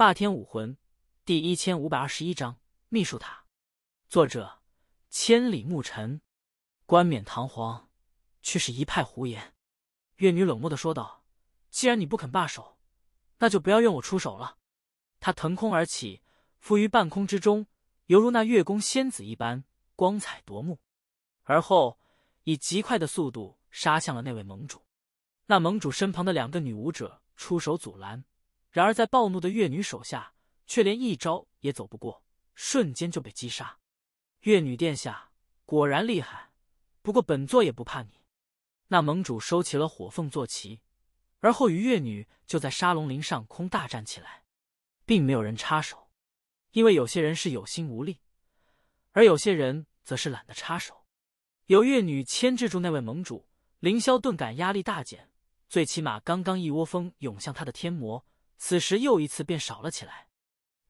霸天武魂，第一千五百二十一章秘书塔。作者：千里牧尘。冠冕堂皇，却是一派胡言。月女冷漠的说道：“既然你不肯罢手，那就不要怨我出手了。”她腾空而起，浮于半空之中，犹如那月宫仙子一般光彩夺目。而后以极快的速度杀向了那位盟主。那盟主身旁的两个女武者出手阻拦。然而，在暴怒的月女手下，却连一招也走不过，瞬间就被击杀。月女殿下果然厉害，不过本座也不怕你。那盟主收起了火凤坐骑，而后与月女就在沙龙林上空大战起来，并没有人插手，因为有些人是有心无力，而有些人则是懒得插手。有月女牵制住那位盟主，凌霄顿感压力大减，最起码刚刚一窝蜂涌向他的天魔。此时又一次变少了起来，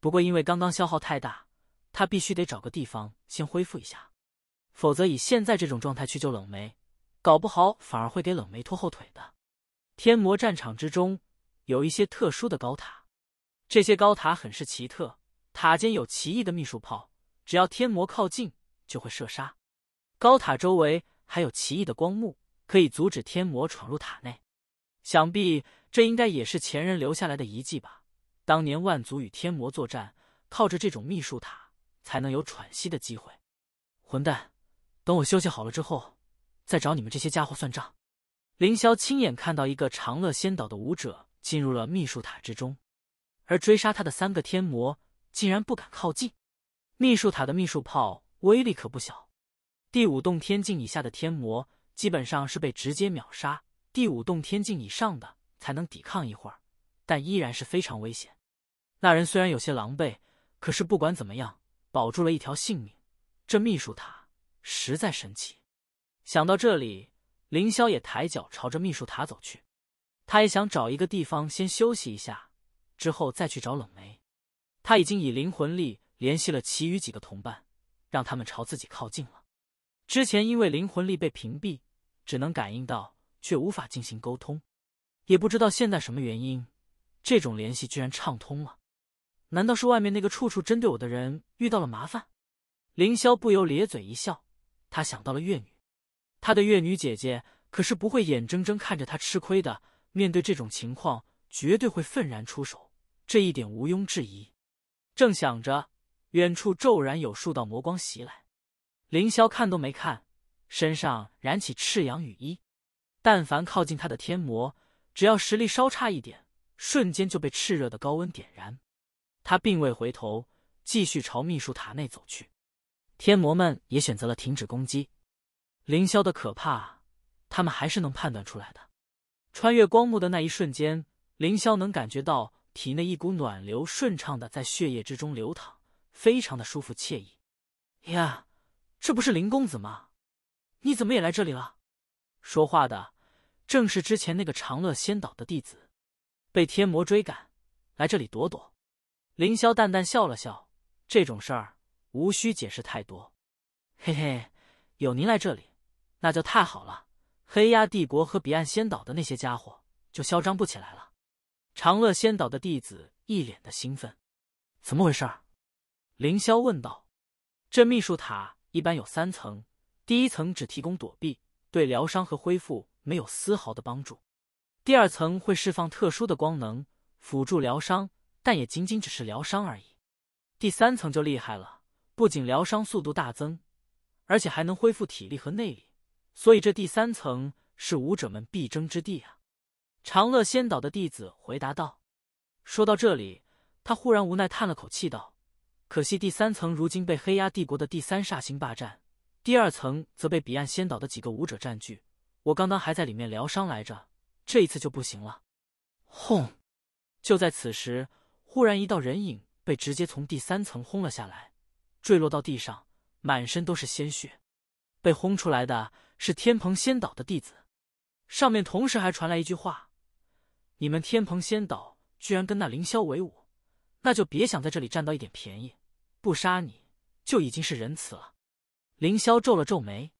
不过因为刚刚消耗太大，他必须得找个地方先恢复一下，否则以现在这种状态去救冷梅，搞不好反而会给冷梅拖后腿的。天魔战场之中有一些特殊的高塔，这些高塔很是奇特，塔尖有奇异的秘术炮，只要天魔靠近就会射杀；高塔周围还有奇异的光幕，可以阻止天魔闯入塔内。想必。这应该也是前人留下来的遗迹吧？当年万族与天魔作战，靠着这种秘术塔才能有喘息的机会。混蛋，等我休息好了之后，再找你们这些家伙算账！凌霄亲眼看到一个长乐仙岛的武者进入了秘术塔之中，而追杀他的三个天魔竟然不敢靠近。秘术塔的秘术炮威力可不小，第五洞天境以下的天魔基本上是被直接秒杀，第五洞天境以上的。才能抵抗一会儿，但依然是非常危险。那人虽然有些狼狈，可是不管怎么样，保住了一条性命。这秘书塔实在神奇。想到这里，凌霄也抬脚朝着秘书塔走去。他也想找一个地方先休息一下，之后再去找冷梅。他已经以灵魂力联系了其余几个同伴，让他们朝自己靠近了。之前因为灵魂力被屏蔽，只能感应到，却无法进行沟通。也不知道现在什么原因，这种联系居然畅通了。难道是外面那个处处针对我的人遇到了麻烦？凌霄不由咧嘴一笑，他想到了月女，他的月女姐姐可是不会眼睁睁看着他吃亏的。面对这种情况，绝对会愤然出手，这一点毋庸置疑。正想着，远处骤然有数道魔光袭来，凌霄看都没看，身上燃起赤阳羽衣，但凡靠近他的天魔。只要实力稍差一点，瞬间就被炽热的高温点燃。他并未回头，继续朝秘术塔内走去。天魔们也选择了停止攻击。凌霄的可怕，他们还是能判断出来的。穿越光幕的那一瞬间，凌霄能感觉到体内一股暖流顺畅的在血液之中流淌，非常的舒服惬意。呀，这不是林公子吗？你怎么也来这里了？说话的。正是之前那个长乐仙岛的弟子，被天魔追赶，来这里躲躲。凌霄淡淡笑了笑：“这种事儿无需解释太多。”嘿嘿，有您来这里，那就太好了。黑鸦帝国和彼岸仙岛的那些家伙就嚣张不起来了。长乐仙岛的弟子一脸的兴奋：“怎么回事？”凌霄问道：“这秘术塔一般有三层，第一层只提供躲避，对疗伤和恢复。”没有丝毫的帮助。第二层会释放特殊的光能，辅助疗伤，但也仅仅只是疗伤而已。第三层就厉害了，不仅疗伤速度大增，而且还能恢复体力和内力，所以这第三层是武者们必争之地啊！长乐仙岛的弟子回答道。说到这里，他忽然无奈叹了口气道：“可惜第三层如今被黑鸦帝国的第三煞星霸占，第二层则被彼岸仙岛的几个武者占据。”我刚刚还在里面疗伤来着，这一次就不行了。轰！就在此时，忽然一道人影被直接从第三层轰了下来，坠落到地上，满身都是鲜血。被轰出来的是天蓬仙岛的弟子，上面同时还传来一句话：“你们天蓬仙岛居然跟那凌霄为伍，那就别想在这里占到一点便宜，不杀你就已经是仁慈了。”凌霄皱了皱眉。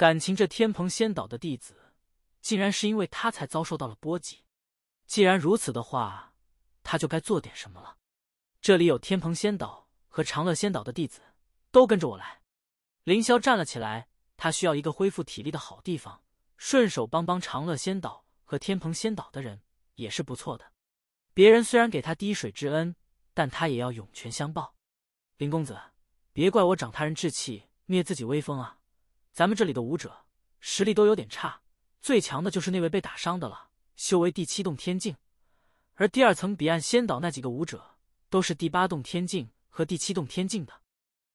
感情这天蓬仙岛的弟子，竟然是因为他才遭受到了波及。既然如此的话，他就该做点什么了。这里有天蓬仙岛和长乐仙岛的弟子，都跟着我来。凌霄站了起来，他需要一个恢复体力的好地方，顺手帮帮长乐仙岛和天蓬仙岛的人也是不错的。别人虽然给他滴水之恩，但他也要涌泉相报。林公子，别怪我长他人志气，灭自己威风啊！咱们这里的武者实力都有点差，最强的就是那位被打伤的了，修为第七洞天境。而第二层彼岸仙岛那几个武者都是第八洞天境和第七洞天境的。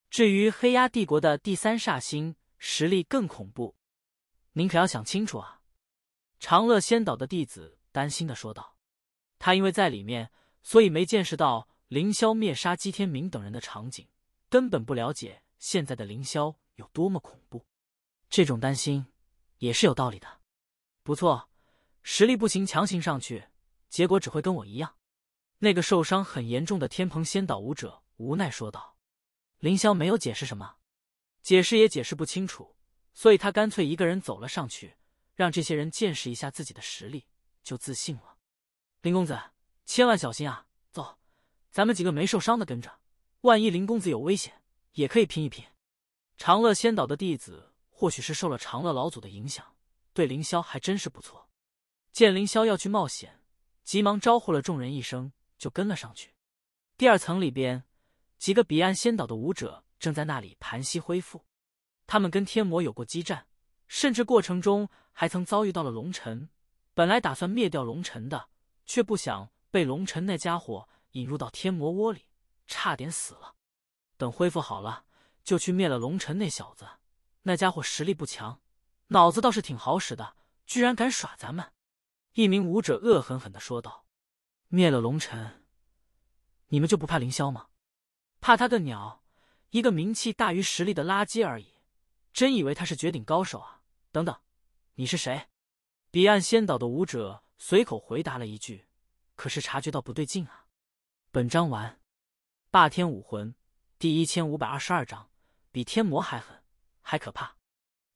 至于黑鸦帝国的第三煞星，实力更恐怖。您可要想清楚啊！长乐仙岛的弟子担心的说道。他因为在里面，所以没见识到凌霄灭杀姬天明等人的场景，根本不了解现在的凌霄有多么恐怖。这种担心也是有道理的，不错，实力不行强行上去，结果只会跟我一样。那个受伤很严重的天蓬仙岛武者无奈说道。凌霄没有解释什么，解释也解释不清楚，所以他干脆一个人走了上去，让这些人见识一下自己的实力，就自信了。林公子千万小心啊！走，咱们几个没受伤的跟着，万一林公子有危险，也可以拼一拼。长乐仙岛的弟子。或许是受了长乐老祖的影响，对凌霄还真是不错。见凌霄要去冒险，急忙招呼了众人一声，就跟了上去。第二层里边，几个彼岸仙岛的武者正在那里盘膝恢复。他们跟天魔有过激战，甚至过程中还曾遭遇到了龙尘。本来打算灭掉龙尘的，却不想被龙尘那家伙引入到天魔窝里，差点死了。等恢复好了，就去灭了龙尘那小子。那家伙实力不强，脑子倒是挺好使的，居然敢耍咱们！一名武者恶狠狠的说道：“灭了龙尘，你们就不怕凌霄吗？怕他个鸟！一个名气大于实力的垃圾而已，真以为他是绝顶高手啊？”等等，你是谁？彼岸仙岛的武者随口回答了一句，可是察觉到不对劲啊！本章完。霸天武魂第一千五百二十二章，比天魔还狠。还可怕！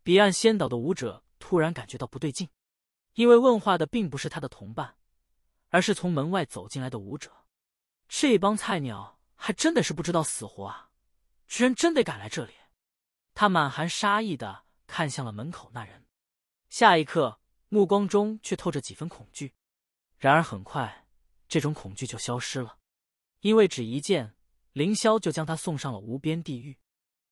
彼岸仙岛的舞者突然感觉到不对劲，因为问话的并不是他的同伴，而是从门外走进来的舞者。这帮菜鸟还真的是不知道死活啊，居然真得敢来这里！他满含杀意的看向了门口那人，下一刻目光中却透着几分恐惧。然而很快，这种恐惧就消失了，因为只一剑，凌霄就将他送上了无边地狱。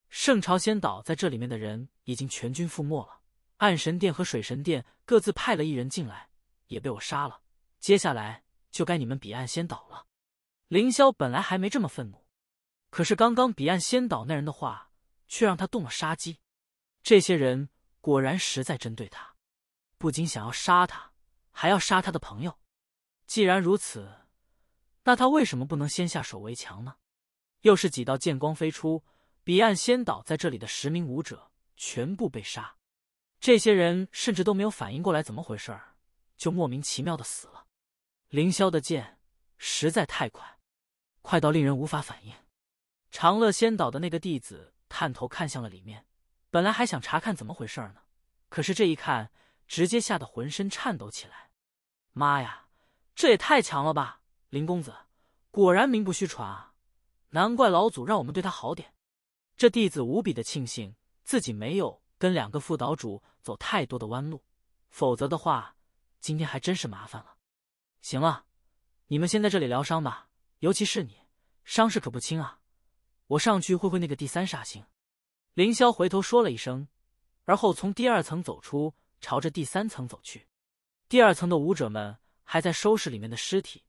圣朝仙岛在这里面的人已经全军覆没了，暗神殿和水神殿各自派了一人进来，也被我杀了。接下来就该你们彼岸仙岛了。凌霄本来还没这么愤怒，可是刚刚彼岸仙岛那人的话却让他动了杀机。这些人果然实在针对他，不仅想要杀他，还要杀他的朋友。既然如此，那他为什么不能先下手为强呢？又是几道剑光飞出。彼岸仙岛在这里的十名武者全部被杀，这些人甚至都没有反应过来怎么回事儿，就莫名其妙的死了。凌霄的剑实在太快，快到令人无法反应。长乐仙岛的那个弟子探头看向了里面，本来还想查看怎么回事儿呢，可是这一看，直接吓得浑身颤抖起来。妈呀，这也太强了吧！林公子果然名不虚传啊，难怪老祖让我们对他好点。这弟子无比的庆幸自己没有跟两个副岛主走太多的弯路，否则的话，今天还真是麻烦了。行了，你们先在这里疗伤吧，尤其是你，伤势可不轻啊。我上去会会那个第三煞星。凌霄回头说了一声，而后从第二层走出，朝着第三层走去。第二层的武者们还在收拾里面的尸体，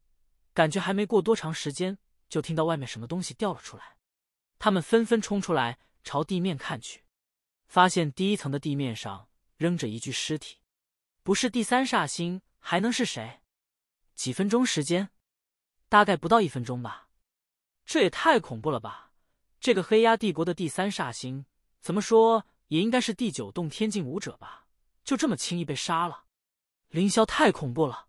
感觉还没过多长时间，就听到外面什么东西掉了出来。他们纷纷冲出来，朝地面看去，发现第一层的地面上扔着一具尸体，不是第三煞星还能是谁？几分钟时间，大概不到一分钟吧，这也太恐怖了吧！这个黑鸦帝国的第三煞星，怎么说也应该是第九洞天境武者吧？就这么轻易被杀了，凌霄太恐怖了！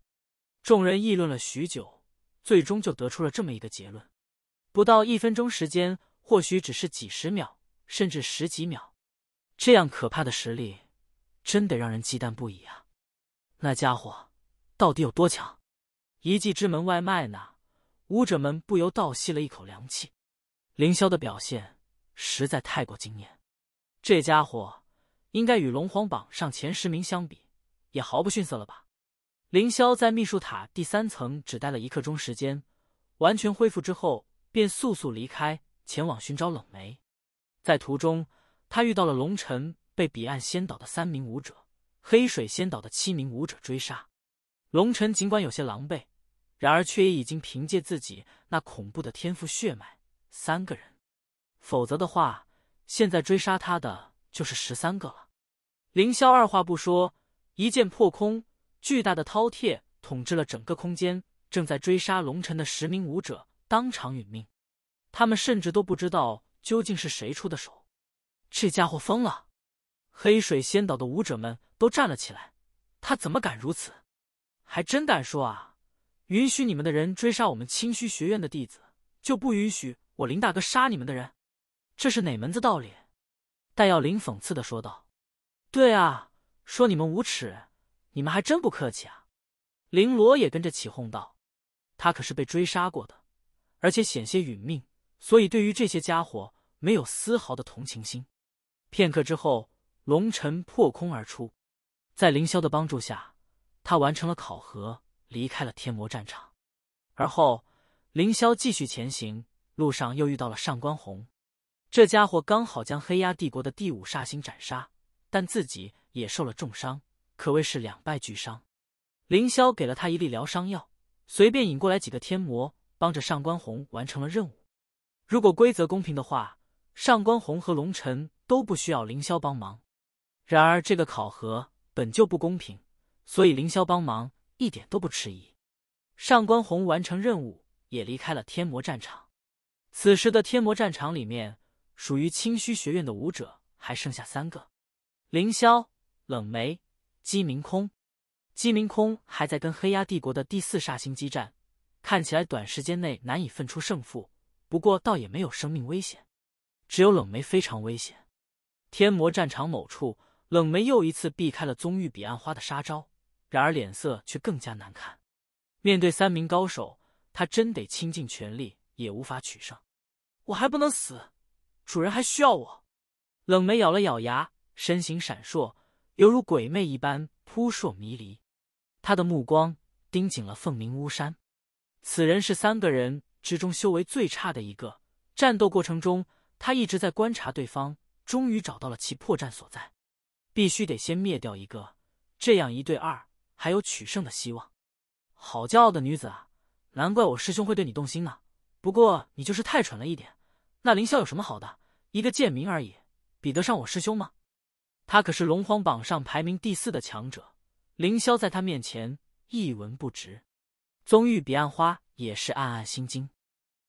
众人议论了许久，最终就得出了这么一个结论：不到一分钟时间。或许只是几十秒，甚至十几秒，这样可怕的实力，真得让人忌惮不已啊！那家伙到底有多强？一技之门外卖呢？武者们不由倒吸了一口凉气。凌霄的表现实在太过惊艳，这家伙应该与龙皇榜上前十名相比，也毫不逊色了吧？凌霄在秘术塔第三层只待了一刻钟时间，完全恢复之后，便速速离开。前往寻找冷梅，在途中，他遇到了龙晨，被彼岸仙岛的三名武者、黑水仙岛的七名武者追杀。龙晨尽管有些狼狈，然而却也已经凭借自己那恐怖的天赋血脉，三个人。否则的话，现在追杀他的就是十三个了。凌霄二话不说，一剑破空，巨大的饕餮统治了整个空间，正在追杀龙晨的十名武者当场殒命。他们甚至都不知道究竟是谁出的手，这家伙疯了！黑水仙岛的武者们都站了起来，他怎么敢如此？还真敢说啊！允许你们的人追杀我们清虚学院的弟子，就不允许我林大哥杀你们的人？这是哪门子道理？戴耀林讽刺的说道：“对啊，说你们无耻，你们还真不客气啊！”林罗也跟着起哄道：“他可是被追杀过的，而且险些殒命。”所以，对于这些家伙没有丝毫的同情心。片刻之后，龙晨破空而出，在凌霄的帮助下，他完成了考核，离开了天魔战场。而后，凌霄继续前行，路上又遇到了上官红。这家伙刚好将黑鸦帝国的第五煞星斩杀，但自己也受了重伤，可谓是两败俱伤。凌霄给了他一粒疗伤药，随便引过来几个天魔，帮着上官红完成了任务。如果规则公平的话，上官红和龙尘都不需要凌霄帮忙。然而，这个考核本就不公平，所以凌霄帮忙一点都不迟疑。上官红完成任务，也离开了天魔战场。此时的天魔战场里面，属于清虚学院的武者还剩下三个：凌霄、冷梅、姬明空。姬明空还在跟黑鸦帝国的第四煞星激战，看起来短时间内难以分出胜负。不过倒也没有生命危险，只有冷梅非常危险。天魔战场某处，冷梅又一次避开了宗玉彼岸花的杀招，然而脸色却更加难看。面对三名高手，他真得倾尽全力也无法取胜。我还不能死，主人还需要我。冷梅咬了咬牙，身形闪烁，犹如鬼魅一般扑朔迷离。他的目光盯紧了凤鸣巫山，此人是三个人。之中修为最差的一个，战斗过程中，他一直在观察对方，终于找到了其破绽所在。必须得先灭掉一个，这样一对二还有取胜的希望。好骄傲的女子啊！难怪我师兄会对你动心呢。不过你就是太蠢了一点。那凌霄有什么好的？一个贱民而已，比得上我师兄吗？他可是龙皇榜上排名第四的强者，凌霄在他面前一文不值。宗玉彼岸花。也是暗暗心惊，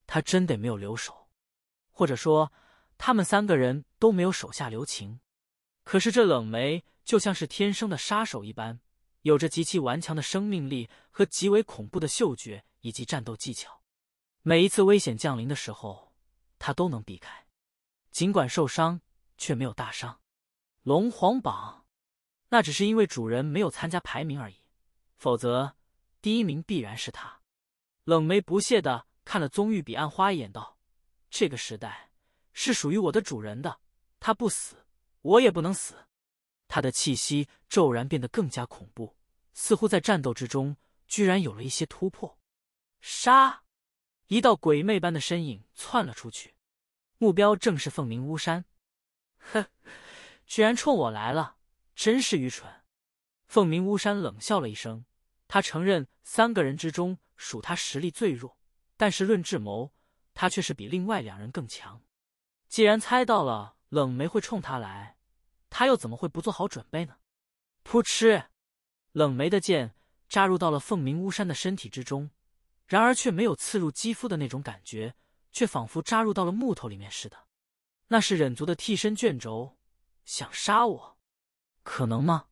他真得没有留手，或者说他们三个人都没有手下留情。可是这冷梅就像是天生的杀手一般，有着极其顽强的生命力和极为恐怖的嗅觉以及战斗技巧。每一次危险降临的时候，他都能避开，尽管受伤却没有大伤。龙皇榜，那只是因为主人没有参加排名而已，否则第一名必然是他。冷眉不屑的看了宗玉彼岸花一眼，道：“这个时代是属于我的主人的，他不死，我也不能死。”他的气息骤然变得更加恐怖，似乎在战斗之中居然有了一些突破。杀！一道鬼魅般的身影窜了出去，目标正是凤鸣巫山。哼，居然冲我来了，真是愚蠢！凤鸣巫山冷笑了一声，他承认三个人之中。属他实力最弱，但是论智谋，他却是比另外两人更强。既然猜到了冷梅会冲他来，他又怎么会不做好准备呢？扑哧，冷梅的剑扎入到了凤鸣巫山的身体之中，然而却没有刺入肌肤的那种感觉，却仿佛扎入到了木头里面似的。那是忍族的替身卷轴，想杀我，可能吗？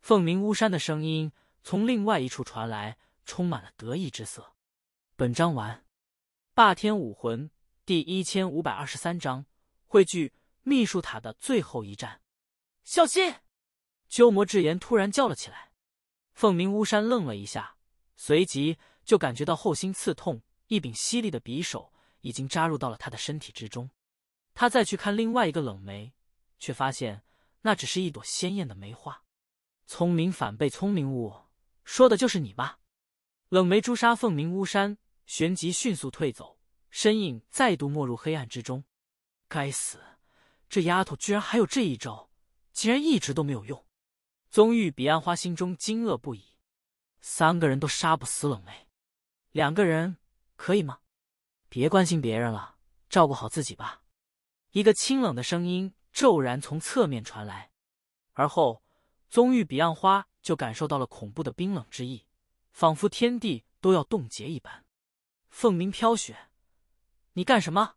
凤鸣巫山的声音从另外一处传来。充满了得意之色。本章完。霸天武魂第一千五百二十三章：汇聚秘术塔的最后一战。小心！鸠摩智言突然叫了起来。凤鸣巫山愣了一下，随即就感觉到后心刺痛，一柄犀利的匕首已经扎入到了他的身体之中。他再去看另外一个冷梅，却发现那只是一朵鲜艳的梅花。聪明反被聪明误，说的就是你吧！冷梅朱砂凤鸣巫山，旋即迅速退走，身影再度没入黑暗之中。该死，这丫头居然还有这一招，竟然一直都没有用！宗玉彼岸花心中惊愕不已。三个人都杀不死冷梅，两个人可以吗？别关心别人了，照顾好自己吧。一个清冷的声音骤然从侧面传来，而后宗玉彼岸花就感受到了恐怖的冰冷之意。仿佛天地都要冻结一般，凤鸣飘雪，你干什么？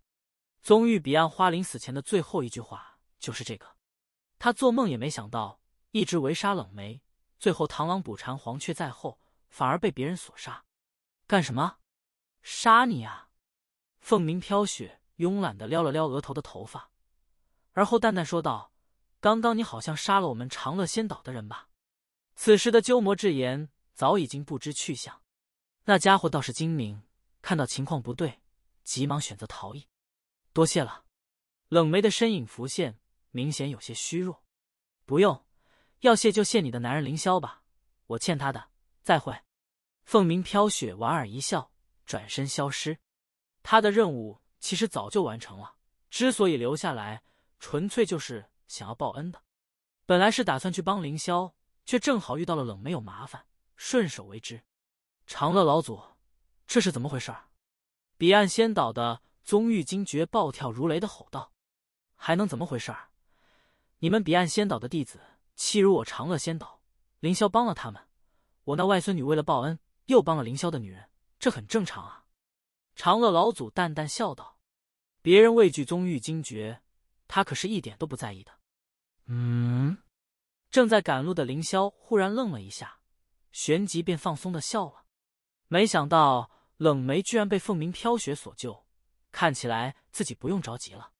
宗玉彼岸花临死前的最后一句话就是这个。他做梦也没想到，一直围杀冷梅，最后螳螂捕蝉，黄雀在后，反而被别人所杀。干什么？杀你啊！凤鸣飘雪慵懒的撩了撩额头的头发，而后淡淡说道：“刚刚你好像杀了我们长乐仙岛的人吧？”此时的鸠摩智言。早已经不知去向，那家伙倒是精明，看到情况不对，急忙选择逃逸。多谢了，冷梅的身影浮现，明显有些虚弱。不用，要谢就谢你的男人凌霄吧，我欠他的。再会。凤鸣飘雪莞尔一笑，转身消失。他的任务其实早就完成了，之所以留下来，纯粹就是想要报恩的。本来是打算去帮凌霄，却正好遇到了冷梅，有麻烦。顺手为之，长乐老祖，这是怎么回事？彼岸仙岛的宗玉惊觉暴跳如雷的吼道：“还能怎么回事？你们彼岸仙岛的弟子欺辱我长乐仙岛，凌霄帮了他们，我那外孙女为了报恩又帮了凌霄的女人，这很正常啊！”长乐老祖淡淡笑道：“别人畏惧宗玉惊觉，他可是一点都不在意的。”嗯，正在赶路的凌霄忽然愣了一下。旋即便放松的笑了，没想到冷梅居然被凤鸣飘雪所救，看起来自己不用着急了。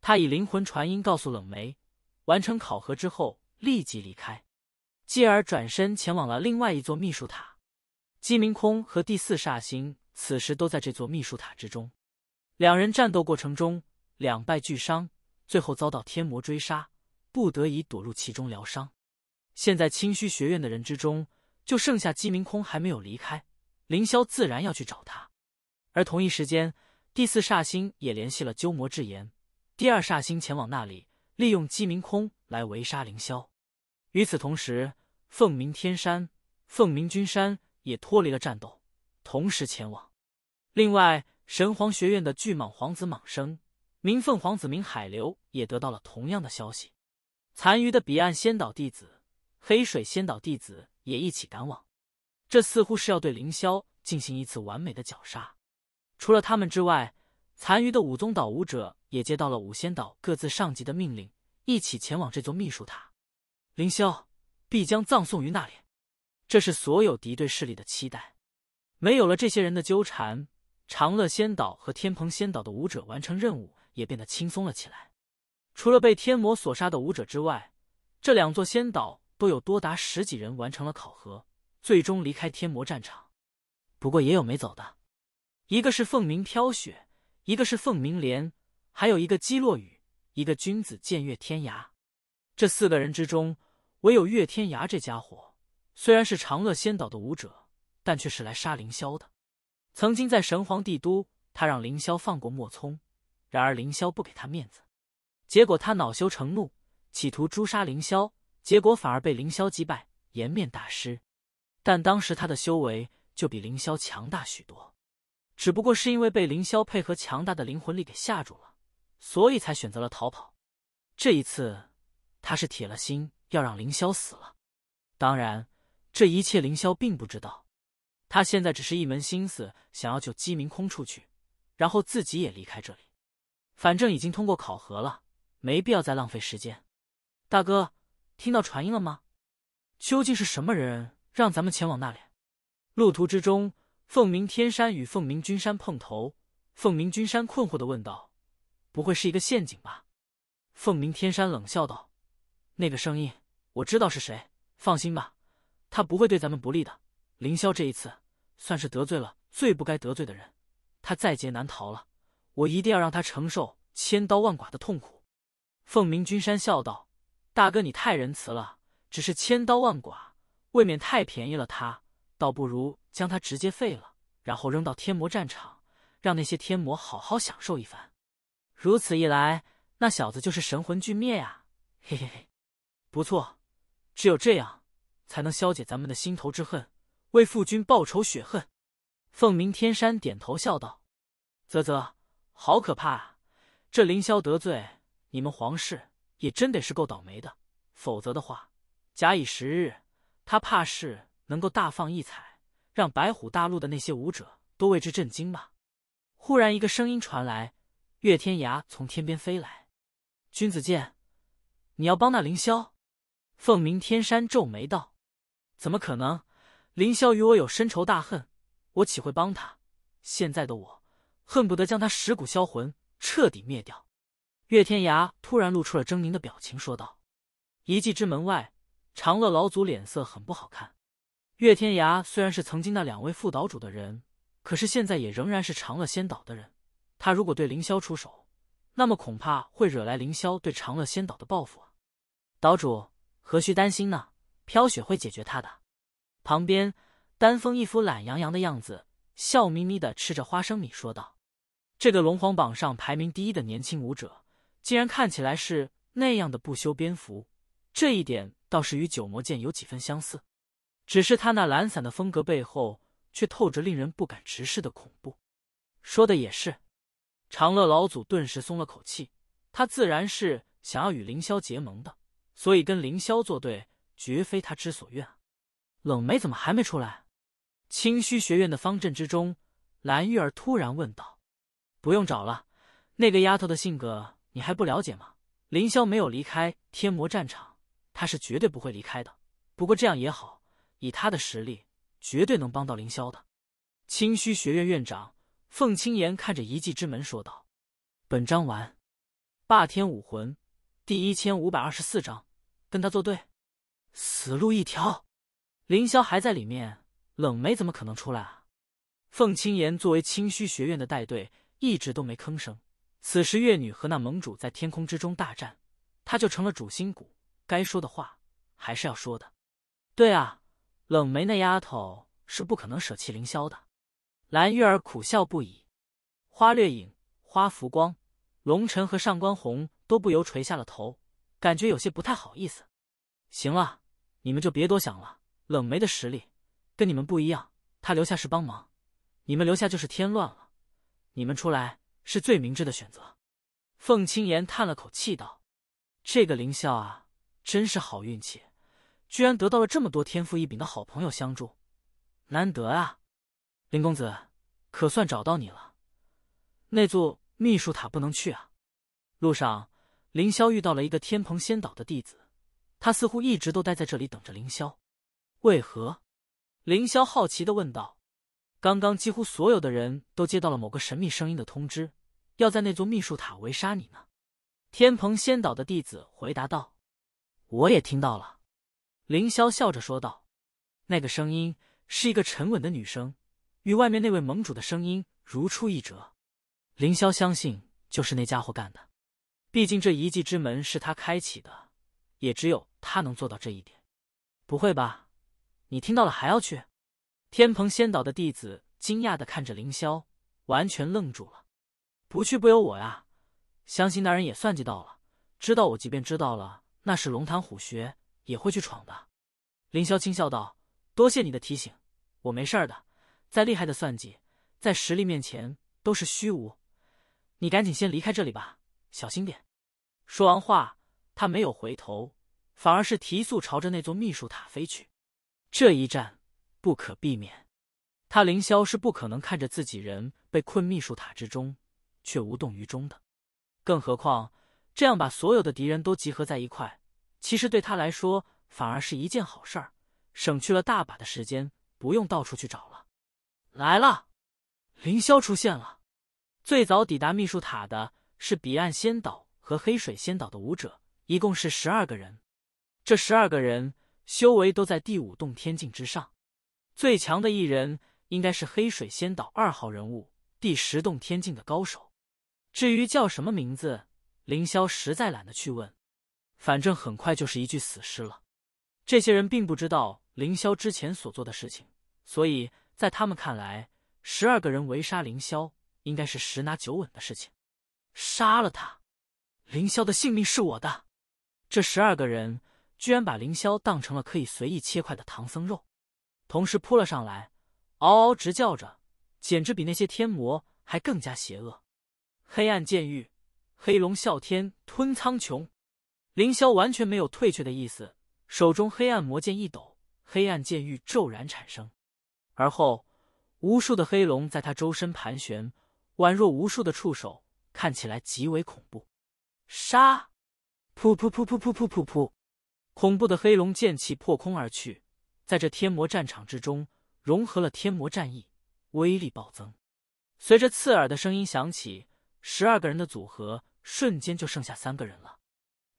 他以灵魂传音告诉冷梅，完成考核之后立即离开，继而转身前往了另外一座秘术塔。姬明空和第四煞星此时都在这座秘术塔之中，两人战斗过程中两败俱伤，最后遭到天魔追杀，不得已躲入其中疗伤。现在清虚学院的人之中。就剩下姬明空还没有离开，凌霄自然要去找他。而同一时间，第四煞星也联系了鸠摩智言，第二煞星前往那里，利用姬明空来围杀凌霄。与此同时，凤鸣天山、凤鸣君山也脱离了战斗，同时前往。另外，神皇学院的巨蟒皇子蟒生、明凤皇子明海流也得到了同样的消息。残余的彼岸仙岛弟子、黑水仙岛弟子。也一起赶往，这似乎是要对凌霄进行一次完美的绞杀。除了他们之外，残余的五宗岛武者也接到了五仙岛各自上级的命令，一起前往这座秘术塔。凌霄必将葬送于那里，这是所有敌对势力的期待。没有了这些人的纠缠，长乐仙岛和天蓬仙岛的武者完成任务也变得轻松了起来。除了被天魔所杀的武者之外，这两座仙岛。都有多达十几人完成了考核，最终离开天魔战场。不过也有没走的，一个是凤鸣飘雪，一个是凤鸣莲，还有一个姬落雨，一个君子剑越天涯。这四个人之中，唯有月天涯这家伙，虽然是长乐仙岛的武者，但却是来杀凌霄的。曾经在神皇帝都，他让凌霄放过莫聪，然而凌霄不给他面子，结果他恼羞成怒，企图诛杀凌霄。结果反而被凌霄击败，颜面大失。但当时他的修为就比凌霄强大许多，只不过是因为被凌霄配合强大的灵魂力给吓住了，所以才选择了逃跑。这一次，他是铁了心要让凌霄死了。当然，这一切凌霄并不知道。他现在只是一门心思想要救姬明空出去，然后自己也离开这里。反正已经通过考核了，没必要再浪费时间。大哥。听到传音了吗？究竟是什么人让咱们前往那里？路途之中，凤鸣天山与凤鸣君山碰头，凤鸣君山困惑的问道：“不会是一个陷阱吧？”凤鸣天山冷笑道：“那个声音，我知道是谁。放心吧，他不会对咱们不利的。”凌霄这一次算是得罪了最不该得罪的人，他在劫难逃了。我一定要让他承受千刀万剐的痛苦。”凤鸣君山笑道。大哥，你太仁慈了，只是千刀万剐，未免太便宜了他，倒不如将他直接废了，然后扔到天魔战场，让那些天魔好好享受一番。如此一来，那小子就是神魂俱灭啊！嘿嘿嘿，不错，只有这样，才能消解咱们的心头之恨，为父君报仇雪恨。凤鸣天山点头笑道：“啧啧，好可怕，啊！这凌霄得罪你们皇室。”也真得是够倒霉的，否则的话，假以时日，他怕是能够大放异彩，让白虎大陆的那些武者都为之震惊吧。忽然，一个声音传来，岳天涯从天边飞来：“君子剑，你要帮那凌霄？”凤鸣天山皱眉道：“怎么可能？凌霄与我有深仇大恨，我岂会帮他？现在的我，恨不得将他蚀骨销魂，彻底灭掉。”岳天涯突然露出了狰狞的表情，说道：“遗迹之门外，长乐老祖脸色很不好看。岳天涯虽然是曾经那两位副岛主的人，可是现在也仍然是长乐仙岛的人。他如果对凌霄出手，那么恐怕会惹来凌霄对长乐仙岛的报复啊！岛主何须担心呢？飘雪会解决他的。”旁边，丹峰一副懒洋洋的样子，笑眯眯的吃着花生米，说道：“这个龙皇榜上排名第一的年轻武者。”竟然看起来是那样的不修边幅，这一点倒是与九魔剑有几分相似。只是他那懒散的风格背后，却透着令人不敢直视的恐怖。说的也是，长乐老祖顿时松了口气。他自然是想要与凌霄结盟的，所以跟凌霄作对，绝非他之所愿冷梅怎么还没出来？清虚学院的方阵之中，蓝玉儿突然问道：“不用找了，那个丫头的性格。”你还不了解吗？凌霄没有离开天魔战场，他是绝对不会离开的。不过这样也好，以他的实力，绝对能帮到凌霄的。清虚学院院长凤青言看着遗迹之门说道：“本章完，霸天武魂第一千五百二十四章，跟他作对，死路一条。凌霄还在里面，冷梅怎么可能出来啊？”凤青言作为清虚学院的带队，一直都没吭声。此时，月女和那盟主在天空之中大战，她就成了主心骨。该说的话还是要说的。对啊，冷梅那丫头是不可能舍弃凌霄的。蓝月儿苦笑不已。花掠影、花浮光、龙尘和上官红都不由垂下了头，感觉有些不太好意思。行了，你们就别多想了。冷梅的实力跟你们不一样，她留下是帮忙，你们留下就是添乱了。你们出来。是最明智的选择，凤青言叹了口气道：“这个凌霄啊，真是好运气，居然得到了这么多天赋异禀的好朋友相助，难得啊！林公子，可算找到你了。那座秘术塔不能去啊。”路上，凌霄遇到了一个天蓬仙岛的弟子，他似乎一直都待在这里等着凌霄，为何？凌霄好奇的问道。刚刚，几乎所有的人都接到了某个神秘声音的通知，要在那座秘术塔围杀你呢。天蓬仙岛的弟子回答道：“我也听到了。”凌霄笑着说道：“那个声音是一个沉稳的女声，与外面那位盟主的声音如出一辙。凌霄相信，就是那家伙干的。毕竟，这一界之门是他开启的，也只有他能做到这一点。不会吧？你听到了还要去？”天蓬仙岛的弟子惊讶的看着凌霄，完全愣住了。不去不由我呀！相信那人也算计到了，知道我即便知道了，那是龙潭虎穴，也会去闯的。凌霄轻笑道：“多谢你的提醒，我没事的。再厉害的算计，在实力面前都是虚无。你赶紧先离开这里吧，小心点。”说完话，他没有回头，反而是提速朝着那座秘术塔飞去。这一战。不可避免，他凌霄是不可能看着自己人被困秘术塔之中却无动于衷的。更何况，这样把所有的敌人都集合在一块，其实对他来说反而是一件好事儿，省去了大把的时间，不用到处去找了。来了，凌霄出现了。最早抵达秘术塔的是彼岸仙岛和黑水仙岛的武者，一共是十二个人。这十二个人修为都在第五洞天境之上。最强的一人应该是黑水仙岛二号人物，第十洞天境的高手。至于叫什么名字，凌霄实在懒得去问。反正很快就是一具死尸了。这些人并不知道凌霄之前所做的事情，所以在他们看来，十二个人围杀凌霄应该是十拿九稳的事情。杀了他，凌霄的性命是我的。这十二个人居然把凌霄当成了可以随意切块的唐僧肉。同时扑了上来，嗷嗷直叫着，简直比那些天魔还更加邪恶。黑暗剑狱，黑龙啸天吞苍穹，凌霄完全没有退却的意思，手中黑暗魔剑一抖，黑暗剑狱骤然产生，而后无数的黑龙在他周身盘旋，宛若无数的触手，看起来极为恐怖。杀！噗噗噗噗噗噗噗噗，恐怖的黑龙剑气破空而去。在这天魔战场之中，融合了天魔战意，威力暴增。随着刺耳的声音响起，十二个人的组合瞬间就剩下三个人了，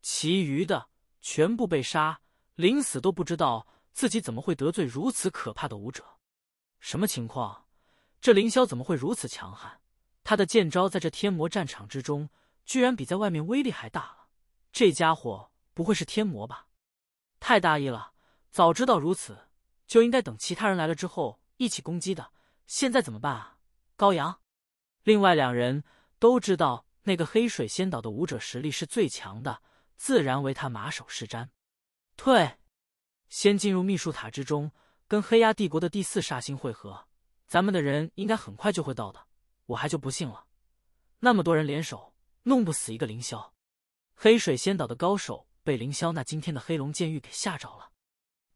其余的全部被杀，临死都不知道自己怎么会得罪如此可怕的武者。什么情况？这凌霄怎么会如此强悍？他的剑招在这天魔战场之中，居然比在外面威力还大了。这家伙不会是天魔吧？太大意了。早知道如此，就应该等其他人来了之后一起攻击的。现在怎么办啊？高阳，另外两人都知道那个黑水仙岛的武者实力是最强的，自然为他马首是瞻。退，先进入秘术塔之中，跟黑鸦帝国的第四煞星汇合。咱们的人应该很快就会到的。我还就不信了，那么多人联手，弄不死一个凌霄。黑水仙岛的高手被凌霄那惊天的黑龙剑狱给吓着了。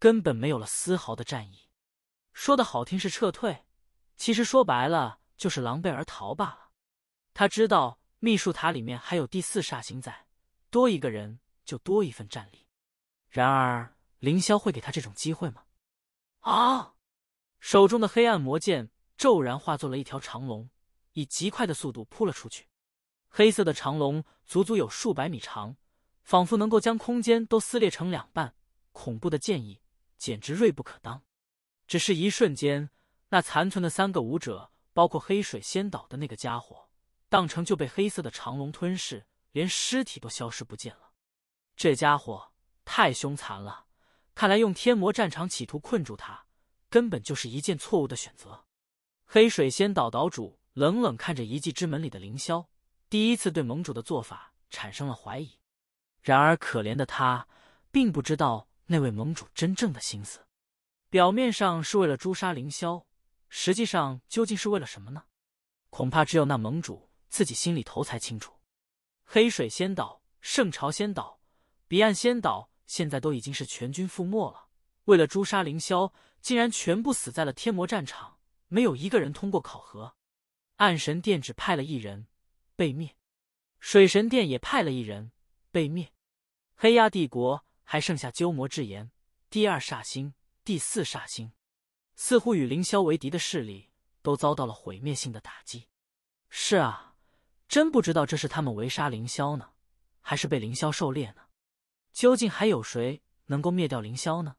根本没有了丝毫的战意，说的好听是撤退，其实说白了就是狼狈而逃罢了。他知道秘术塔里面还有第四煞星在，多一个人就多一份战力。然而凌霄会给他这种机会吗？啊！手中的黑暗魔剑骤然化作了一条长龙，以极快的速度扑了出去。黑色的长龙足足有数百米长，仿佛能够将空间都撕裂成两半，恐怖的剑意。简直锐不可当，只是一瞬间，那残存的三个武者，包括黑水仙岛的那个家伙，当成就被黑色的长龙吞噬，连尸体都消失不见了。这家伙太凶残了，看来用天魔战场企图困住他，根本就是一件错误的选择。黑水仙岛岛主冷冷看着遗迹之门里的凌霄，第一次对盟主的做法产生了怀疑。然而，可怜的他并不知道。那位盟主真正的心思，表面上是为了诛杀凌霄，实际上究竟是为了什么呢？恐怕只有那盟主自己心里头才清楚。黑水仙岛、圣朝仙岛、彼岸仙岛，现在都已经是全军覆没了。为了诛杀凌霄，竟然全部死在了天魔战场，没有一个人通过考核。暗神殿只派了一人被灭，水神殿也派了一人被灭，黑鸦帝国。还剩下鸠摩智言，第二煞星，第四煞星，似乎与凌霄为敌的势力都遭到了毁灭性的打击。是啊，真不知道这是他们围杀凌霄呢，还是被凌霄狩猎呢？究竟还有谁能够灭掉凌霄呢？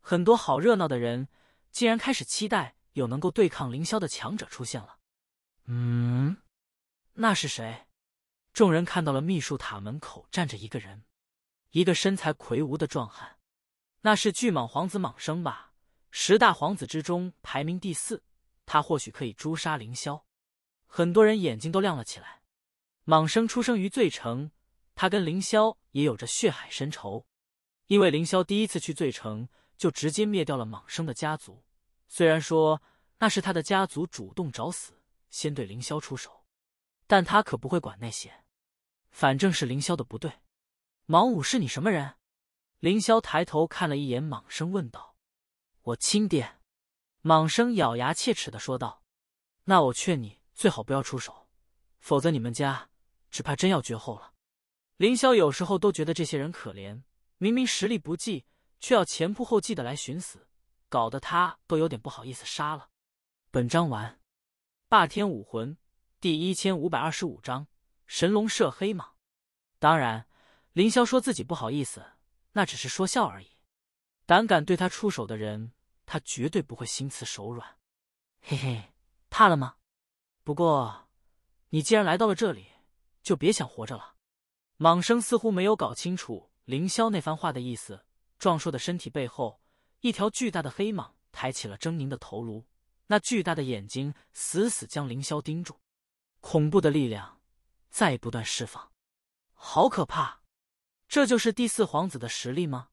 很多好热闹的人竟然开始期待有能够对抗凌霄的强者出现了。嗯，那是谁？众人看到了秘术塔门口站着一个人。一个身材魁梧的壮汉，那是巨蟒皇子蟒生吧？十大皇子之中排名第四，他或许可以诛杀凌霄。很多人眼睛都亮了起来。蟒生出生于醉城，他跟凌霄也有着血海深仇，因为凌霄第一次去醉城就直接灭掉了蟒生的家族。虽然说那是他的家族主动找死，先对凌霄出手，但他可不会管那些，反正是凌霄的不对。莽武是你什么人？凌霄抬头看了一眼莽生，问道：“我亲爹。”莽生咬牙切齿的说道：“那我劝你最好不要出手，否则你们家只怕真要绝后了。”凌霄有时候都觉得这些人可怜，明明实力不济，却要前仆后继的来寻死，搞得他都有点不好意思杀了。本章完。霸天武魂第一千五百二十五章：神龙射黑蟒。当然。凌霄说自己不好意思，那只是说笑而已。胆敢对他出手的人，他绝对不会心慈手软。嘿嘿，怕了吗？不过，你既然来到了这里，就别想活着了。蟒生似乎没有搞清楚凌霄那番话的意思。壮硕的身体背后，一条巨大的黑蟒抬起了狰狞的头颅，那巨大的眼睛死死将凌霄盯住，恐怖的力量在不断释放，好可怕！这就是第四皇子的实力吗？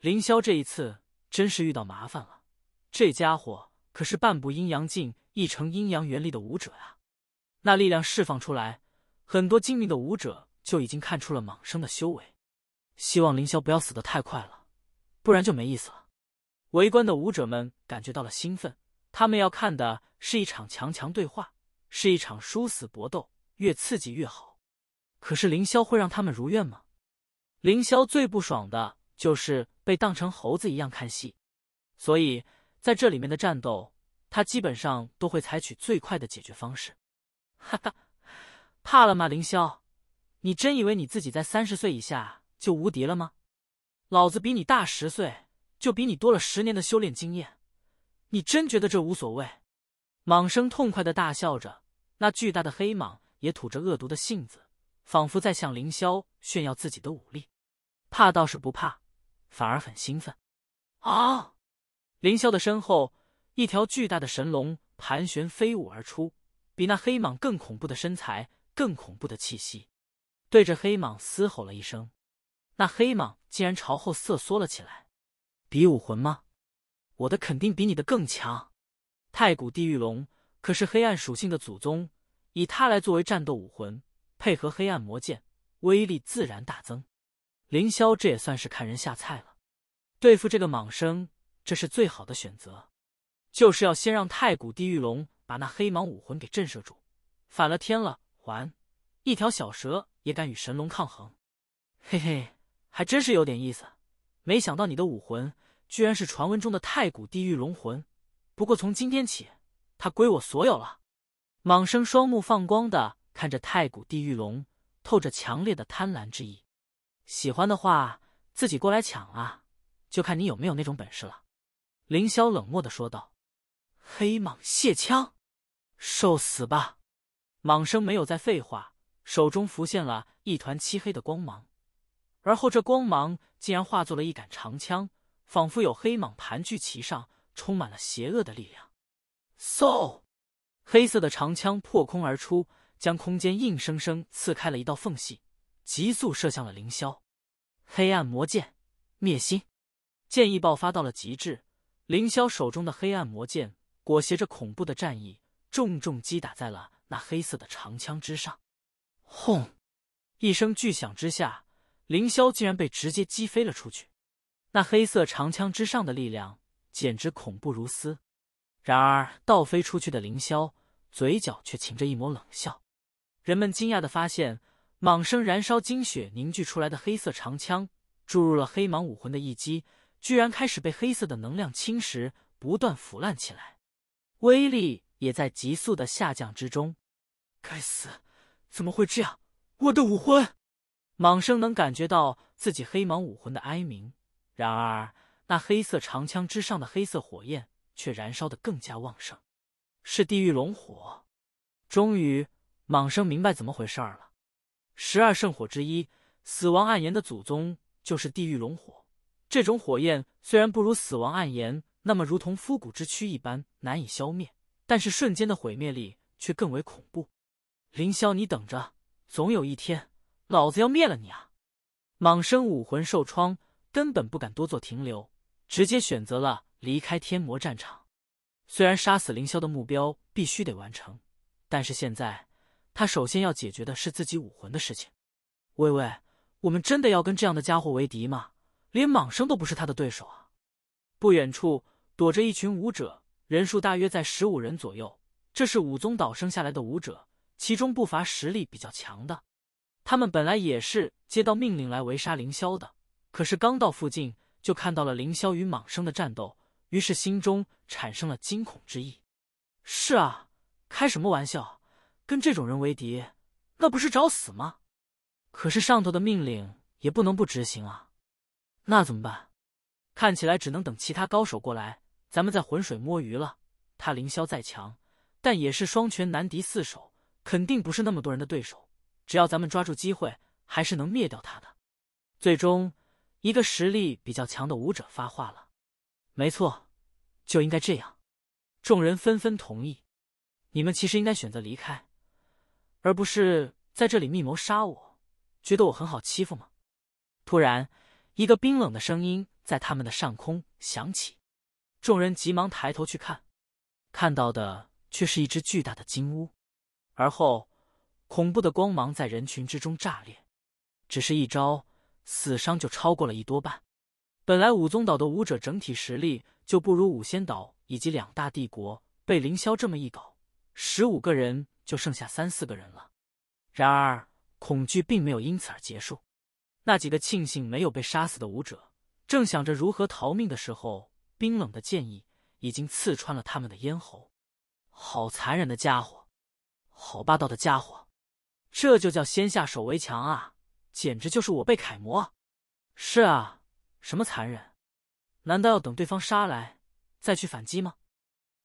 凌霄这一次真是遇到麻烦了。这家伙可是半步阴阳境、一成阴阳元力的武者啊！那力量释放出来，很多精明的武者就已经看出了莽生的修为。希望凌霄不要死的太快了，不然就没意思了。围观的武者们感觉到了兴奋，他们要看的是一场强强对话，是一场殊死搏斗，越刺激越好。可是凌霄会让他们如愿吗？凌霄最不爽的就是被当成猴子一样看戏，所以在这里面的战斗，他基本上都会采取最快的解决方式。哈哈，怕了吗，凌霄？你真以为你自己在三十岁以下就无敌了吗？老子比你大十岁，就比你多了十年的修炼经验。你真觉得这无所谓？蟒生痛快的大笑着，那巨大的黑蟒也吐着恶毒的信子。仿佛在向凌霄炫耀自己的武力，怕倒是不怕，反而很兴奋。啊！凌霄的身后，一条巨大的神龙盘旋飞舞而出，比那黑蟒更恐怖的身材，更恐怖的气息，对着黑蟒嘶吼了一声。那黑蟒竟然朝后瑟缩了起来。比武魂吗？我的肯定比你的更强。太古地狱龙可是黑暗属性的祖宗，以它来作为战斗武魂。配合黑暗魔剑，威力自然大增。凌霄这也算是看人下菜了。对付这个蟒生，这是最好的选择。就是要先让太古地狱龙把那黑蟒武魂给震慑住。反了天了，还一条小蛇也敢与神龙抗衡？嘿嘿，还真是有点意思。没想到你的武魂居然是传闻中的太古地狱龙魂。不过从今天起，它归我所有了。蟒生双目放光的。看着太古地狱龙，透着强烈的贪婪之意。喜欢的话，自己过来抢啊！就看你有没有那种本事了。凌霄冷漠的说道：“黑蟒卸枪，受死吧！”蟒生没有再废话，手中浮现了一团漆黑的光芒，而后这光芒竟然化作了一杆长枪，仿佛有黑蟒盘踞其上，充满了邪恶的力量。嗖！黑色的长枪破空而出。将空间硬生生刺开了一道缝隙，急速射向了凌霄。黑暗魔剑灭心，剑意爆发到了极致。凌霄手中的黑暗魔剑裹挟着恐怖的战意，重重击打在了那黑色的长枪之上。轰！一声巨响之下，凌霄竟然被直接击飞了出去。那黑色长枪之上的力量简直恐怖如斯。然而倒飞出去的凌霄嘴角却噙着一抹冷笑。人们惊讶的发现，蟒生燃烧精血凝聚出来的黑色长枪，注入了黑蟒武魂的一击，居然开始被黑色的能量侵蚀，不断腐烂起来，威力也在急速的下降之中。该死，怎么会这样？我的武魂，蟒生能感觉到自己黑蟒武魂的哀鸣，然而那黑色长枪之上的黑色火焰却燃烧得更加旺盛，是地狱龙火。终于。蟒生明白怎么回事儿了，十二圣火之一，死亡暗炎的祖宗就是地狱龙火。这种火焰虽然不如死亡暗炎那么如同枯骨之躯一般难以消灭，但是瞬间的毁灭力却更为恐怖。凌霄，你等着，总有一天老子要灭了你啊！蟒生武魂受创，根本不敢多做停留，直接选择了离开天魔战场。虽然杀死凌霄的目标必须得完成，但是现在。他首先要解决的是自己武魂的事情。微微，我们真的要跟这样的家伙为敌吗？连蟒生都不是他的对手啊！不远处躲着一群武者，人数大约在十五人左右。这是武宗岛生下来的武者，其中不乏实力比较强的。他们本来也是接到命令来围杀凌霄的，可是刚到附近就看到了凌霄与蟒生的战斗，于是心中产生了惊恐之意。是啊，开什么玩笑！跟这种人为敌，那不是找死吗？可是上头的命令也不能不执行啊。那怎么办？看起来只能等其他高手过来，咱们再浑水摸鱼了。他凌霄再强，但也是双拳难敌四手，肯定不是那么多人的对手。只要咱们抓住机会，还是能灭掉他的。最终，一个实力比较强的武者发话了：“没错，就应该这样。”众人纷纷同意。你们其实应该选择离开。而不是在这里密谋杀我，觉得我很好欺负吗？突然，一个冰冷的声音在他们的上空响起，众人急忙抬头去看，看到的却是一只巨大的金乌。而后，恐怖的光芒在人群之中炸裂，只是一招，死伤就超过了一多半。本来武宗岛的武者整体实力就不如五仙岛以及两大帝国，被凌霄这么一搞，十五个人。就剩下三四个人了，然而恐惧并没有因此而结束。那几个庆幸没有被杀死的武者，正想着如何逃命的时候，冰冷的剑意已经刺穿了他们的咽喉。好残忍的家伙，好霸道的家伙，这就叫先下手为强啊！简直就是我辈楷模。是啊，什么残忍？难道要等对方杀来再去反击吗？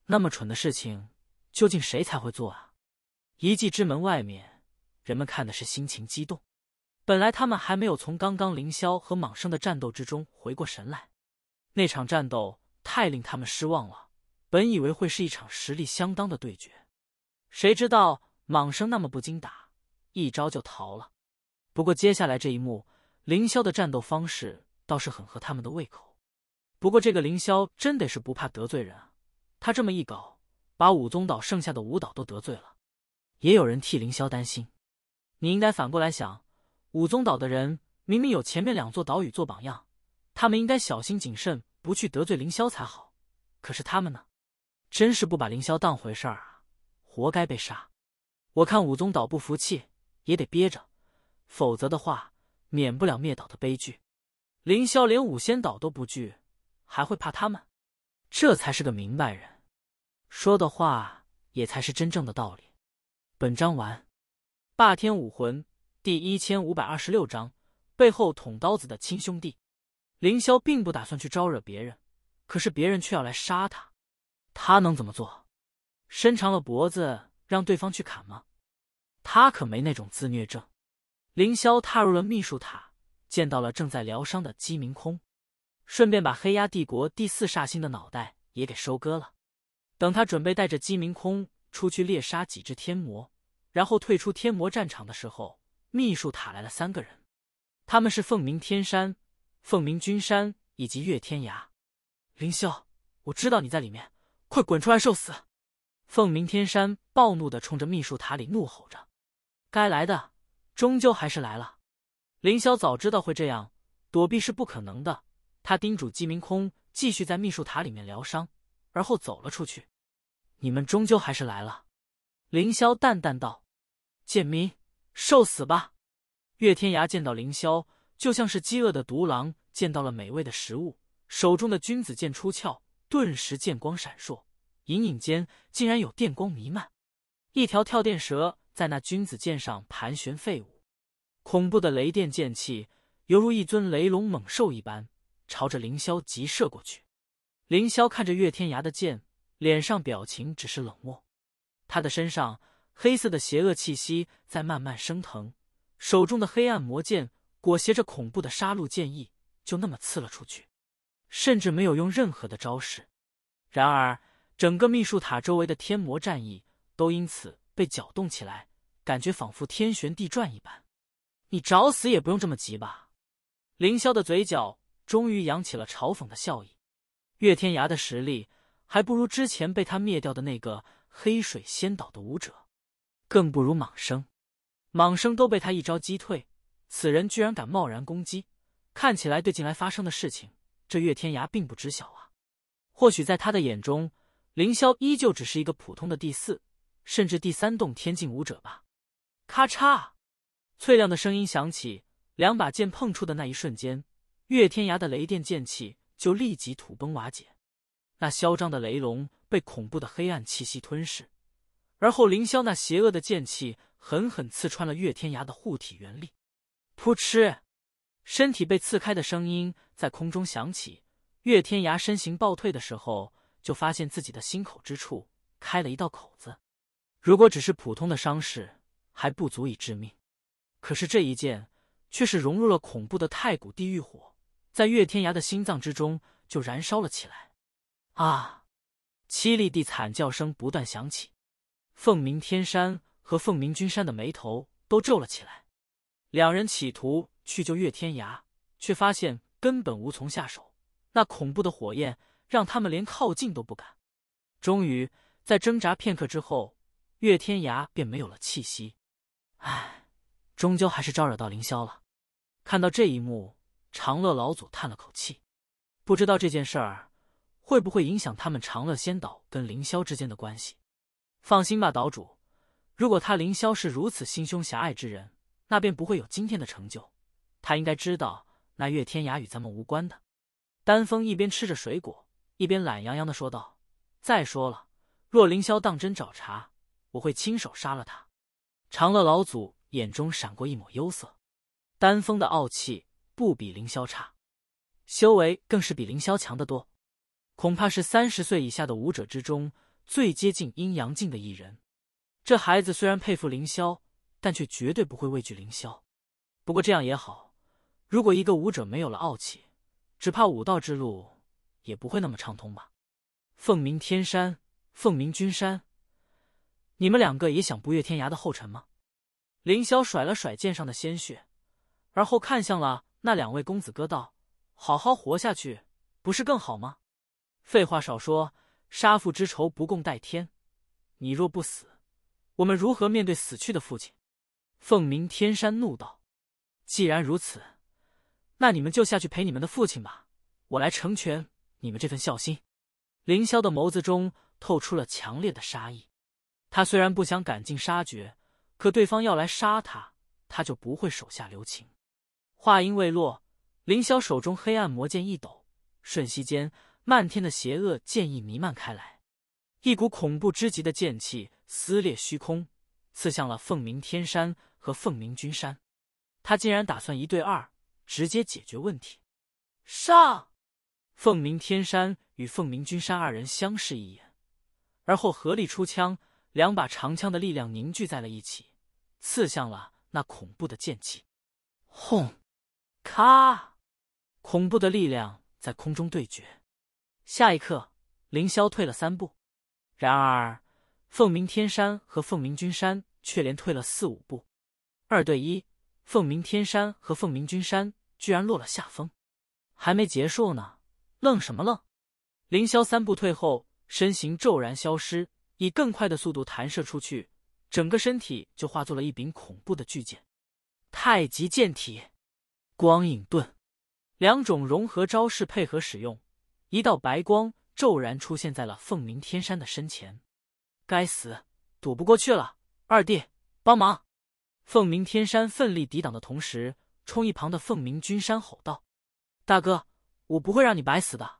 那么蠢的事情，究竟谁才会做啊？遗迹之门外面，人们看的是心情激动。本来他们还没有从刚刚凌霄和蟒生的战斗之中回过神来，那场战斗太令他们失望了。本以为会是一场实力相当的对决，谁知道蟒生那么不经打，一招就逃了。不过接下来这一幕，凌霄的战斗方式倒是很合他们的胃口。不过这个凌霄真得是不怕得罪人啊！他这么一搞，把武宗岛剩下的武岛都得罪了。也有人替凌霄担心。你应该反过来想，武宗岛的人明明有前面两座岛屿做榜样，他们应该小心谨慎，不去得罪凌霄才好。可是他们呢？真是不把凌霄当回事儿啊！活该被杀。我看武宗岛不服气也得憋着，否则的话，免不了灭岛的悲剧。凌霄连五仙岛都不惧，还会怕他们？这才是个明白人，说的话也才是真正的道理。本章完，《霸天武魂》第一千五百二十六章：背后捅刀子的亲兄弟。凌霄并不打算去招惹别人，可是别人却要来杀他，他能怎么做？伸长了脖子让对方去砍吗？他可没那种自虐症。凌霄踏入了秘术塔，见到了正在疗伤的姬明空，顺便把黑鸦帝国第四煞星的脑袋也给收割了。等他准备带着鸡鸣空出去猎杀几只天魔。然后退出天魔战场的时候，秘术塔来了三个人，他们是凤鸣天山、凤鸣君山以及月天涯。凌霄，我知道你在里面，快滚出来受死！凤鸣天山暴怒的冲着秘术塔里怒吼着：“该来的终究还是来了。”凌霄早知道会这样，躲避是不可能的。他叮嘱姬明空继续在秘术塔里面疗伤，而后走了出去。你们终究还是来了，凌霄淡淡道。贱民，受死吧！岳天涯见到凌霄，就像是饥饿的毒狼见到了美味的食物，手中的君子剑出鞘，顿时剑光闪烁，隐隐间竟然有电光弥漫。一条跳电蛇在那君子剑上盘旋飞舞，恐怖的雷电剑气犹如一尊雷龙猛兽一般，朝着凌霄疾射过去。凌霄看着岳天涯的剑，脸上表情只是冷漠，他的身上。黑色的邪恶气息在慢慢升腾，手中的黑暗魔剑裹挟着恐怖的杀戮剑意，就那么刺了出去，甚至没有用任何的招式。然而，整个秘术塔周围的天魔战意都因此被搅动起来，感觉仿佛天旋地转一般。你找死也不用这么急吧？凌霄的嘴角终于扬起了嘲讽的笑意。岳天涯的实力还不如之前被他灭掉的那个黑水仙岛的武者。更不如莽生，莽生都被他一招击退，此人居然敢贸然攻击，看起来对近来发生的事情，这岳天涯并不知晓啊。或许在他的眼中，凌霄依旧只是一个普通的第四，甚至第三洞天境武者吧。咔嚓，脆亮的声音响起，两把剑碰触的那一瞬间，岳天涯的雷电剑气就立即土崩瓦解，那嚣张的雷龙被恐怖的黑暗气息吞噬。而后，凌霄那邪恶的剑气狠狠刺穿了岳天涯的护体元力，噗嗤，身体被刺开的声音在空中响起。岳天涯身形暴退的时候，就发现自己的心口之处开了一道口子。如果只是普通的伤势，还不足以致命，可是这一剑却是融入了恐怖的太古地狱火，在岳天涯的心脏之中就燃烧了起来。啊！凄厉地惨叫声不断响起。凤鸣天山和凤鸣君山的眉头都皱了起来，两人企图去救月天涯，却发现根本无从下手。那恐怖的火焰让他们连靠近都不敢。终于，在挣扎片刻之后，月天涯便没有了气息。唉，终究还是招惹到凌霄了。看到这一幕，长乐老祖叹了口气，不知道这件事儿会不会影响他们长乐仙岛跟凌霄之间的关系。放心吧，岛主。如果他凌霄是如此心胸狭隘之人，那便不会有今天的成就。他应该知道那月天涯与咱们无关的。丹峰一边吃着水果，一边懒洋洋的说道：“再说了，若凌霄当真找茬，我会亲手杀了他。”长乐老祖眼中闪过一抹忧色。丹峰的傲气不比凌霄差，修为更是比凌霄强得多，恐怕是三十岁以下的武者之中。最接近阴阳镜的一人，这孩子虽然佩服凌霄，但却绝对不会畏惧凌霄。不过这样也好，如果一个武者没有了傲气，只怕武道之路也不会那么畅通吧。凤鸣天山，凤鸣君山，你们两个也想不越天涯的后尘吗？凌霄甩了甩剑上的鲜血，而后看向了那两位公子哥，道：“好好活下去，不是更好吗？”废话少说。杀父之仇不共戴天，你若不死，我们如何面对死去的父亲？凤鸣天山怒道：“既然如此，那你们就下去陪你们的父亲吧，我来成全你们这份孝心。”凌霄的眸子中透出了强烈的杀意。他虽然不想赶尽杀绝，可对方要来杀他，他就不会手下留情。话音未落，凌霄手中黑暗魔剑一抖，瞬息间。漫天的邪恶剑意弥漫开来，一股恐怖之极的剑气撕裂虚空，刺向了凤鸣天山和凤鸣君山。他竟然打算一对二，直接解决问题。上！凤鸣天山与凤鸣君山二人相视一眼，而后合力出枪，两把长枪的力量凝聚在了一起，刺向了那恐怖的剑气。轰！咔！恐怖的力量在空中对决。下一刻，凌霄退了三步，然而凤鸣天山和凤鸣君山却连退了四五步，二对一，凤鸣天山和凤鸣君山居然落了下风。还没结束呢，愣什么愣？凌霄三步退后，身形骤然消失，以更快的速度弹射出去，整个身体就化作了一柄恐怖的巨剑。太极剑体，光影盾，两种融合招式配合使用。一道白光骤然出现在了凤鸣天山的身前，该死，躲不过去了！二弟，帮忙！凤鸣天山奋力抵挡的同时，冲一旁的凤鸣君山吼道：“大哥，我不会让你白死的！”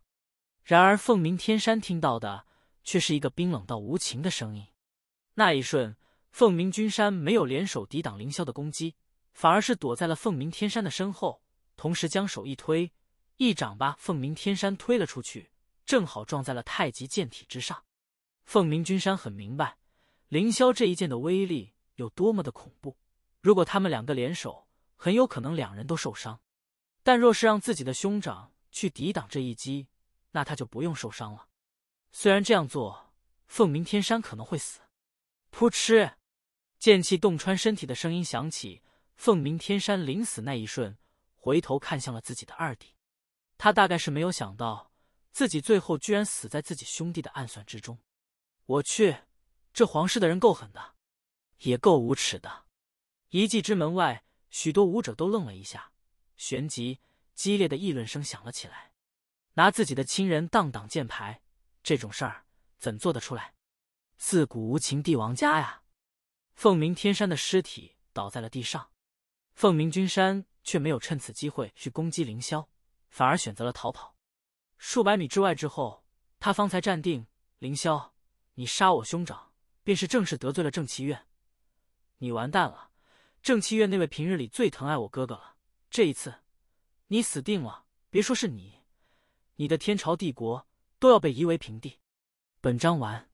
然而，凤鸣天山听到的却是一个冰冷到无情的声音。那一瞬，凤鸣君山没有联手抵挡凌霄的攻击，反而是躲在了凤鸣天山的身后，同时将手一推。一掌把凤鸣天山推了出去，正好撞在了太极剑体之上。凤鸣君山很明白凌霄这一剑的威力有多么的恐怖。如果他们两个联手，很有可能两人都受伤。但若是让自己的兄长去抵挡这一击，那他就不用受伤了。虽然这样做，凤鸣天山可能会死。扑哧，剑气洞穿身体的声音响起。凤鸣天山临死那一瞬，回头看向了自己的二弟。他大概是没有想到，自己最后居然死在自己兄弟的暗算之中。我去，这皇室的人够狠的，也够无耻的。遗迹之门外，许多武者都愣了一下，旋即激烈的议论声响了起来。拿自己的亲人当挡箭牌，这种事儿怎做得出来？自古无情帝王家呀！凤鸣天山的尸体倒在了地上，凤鸣君山却没有趁此机会去攻击凌霄。反而选择了逃跑。数百米之外之后，他方才站定。凌霄，你杀我兄长，便是正式得罪了郑气院。你完蛋了。郑气院那位平日里最疼爱我哥哥了，这一次，你死定了！别说是你，你的天朝帝国都要被夷为平地。本章完。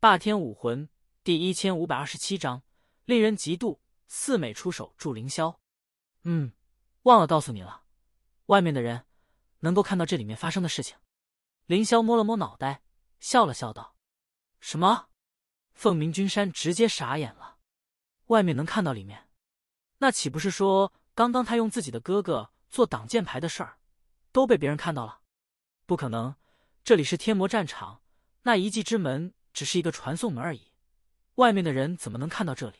霸天武魂第一千五百二十七章：令人嫉妒。四美出手助凌霄。嗯，忘了告诉你了。外面的人能够看到这里面发生的事情，凌霄摸了摸脑袋，笑了笑道：“什么？”凤鸣君山直接傻眼了。外面能看到里面，那岂不是说刚刚他用自己的哥哥做挡箭牌的事儿，都被别人看到了？不可能，这里是天魔战场，那一迹之门只是一个传送门而已，外面的人怎么能看到这里？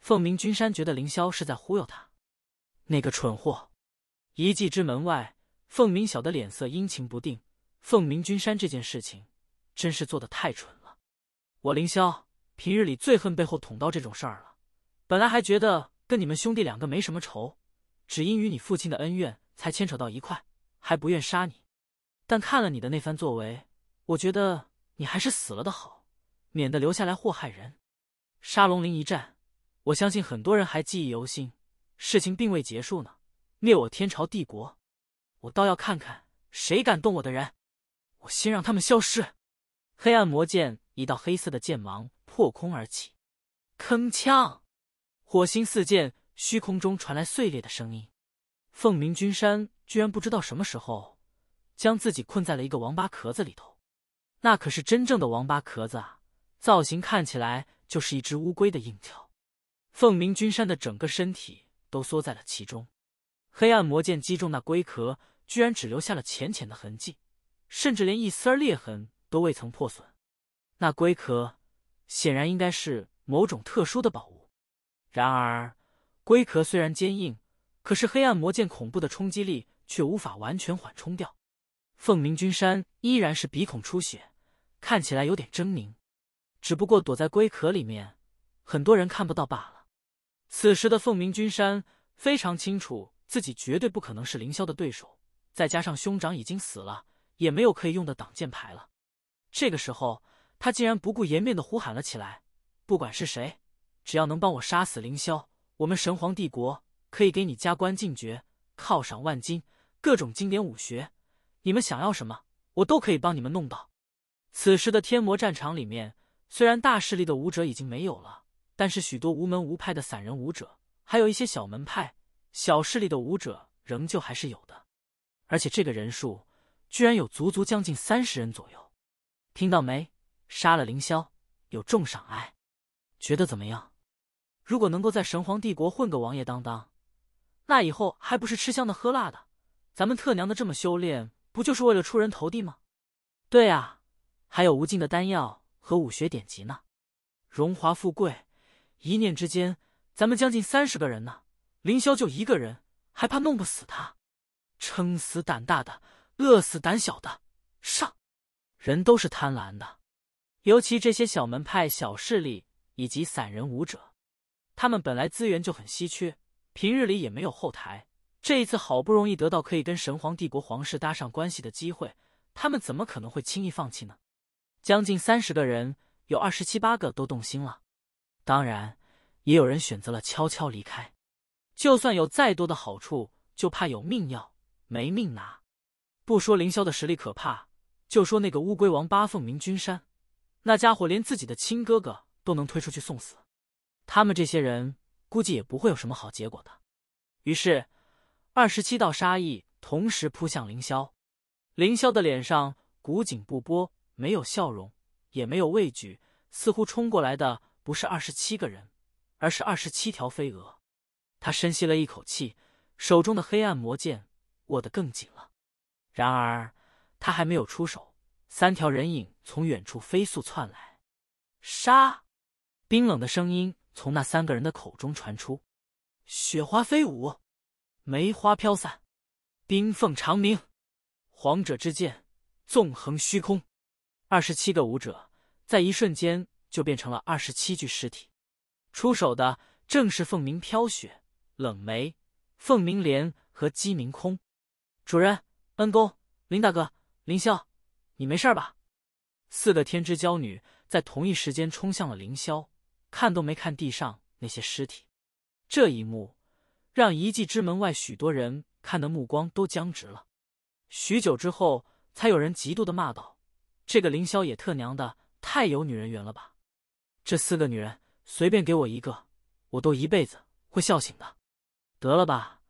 凤鸣君山觉得凌霄是在忽悠他，那个蠢货。遗迹之门外，凤鸣晓的脸色阴晴不定。凤鸣君山这件事情，真是做的太蠢了。我凌霄平日里最恨背后捅刀这种事儿了。本来还觉得跟你们兄弟两个没什么仇，只因与你父亲的恩怨才牵扯到一块，还不愿杀你。但看了你的那番作为，我觉得你还是死了的好，免得留下来祸害人。沙龙鳞一战，我相信很多人还记忆犹新。事情并未结束呢。灭我天朝帝国！我倒要看看谁敢动我的人！我先让他们消失！黑暗魔剑一道黑色的剑芒破空而起，铿锵，火星四溅，虚空中传来碎裂的声音。凤鸣君山居然不知道什么时候将自己困在了一个王八壳子里头，那可是真正的王八壳子，啊！造型看起来就是一只乌龟的硬壳。凤鸣君山的整个身体都缩在了其中。黑暗魔剑击中那龟壳，居然只留下了浅浅的痕迹，甚至连一丝裂痕都未曾破损。那龟壳显然应该是某种特殊的宝物。然而，龟壳虽然坚硬，可是黑暗魔剑恐怖的冲击力却无法完全缓冲掉。凤鸣君山依然是鼻孔出血，看起来有点狰狞，只不过躲在龟壳里面，很多人看不到罢了。此时的凤鸣君山非常清楚。自己绝对不可能是凌霄的对手，再加上兄长已经死了，也没有可以用的挡箭牌了。这个时候，他竟然不顾颜面的呼喊了起来：“不管是谁，只要能帮我杀死凌霄，我们神皇帝国可以给你加官进爵，犒赏万金，各种经典武学，你们想要什么，我都可以帮你们弄到。”此时的天魔战场里面，虽然大势力的武者已经没有了，但是许多无门无派的散人武者，还有一些小门派。小势力的武者仍旧还是有的，而且这个人数居然有足足将近三十人左右。听到没？杀了凌霄有重赏哎！觉得怎么样？如果能够在神皇帝国混个王爷当当，那以后还不是吃香的喝辣的？咱们特娘的这么修炼，不就是为了出人头地吗？对呀，还有无尽的丹药和武学典籍呢，荣华富贵一念之间。咱们将近三十个人呢。凌霄就一个人，还怕弄不死他？撑死胆大的，饿死胆小的。上，人都是贪婪的，尤其这些小门派、小势力以及散人武者，他们本来资源就很稀缺，平日里也没有后台，这一次好不容易得到可以跟神皇帝国皇室搭上关系的机会，他们怎么可能会轻易放弃呢？将近三十个人，有二十七八个都动心了，当然，也有人选择了悄悄离开。就算有再多的好处，就怕有命要没命拿。不说凌霄的实力可怕，就说那个乌龟王八凤鸣君山，那家伙连自己的亲哥哥都能推出去送死，他们这些人估计也不会有什么好结果的。于是，二十七道杀意同时扑向凌霄。凌霄的脸上古井不波，没有笑容，也没有畏惧，似乎冲过来的不是二十七个人，而是二十七条飞蛾。他深吸了一口气，手中的黑暗魔剑握得更紧了。然而，他还没有出手，三条人影从远处飞速窜来。杀！冰冷的声音从那三个人的口中传出。雪花飞舞，梅花飘散，冰凤长鸣。皇者之剑纵横虚空。二十七个武者在一瞬间就变成了二十七具尸体。出手的正是凤鸣飘雪。冷梅、凤鸣莲和鸡鸣空，主人、恩公、林大哥、凌霄，你没事吧？四个天之娇女在同一时间冲向了凌霄，看都没看地上那些尸体。这一幕让遗迹之门外许多人看的目光都僵直了。许久之后，才有人嫉妒的骂道：“这个凌霄也特娘的太有女人缘了吧？这四个女人随便给我一个，我都一辈子会笑醒的。”得了吧，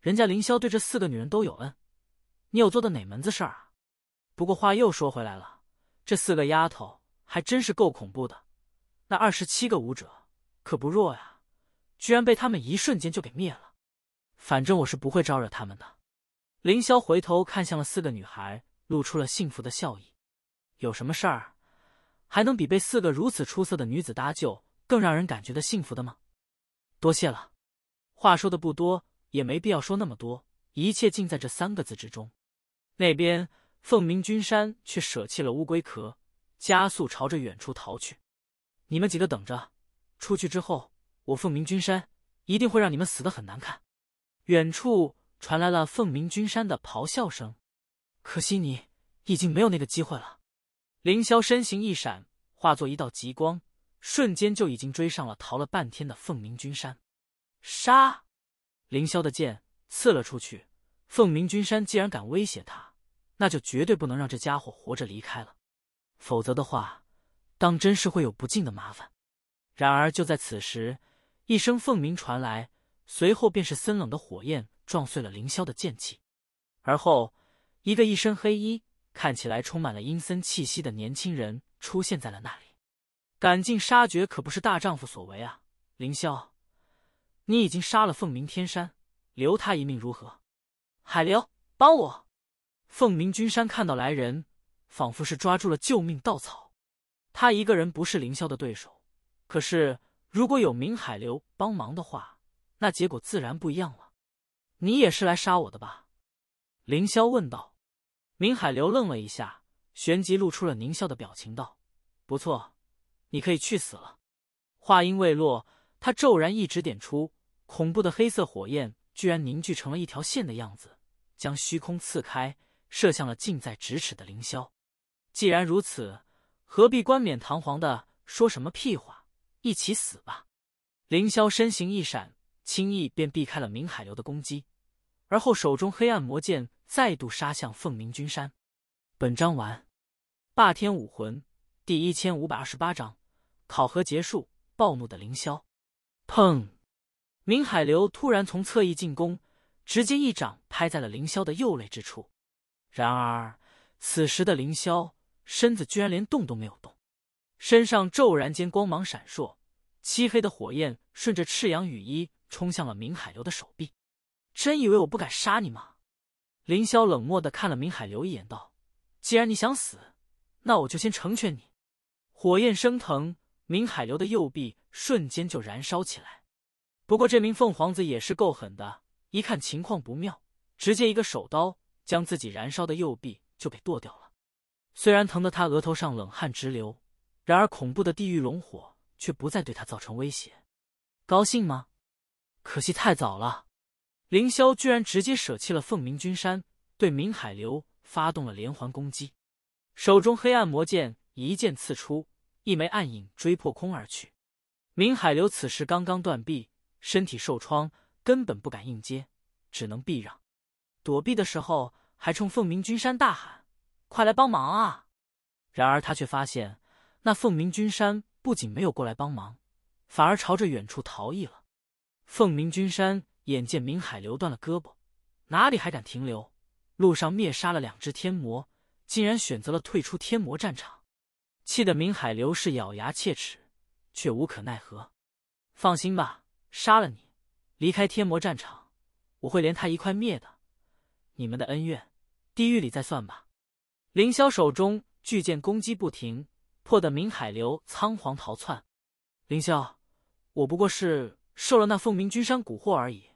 人家凌霄对这四个女人都有恩，你有做的哪门子事儿啊？不过话又说回来了，这四个丫头还真是够恐怖的，那二十七个武者可不弱呀，居然被他们一瞬间就给灭了。反正我是不会招惹他们的。凌霄回头看向了四个女孩，露出了幸福的笑意。有什么事儿，还能比被四个如此出色的女子搭救更让人感觉的幸福的吗？多谢了。话说的不多，也没必要说那么多，一切尽在这三个字之中。那边凤鸣君山却舍弃了乌龟壳，加速朝着远处逃去。你们几个等着，出去之后，我凤鸣君山一定会让你们死的很难看。远处传来了凤鸣君山的咆哮声。可惜你已经没有那个机会了。凌霄身形一闪，化作一道极光，瞬间就已经追上了逃了半天的凤鸣君山。杀！凌霄的剑刺了出去。凤鸣君山既然敢威胁他，那就绝对不能让这家伙活着离开了，否则的话，当真是会有不尽的麻烦。然而就在此时，一声凤鸣传来，随后便是森冷的火焰撞碎了凌霄的剑气。而后，一个一身黑衣、看起来充满了阴森气息的年轻人出现在了那里。赶尽杀绝可不是大丈夫所为啊，凌霄。你已经杀了凤鸣天山，留他一命如何？海流，帮我！凤鸣君山看到来人，仿佛是抓住了救命稻草。他一个人不是凌霄的对手，可是如果有明海流帮忙的话，那结果自然不一样了。你也是来杀我的吧？凌霄问道。明海流愣了一下，旋即露出了狞笑的表情，道：“不错，你可以去死了。”话音未落，他骤然一指点出。恐怖的黑色火焰居然凝聚成了一条线的样子，将虚空刺开，射向了近在咫尺的凌霄。既然如此，何必冠冕堂皇的说什么屁话？一起死吧！凌霄身形一闪，轻易便避开了明海流的攻击，而后手中黑暗魔剑再度杀向凤鸣君山。本章完。霸天武魂第一千五百二十八章考核结束，暴怒的凌霄。砰！明海流突然从侧翼进攻，直接一掌拍在了凌霄的右肋之处。然而，此时的凌霄身子居然连动都没有动，身上骤然间光芒闪烁，漆黑的火焰顺着赤阳羽衣冲向了明海流的手臂。真以为我不敢杀你吗？凌霄冷漠的看了明海流一眼，道：“既然你想死，那我就先成全你。”火焰升腾，明海流的右臂瞬间就燃烧起来。不过这名凤凰子也是够狠的，一看情况不妙，直接一个手刀将自己燃烧的右臂就给剁掉了。虽然疼得他额头上冷汗直流，然而恐怖的地狱龙火却不再对他造成威胁。高兴吗？可惜太早了，凌霄居然直接舍弃了凤鸣君山，对明海流发动了连环攻击。手中黑暗魔剑一剑刺出，一枚暗影追破空而去。明海流此时刚刚断臂。身体受创，根本不敢硬接，只能避让。躲避的时候，还冲凤鸣君山大喊：“快来帮忙啊！”然而他却发现，那凤鸣君山不仅没有过来帮忙，反而朝着远处逃逸了。凤鸣君山眼见明海流断了胳膊，哪里还敢停留？路上灭杀了两只天魔，竟然选择了退出天魔战场，气得明海流是咬牙切齿，却无可奈何。放心吧。杀了你，离开天魔战场，我会连他一块灭的。你们的恩怨，地狱里再算吧。凌霄手中巨剑攻击不停，破得明海流仓皇逃窜。凌霄，我不过是受了那凤鸣君山蛊惑而已，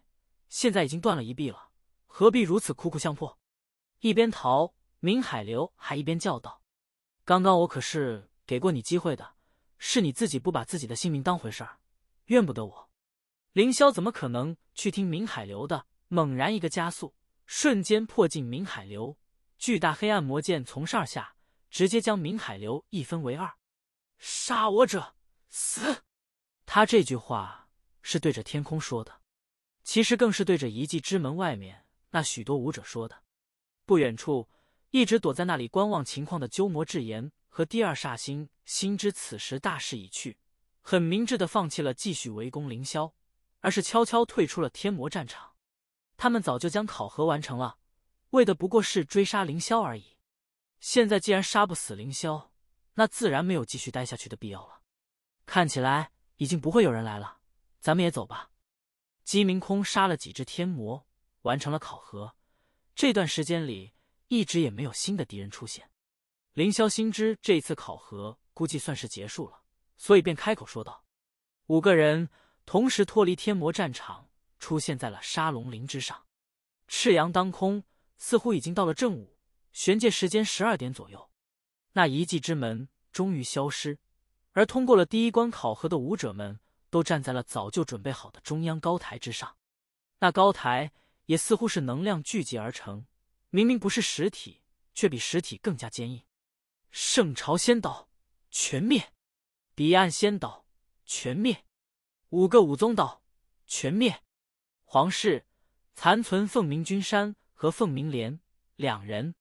现在已经断了一臂了，何必如此苦苦相迫？一边逃，明海流还一边叫道：“刚刚我可是给过你机会的，是你自己不把自己的性命当回事儿，怨不得我。”凌霄怎么可能去听明海流的？猛然一个加速，瞬间破进明海流，巨大黑暗魔剑从上下直接将明海流一分为二。杀我者死！他这句话是对着天空说的，其实更是对着遗迹之门外面那许多武者说的。不远处，一直躲在那里观望情况的鸠摩智言和第二煞星，心知此时大势已去，很明智的放弃了继续围攻凌霄。而是悄悄退出了天魔战场，他们早就将考核完成了，为的不过是追杀凌霄而已。现在既然杀不死凌霄，那自然没有继续待下去的必要了。看起来已经不会有人来了，咱们也走吧。鸡鸣空杀了几只天魔，完成了考核。这段时间里一直也没有新的敌人出现。凌霄心知这一次考核估计算是结束了，所以便开口说道：“五个人。”同时脱离天魔战场，出现在了沙龙林之上。赤阳当空，似乎已经到了正午，玄界时间十二点左右。那一迹之门终于消失，而通过了第一关考核的武者们都站在了早就准备好的中央高台之上。那高台也似乎是能量聚集而成，明明不是实体，却比实体更加坚硬。圣朝仙岛全灭，彼岸仙岛全灭。五个武宗岛全灭，皇室残存凤鸣君山和凤鸣莲两人；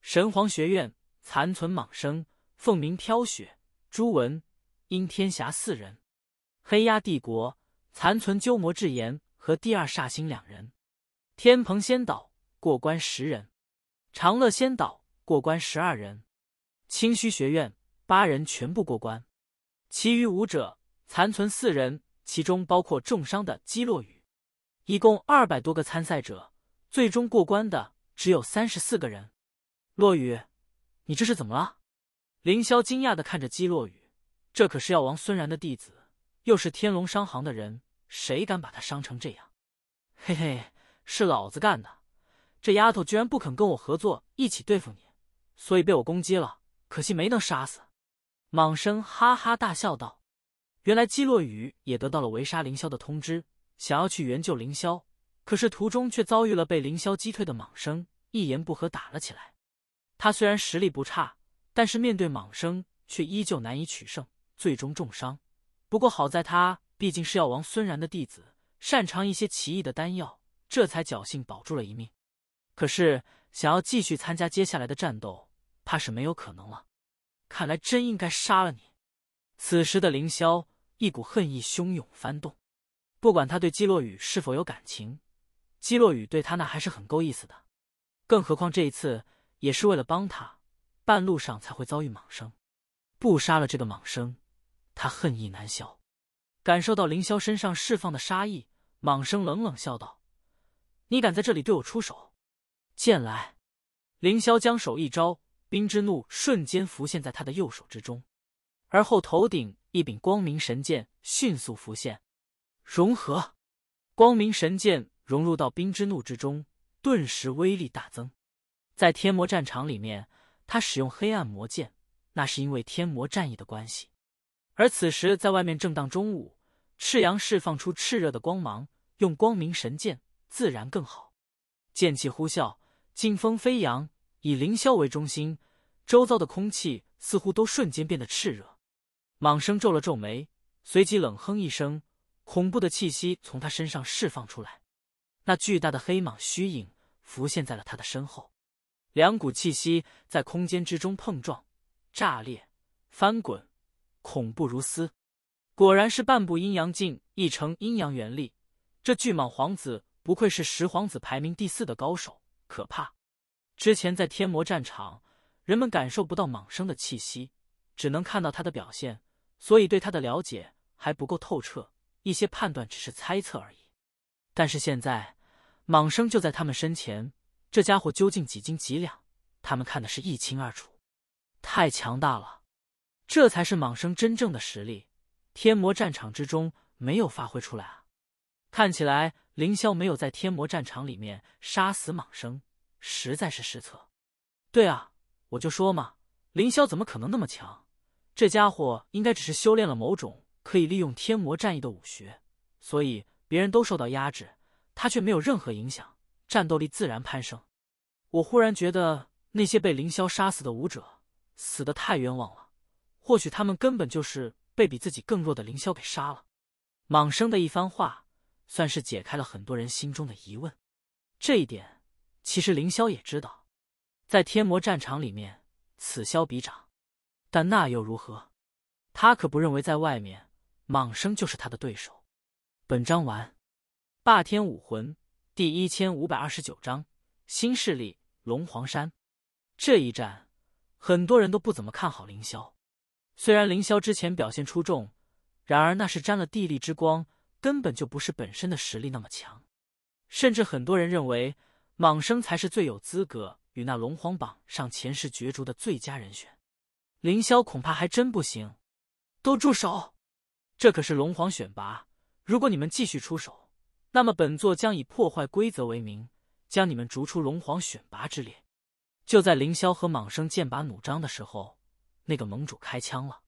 神皇学院残存莽生、凤鸣飘雪、朱文、阴天霞四人；黑鸦帝国残存鸠摩智炎和第二煞星两人；天蓬仙岛过关十人，长乐仙岛过关十二人，清虚学院八人全部过关，其余武者残存四人。其中包括重伤的姬落雨，一共二百多个参赛者，最终过关的只有三十四个人。落雨，你这是怎么了？凌霄惊讶的看着姬落雨，这可是药王孙然的弟子，又是天龙商行的人，谁敢把他伤成这样？嘿嘿，是老子干的。这丫头居然不肯跟我合作，一起对付你，所以被我攻击了，可惜没能杀死。蟒生哈哈大笑道。原来姬落雨也得到了围杀凌霄的通知，想要去援救凌霄，可是途中却遭遇了被凌霄击退的蟒生，一言不合打了起来。他虽然实力不差，但是面对蟒生却依旧难以取胜，最终重伤。不过好在他毕竟是药王孙然的弟子，擅长一些奇异的丹药，这才侥幸保住了一命。可是想要继续参加接下来的战斗，怕是没有可能了。看来真应该杀了你。此时的凌霄。一股恨意汹涌翻动，不管他对姬洛雨是否有感情，姬洛雨对他那还是很够意思的。更何况这一次也是为了帮他，半路上才会遭遇蟒生，不杀了这个蟒生，他恨意难消。感受到凌霄身上释放的杀意，蟒生冷冷笑道：“你敢在这里对我出手？”剑来！凌霄将手一招，冰之怒瞬间浮现在他的右手之中，而后头顶。一柄光明神剑迅速浮现，融合光明神剑融入到冰之怒之中，顿时威力大增。在天魔战场里面，他使用黑暗魔剑，那是因为天魔战役的关系。而此时在外面正当中午，赤阳释放出炽热的光芒，用光明神剑自然更好。剑气呼啸，劲风飞扬，以凌霄为中心，周遭的空气似乎都瞬间变得炽热。蟒生皱了皱眉，随即冷哼一声，恐怖的气息从他身上释放出来，那巨大的黑蟒虚影浮现在了他的身后，两股气息在空间之中碰撞、炸裂、翻滚，恐怖如斯。果然是半步阴阳境，一成阴阳元力。这巨蟒皇子不愧是十皇子排名第四的高手，可怕！之前在天魔战场，人们感受不到蟒生的气息，只能看到他的表现。所以对他的了解还不够透彻，一些判断只是猜测而已。但是现在蟒生就在他们身前，这家伙究竟几斤几两，他们看的是一清二楚。太强大了，这才是蟒生真正的实力，天魔战场之中没有发挥出来啊！看起来凌霄没有在天魔战场里面杀死蟒生，实在是失策。对啊，我就说嘛，凌霄怎么可能那么强？这家伙应该只是修炼了某种可以利用天魔战役的武学，所以别人都受到压制，他却没有任何影响，战斗力自然攀升。我忽然觉得那些被凌霄杀死的武者死的太冤枉了，或许他们根本就是被比自己更弱的凌霄给杀了。莽生的一番话算是解开了很多人心中的疑问。这一点其实凌霄也知道，在天魔战场里面，此消彼长。但那又如何？他可不认为在外面，莽生就是他的对手。本章完。霸天武魂第一千五百二十九章：新势力龙皇山。这一战，很多人都不怎么看好凌霄。虽然凌霄之前表现出众，然而那是沾了地利之光，根本就不是本身的实力那么强。甚至很多人认为，莽生才是最有资格与那龙皇榜上前十角逐的最佳人选。凌霄恐怕还真不行，都住手！这可是龙皇选拔，如果你们继续出手，那么本座将以破坏规则为名，将你们逐出龙皇选拔之列。就在凌霄和蟒生剑拔弩张的时候，那个盟主开枪了。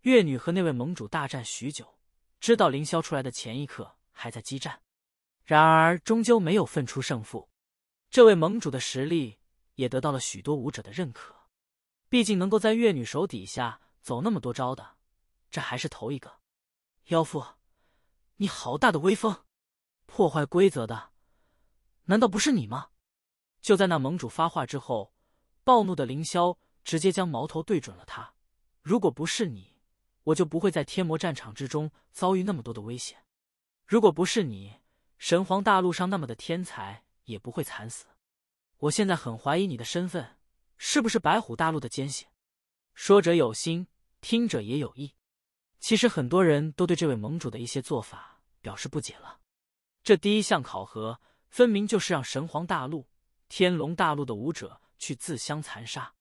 月女和那位盟主大战许久，知道凌霄出来的前一刻还在激战，然而终究没有分出胜负。这位盟主的实力也得到了许多武者的认可。毕竟能够在月女手底下走那么多招的，这还是头一个。妖妇，你好大的威风！破坏规则的，难道不是你吗？就在那盟主发话之后，暴怒的凌霄直接将矛头对准了他。如果不是你，我就不会在天魔战场之中遭遇那么多的危险。如果不是你，神皇大陆上那么的天才也不会惨死。我现在很怀疑你的身份。是不是白虎大陆的奸细？说者有心，听者也有意。其实很多人都对这位盟主的一些做法表示不解了。这第一项考核，分明就是让神皇大陆、天龙大陆的武者去自相残杀。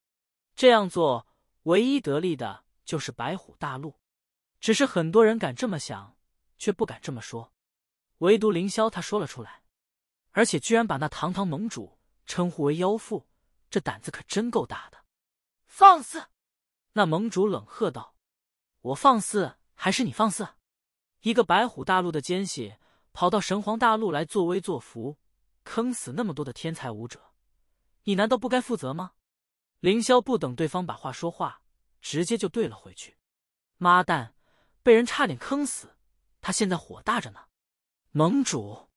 这样做，唯一得利的就是白虎大陆。只是很多人敢这么想，却不敢这么说。唯独凌霄，他说了出来，而且居然把那堂堂盟主称呼为妖妇。这胆子可真够大的！放肆！那盟主冷喝道：“我放肆还是你放肆？一个白虎大陆的奸细跑到神皇大陆来作威作福，坑死那么多的天才武者，你难道不该负责吗？”凌霄不等对方把话说话，直接就怼了回去：“妈蛋！被人差点坑死，他现在火大着呢！盟主，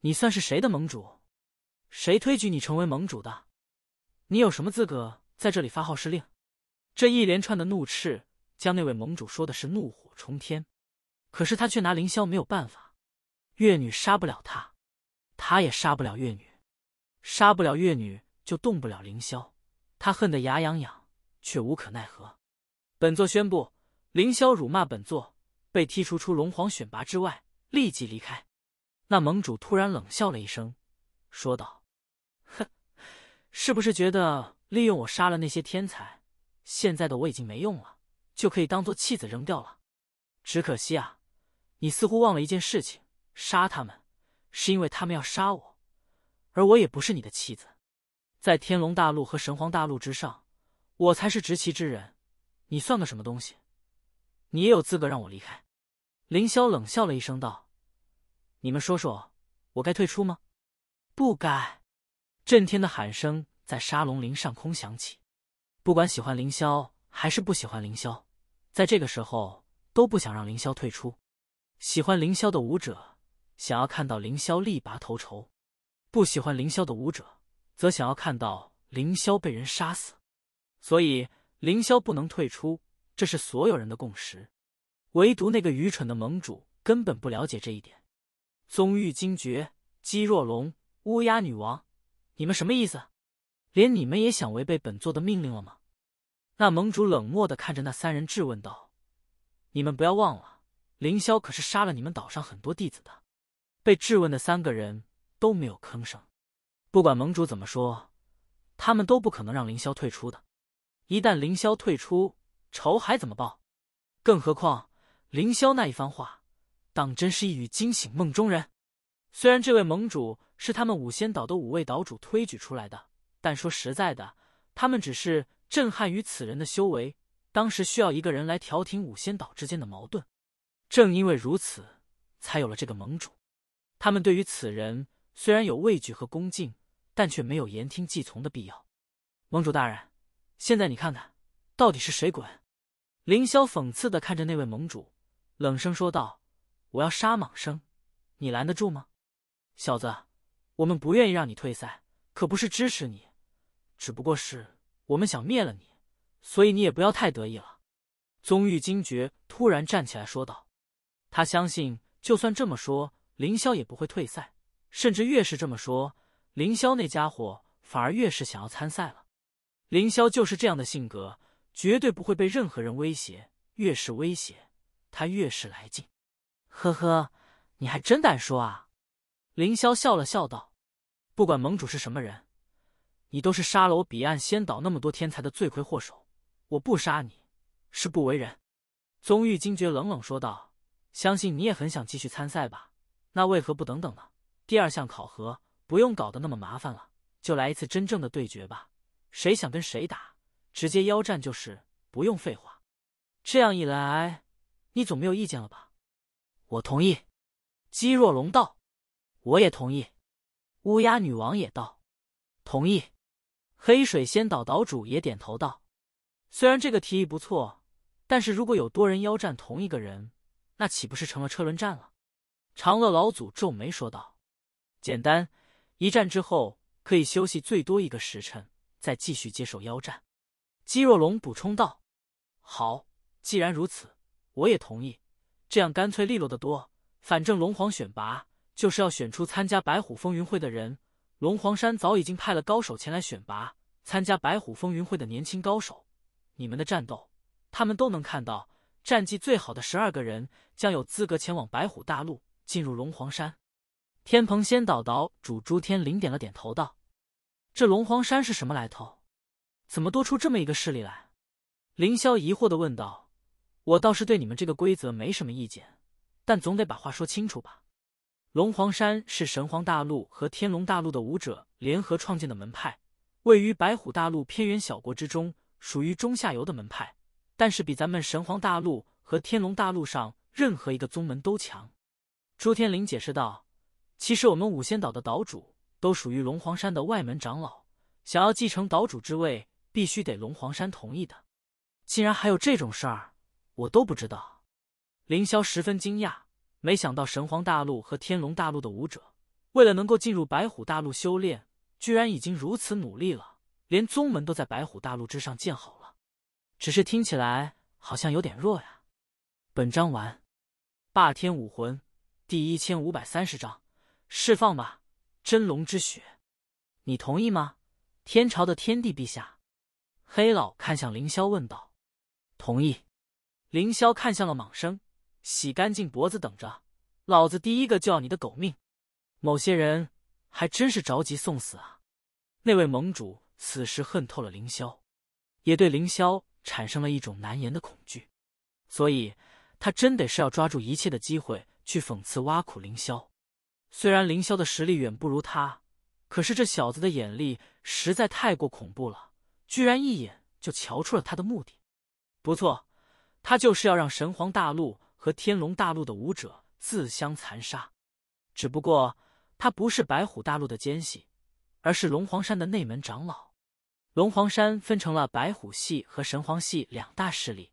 你算是谁的盟主？谁推举你成为盟主的？”你有什么资格在这里发号施令？这一连串的怒斥将那位盟主说的是怒火冲天，可是他却拿凌霄没有办法。月女杀不了他，他也杀不了月女，杀不了月女就动不了凌霄。他恨得牙痒痒，却无可奈何。本座宣布，凌霄辱骂本座，被剔除出龙皇选拔之外，立即离开。那盟主突然冷笑了一声，说道。是不是觉得利用我杀了那些天才？现在的我已经没用了，就可以当做弃子扔掉了？只可惜啊，你似乎忘了一件事情：杀他们，是因为他们要杀我，而我也不是你的妻子。在天龙大陆和神皇大陆之上，我才是执棋之人。你算个什么东西？你也有资格让我离开？凌霄冷笑了一声，道：“你们说说，我该退出吗？不该。”震天的喊声在沙龙林上空响起。不管喜欢凌霄还是不喜欢凌霄，在这个时候都不想让凌霄退出。喜欢凌霄的舞者想要看到凌霄力拔头筹，不喜欢凌霄的舞者则想要看到凌霄被人杀死。所以凌霄不能退出，这是所有人的共识。唯独那个愚蠢的盟主根本不了解这一点。宗玉惊绝，姬若龙，乌鸦女王。你们什么意思？连你们也想违背本座的命令了吗？那盟主冷漠的看着那三人质问道：“你们不要忘了，凌霄可是杀了你们岛上很多弟子的。”被质问的三个人都没有吭声。不管盟主怎么说，他们都不可能让凌霄退出的。一旦凌霄退出，仇还怎么报？更何况凌霄那一番话，当真是一语惊醒梦中人。虽然这位盟主。是他们五仙岛的五位岛主推举出来的，但说实在的，他们只是震撼于此人的修为。当时需要一个人来调停五仙岛之间的矛盾，正因为如此，才有了这个盟主。他们对于此人虽然有畏惧和恭敬，但却没有言听计从的必要。盟主大人，现在你看看，到底是谁滚？凌霄讽刺的看着那位盟主，冷声说道：“我要杀蟒生，你拦得住吗，小子？”我们不愿意让你退赛，可不是支持你，只不过是我们想灭了你，所以你也不要太得意了。宗玉惊觉突然站起来说道：“他相信，就算这么说，凌霄也不会退赛，甚至越是这么说，凌霄那家伙反而越是想要参赛了。凌霄就是这样的性格，绝对不会被任何人威胁，越是威胁他越是来劲。呵呵，你还真敢说啊！”凌霄笑了笑道：“不管盟主是什么人，你都是杀了我彼岸仙岛那么多天才的罪魁祸首。我不杀你，是不为人。”宗玉惊觉，冷冷说道：“相信你也很想继续参赛吧？那为何不等等呢？第二项考核不用搞得那么麻烦了，就来一次真正的对决吧。谁想跟谁打，直接邀战就是，不用废话。这样一来，你总没有意见了吧？”“我同意。”姬若龙道。我也同意，乌鸦女王也道：“同意。”黑水仙岛岛主也点头道：“虽然这个提议不错，但是如果有多人邀战同一个人，那岂不是成了车轮战了？”长乐老祖皱眉说道：“简单，一战之后可以休息最多一个时辰，再继续接受邀战。”姬若龙补充道：“好，既然如此，我也同意，这样干脆利落的多。反正龙皇选拔。”就是要选出参加白虎风云会的人。龙皇山早已经派了高手前来选拔参加白虎风云会的年轻高手。你们的战斗，他们都能看到。战绩最好的十二个人将有资格前往白虎大陆，进入龙皇山。天蓬仙岛岛主朱天麟点了点头，道：“这龙皇山是什么来头？怎么多出这么一个势力来？”凌霄疑惑的问道：“我倒是对你们这个规则没什么意见，但总得把话说清楚吧。”龙皇山是神皇大陆和天龙大陆的武者联合创建的门派，位于白虎大陆偏远小国之中，属于中下游的门派，但是比咱们神皇大陆和天龙大陆上任何一个宗门都强。朱天林解释道：“其实我们五仙岛的岛主都属于龙皇山的外门长老，想要继承岛主之位，必须得龙皇山同意的。竟然还有这种事儿，我都不知道。”凌霄十分惊讶。没想到神皇大陆和天龙大陆的武者，为了能够进入白虎大陆修炼，居然已经如此努力了，连宗门都在白虎大陆之上建好了。只是听起来好像有点弱呀。本章完。霸天武魂第一千五百三十章：释放吧，真龙之血，你同意吗？天朝的天帝陛下，黑老看向凌霄问道：“同意？”凌霄看向了莽生。洗干净脖子，等着，老子第一个就要你的狗命！某些人还真是着急送死啊！那位盟主此时恨透了凌霄，也对凌霄产生了一种难言的恐惧，所以他真得是要抓住一切的机会去讽刺挖苦凌霄。虽然凌霄的实力远不如他，可是这小子的眼力实在太过恐怖了，居然一眼就瞧出了他的目的。不错，他就是要让神皇大陆。和天龙大陆的武者自相残杀，只不过他不是白虎大陆的奸细，而是龙皇山的内门长老。龙皇山分成了白虎系和神皇系两大势力。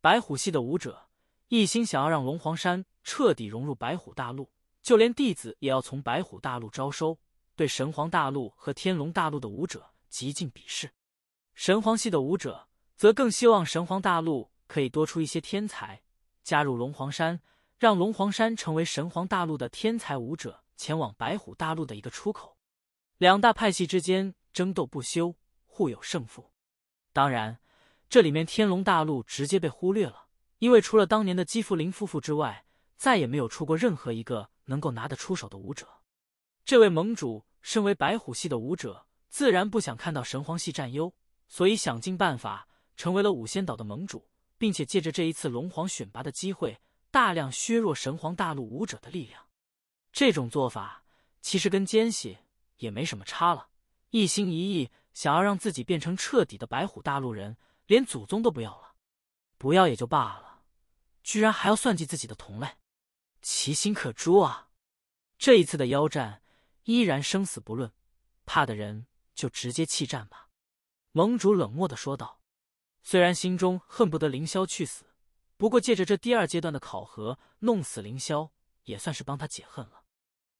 白虎系的武者一心想要让龙皇山彻底融入白虎大陆，就连弟子也要从白虎大陆招收，对神皇大陆和天龙大陆的武者极尽鄙视。神皇系的武者则更希望神皇大陆可以多出一些天才。加入龙皇山，让龙皇山成为神皇大陆的天才武者前往白虎大陆的一个出口。两大派系之间争斗不休，互有胜负。当然，这里面天龙大陆直接被忽略了，因为除了当年的姬福林夫妇之外，再也没有出过任何一个能够拿得出手的武者。这位盟主身为白虎系的武者，自然不想看到神皇系占优，所以想尽办法成为了五仙岛的盟主。并且借着这一次龙皇选拔的机会，大量削弱神皇大陆武者的力量。这种做法其实跟奸细也没什么差了，一心一意想要让自己变成彻底的白虎大陆人，连祖宗都不要了。不要也就罢了，居然还要算计自己的同类，其心可诛啊！这一次的妖战依然生死不论，怕的人就直接弃战吧。盟主冷漠的说道。虽然心中恨不得凌霄去死，不过借着这第二阶段的考核弄死凌霄，也算是帮他解恨了。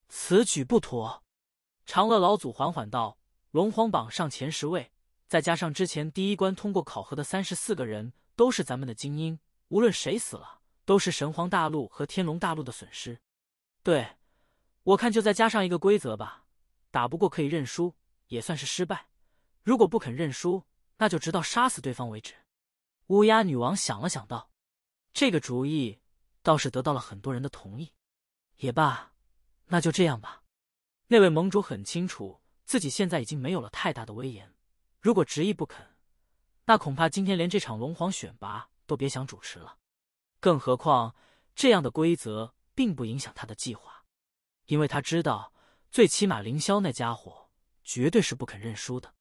此举不妥，长乐老祖缓缓道：“龙皇榜上前十位，再加上之前第一关通过考核的三十四个人，都是咱们的精英。无论谁死了，都是神皇大陆和天龙大陆的损失。对，我看就再加上一个规则吧：打不过可以认输，也算是失败。如果不肯认输。”那就直到杀死对方为止。乌鸦女王想了想，道：“这个主意倒是得到了很多人的同意。也罢，那就这样吧。”那位盟主很清楚自己现在已经没有了太大的威严，如果执意不肯，那恐怕今天连这场龙皇选拔都别想主持了。更何况，这样的规则并不影响他的计划，因为他知道，最起码凌霄那家伙绝对是不肯认输的。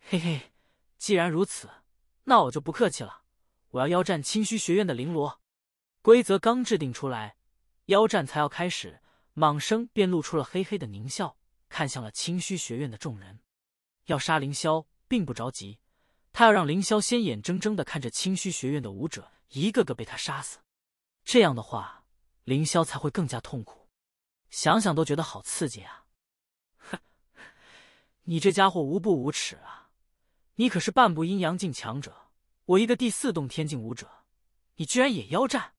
嘿嘿。既然如此，那我就不客气了。我要邀战清虚学院的绫罗。规则刚制定出来，邀战才要开始，蟒生便露出了嘿嘿的狞笑，看向了清虚学院的众人。要杀凌霄，并不着急，他要让凌霄先眼睁睁的看着清虚学院的武者一个个被他杀死。这样的话，凌霄才会更加痛苦。想想都觉得好刺激啊！哼，你这家伙无不无耻啊！你可是半步阴阳境强者，我一个第四洞天境武者，你居然也腰斩？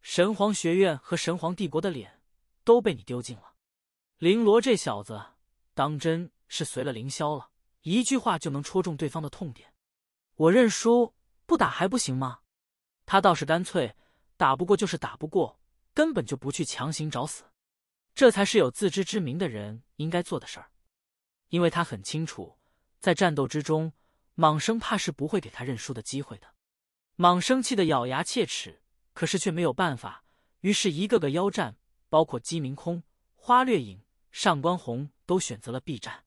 神皇学院和神皇帝国的脸都被你丢尽了。绫罗这小子当真是随了凌霄了，一句话就能戳中对方的痛点。我认输，不打还不行吗？他倒是干脆，打不过就是打不过，根本就不去强行找死，这才是有自知之明的人应该做的事儿，因为他很清楚，在战斗之中。莽生怕是不会给他认输的机会的，莽生气得咬牙切齿，可是却没有办法。于是，一个个腰战，包括鸡鸣空、花掠影、上官红都选择了避战。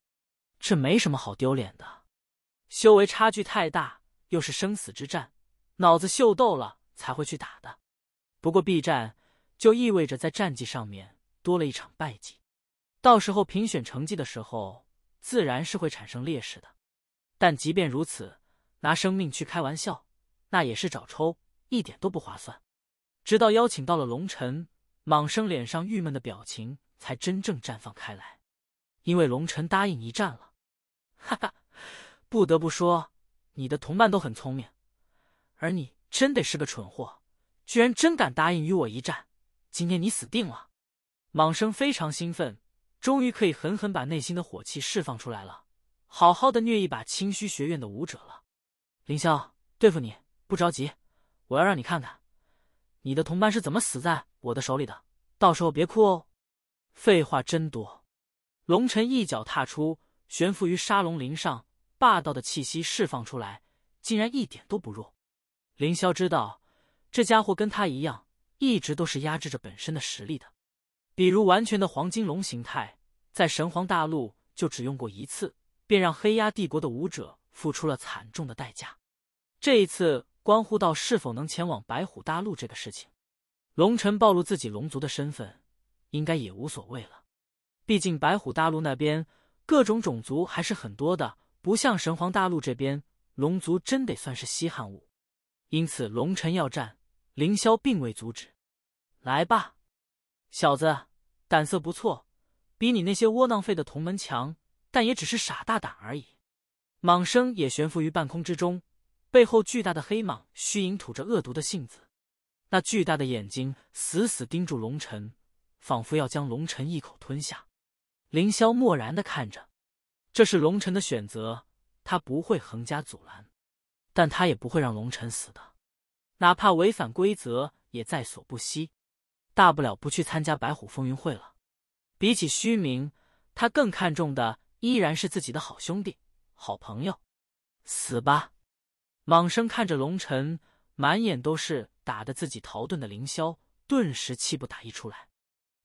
这没什么好丢脸的，修为差距太大，又是生死之战，脑子秀逗了才会去打的。不过，避战就意味着在战绩上面多了一场败绩，到时候评选成绩的时候，自然是会产生劣势的。但即便如此，拿生命去开玩笑，那也是找抽，一点都不划算。直到邀请到了龙尘，莽生脸上郁闷的表情才真正绽放开来，因为龙辰答应一战了。哈哈，不得不说，你的同伴都很聪明，而你真得是个蠢货，居然真敢答应与我一战。今天你死定了！莽生非常兴奋，终于可以狠狠把内心的火气释放出来了。好好的虐一把清虚学院的武者了，凌霄，对付你不着急，我要让你看看你的同伴是怎么死在我的手里的。到时候别哭哦。废话真多。龙尘一脚踏出，悬浮于沙龙林上，霸道的气息释放出来，竟然一点都不弱。凌霄知道这家伙跟他一样，一直都是压制着本身的实力的。比如完全的黄金龙形态，在神皇大陆就只用过一次。便让黑鸦帝国的武者付出了惨重的代价。这一次关乎到是否能前往白虎大陆这个事情，龙晨暴露自己龙族的身份，应该也无所谓了。毕竟白虎大陆那边各种种族还是很多的，不像神皇大陆这边，龙族真得算是稀罕物。因此，龙晨要战，凌霄并未阻止。来吧，小子，胆色不错，比你那些窝囊废的同门强。但也只是傻大胆而已。蟒生也悬浮于半空之中，背后巨大的黑蟒虚影吐着恶毒的信子，那巨大的眼睛死死盯住龙尘，仿佛要将龙尘一口吞下。凌霄漠然的看着，这是龙辰的选择，他不会横加阻拦，但他也不会让龙辰死的，哪怕违反规则也在所不惜。大不了不去参加白虎风云会了。比起虚名，他更看重的。依然是自己的好兄弟、好朋友，死吧！蟒生看着龙尘，满眼都是打的自己逃遁的凌霄，顿时气不打一出来，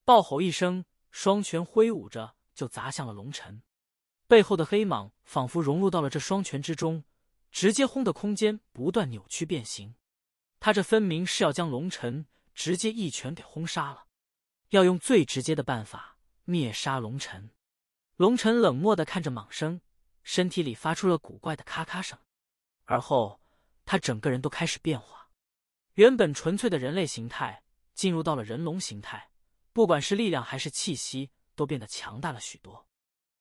暴吼一声，双拳挥舞着就砸向了龙尘。背后的黑蟒仿佛融入到了这双拳之中，直接轰的空间不断扭曲变形。他这分明是要将龙尘直接一拳给轰杀了，要用最直接的办法灭杀龙尘。龙晨冷漠的看着蟒生，身体里发出了古怪的咔咔声，而后他整个人都开始变化，原本纯粹的人类形态进入到了人龙形态，不管是力量还是气息，都变得强大了许多。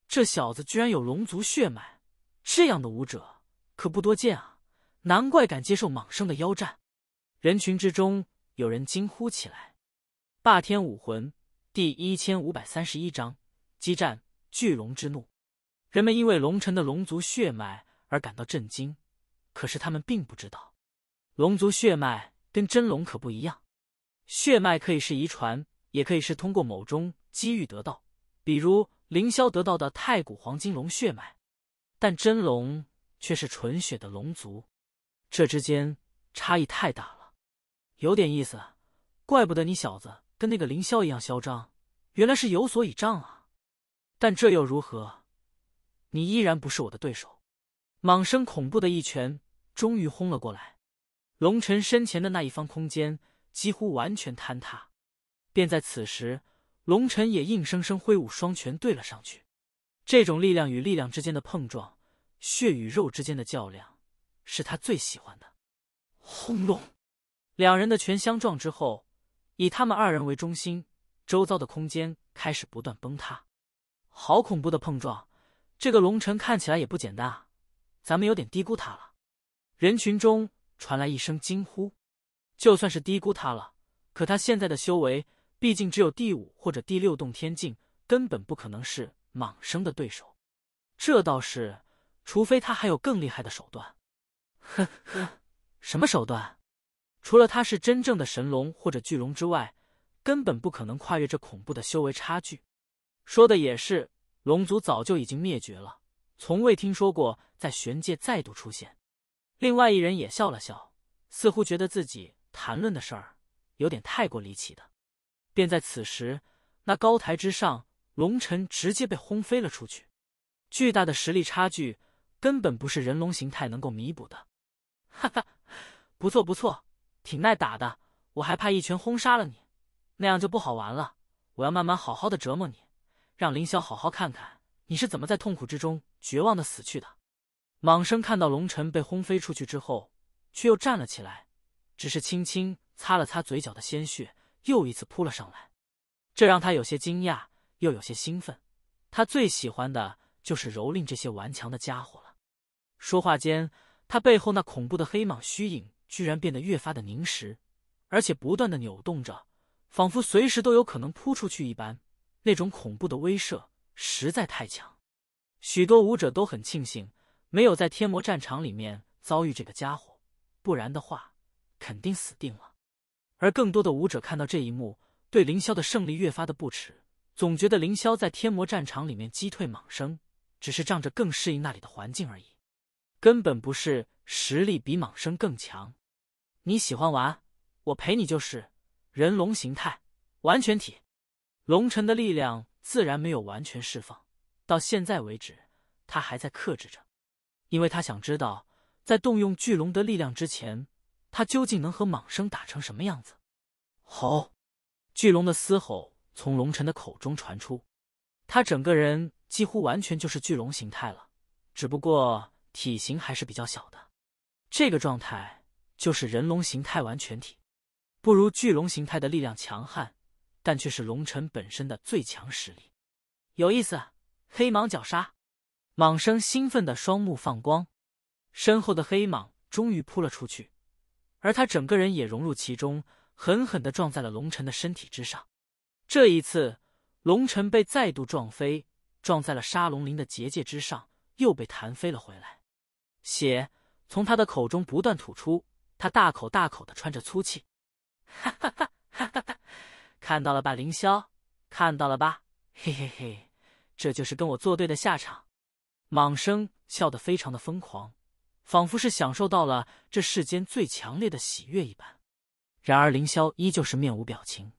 这小子居然有龙族血脉，这样的武者可不多见啊！难怪敢接受蟒生的腰战。人群之中有人惊呼起来：“霸天武魂第一千五百三十一章激战。”巨龙之怒，人们因为龙晨的龙族血脉而感到震惊，可是他们并不知道，龙族血脉跟真龙可不一样。血脉可以是遗传，也可以是通过某种机遇得到，比如凌霄得到的太古黄金龙血脉，但真龙却是纯血的龙族，这之间差异太大了。有点意思，怪不得你小子跟那个凌霄一样嚣张，原来是有所倚仗啊。但这又如何？你依然不是我的对手。莽生恐怖的一拳终于轰了过来，龙晨身前的那一方空间几乎完全坍塌。便在此时，龙晨也硬生生挥舞双拳对了上去。这种力量与力量之间的碰撞，血与肉之间的较量，是他最喜欢的。轰隆！两人的拳相撞之后，以他们二人为中心，周遭的空间开始不断崩塌。好恐怖的碰撞！这个龙尘看起来也不简单啊，咱们有点低估他了。人群中传来一声惊呼。就算是低估他了，可他现在的修为毕竟只有第五或者第六洞天境，根本不可能是莽生的对手。这倒是，除非他还有更厉害的手段。呵呵，什么手段？除了他是真正的神龙或者巨龙之外，根本不可能跨越这恐怖的修为差距。说的也是，龙族早就已经灭绝了，从未听说过在玄界再度出现。另外一人也笑了笑，似乎觉得自己谈论的事儿有点太过离奇的。便在此时，那高台之上，龙尘直接被轰飞了出去。巨大的实力差距根本不是人龙形态能够弥补的。哈哈，不错不错，挺耐打的。我还怕一拳轰杀了你，那样就不好玩了。我要慢慢好好的折磨你。让凌霄好好看看你是怎么在痛苦之中绝望的死去的。蟒生看到龙尘被轰飞出去之后，却又站了起来，只是轻轻擦了擦嘴角的鲜血，又一次扑了上来。这让他有些惊讶，又有些兴奋。他最喜欢的就是蹂躏这些顽强的家伙了。说话间，他背后那恐怖的黑蟒虚影居然变得越发的凝实，而且不断的扭动着，仿佛随时都有可能扑出去一般。那种恐怖的威慑实在太强，许多武者都很庆幸没有在天魔战场里面遭遇这个家伙，不然的话肯定死定了。而更多的武者看到这一幕，对凌霄的胜利越发的不耻，总觉得凌霄在天魔战场里面击退莽生，只是仗着更适应那里的环境而已，根本不是实力比莽生更强。你喜欢玩，我陪你就是。人龙形态完全体。龙尘的力量自然没有完全释放，到现在为止，他还在克制着，因为他想知道，在动用巨龙的力量之前，他究竟能和蟒生打成什么样子。吼！巨龙的嘶吼从龙尘的口中传出，他整个人几乎完全就是巨龙形态了，只不过体型还是比较小的。这个状态就是人龙形态完全体，不如巨龙形态的力量强悍。但却是龙尘本身的最强实力，有意思！黑蟒绞杀，蟒生兴奋的双目放光，身后的黑蟒终于扑了出去，而他整个人也融入其中，狠狠的撞在了龙尘的身体之上。这一次，龙尘被再度撞飞，撞在了杀龙鳞的结界之上，又被弹飞了回来。血从他的口中不断吐出，他大口大口的喘着粗气，哈哈哈！哈哈！看到了吧，凌霄，看到了吧，嘿嘿嘿，这就是跟我作对的下场。蟒生笑得非常的疯狂，仿佛是享受到了这世间最强烈的喜悦一般。然而，凌霄依旧是面无表情。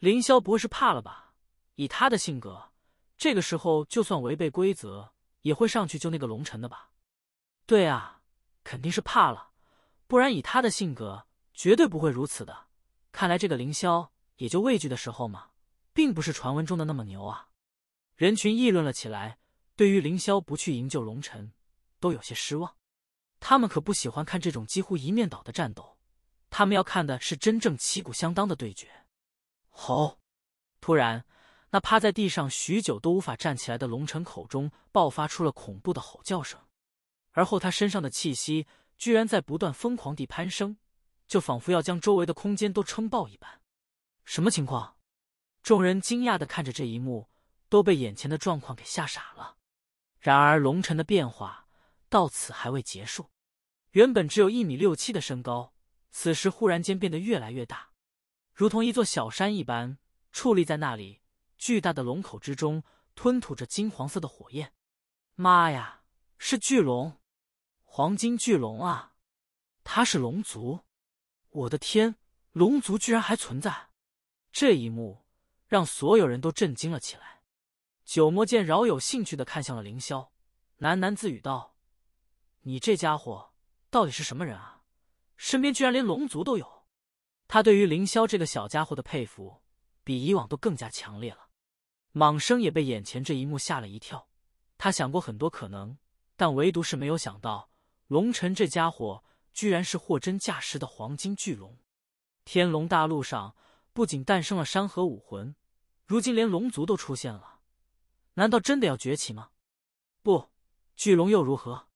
凌霄不会是怕了吧？以他的性格，这个时候就算违背规则，也会上去救那个龙尘的吧？对啊，肯定是怕了，不然以他的性格，绝对不会如此的。看来这个凌霄。也就畏惧的时候嘛，并不是传闻中的那么牛啊！人群议论了起来，对于凌霄不去营救龙尘，都有些失望。他们可不喜欢看这种几乎一面倒的战斗，他们要看的是真正旗鼓相当的对决。吼！突然，那趴在地上许久都无法站起来的龙辰口中爆发出了恐怖的吼叫声，而后他身上的气息居然在不断疯狂地攀升，就仿佛要将周围的空间都撑爆一般。什么情况？众人惊讶的看着这一幕，都被眼前的状况给吓傻了。然而龙尘的变化到此还未结束，原本只有一米六七的身高，此时忽然间变得越来越大，如同一座小山一般矗立在那里。巨大的龙口之中吞吐着金黄色的火焰，妈呀，是巨龙，黄金巨龙啊！他是龙族，我的天，龙族居然还存在！这一幕让所有人都震惊了起来。九魔剑饶有兴趣的看向了凌霄，喃喃自语道：“你这家伙到底是什么人啊？身边居然连龙族都有！”他对于凌霄这个小家伙的佩服比以往都更加强烈了。莽生也被眼前这一幕吓了一跳，他想过很多可能，但唯独是没有想到龙尘这家伙居然是货真价实的黄金巨龙。天龙大陆上。不仅诞生了山河武魂，如今连龙族都出现了，难道真的要崛起吗？不，巨龙又如何？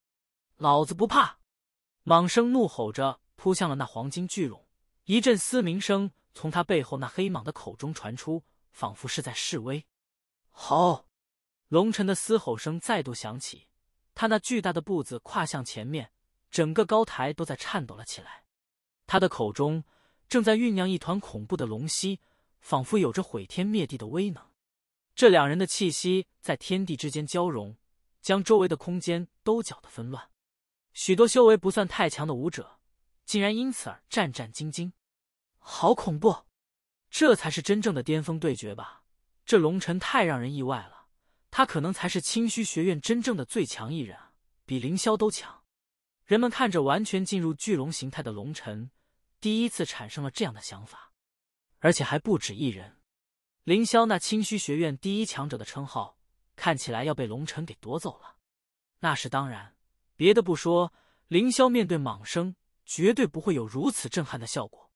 老子不怕！蟒声怒吼着扑向了那黄金巨龙，一阵嘶鸣声从他背后那黑蟒的口中传出，仿佛是在示威。好！龙尘的嘶吼声再度响起，他那巨大的步子跨向前面，整个高台都在颤抖了起来。他的口中。正在酝酿一团恐怖的龙息，仿佛有着毁天灭地的威能。这两人的气息在天地之间交融，将周围的空间都搅得纷乱。许多修为不算太强的武者，竟然因此而战战兢兢。好恐怖！这才是真正的巅峰对决吧？这龙尘太让人意外了，他可能才是清虚学院真正的最强一人比凌霄都强。人们看着完全进入巨龙形态的龙尘，第一次产生了这样的想法，而且还不止一人。凌霄那清虚学院第一强者的称号，看起来要被龙尘给夺走了。那是当然，别的不说，凌霄面对蟒生绝对不会有如此震撼的效果。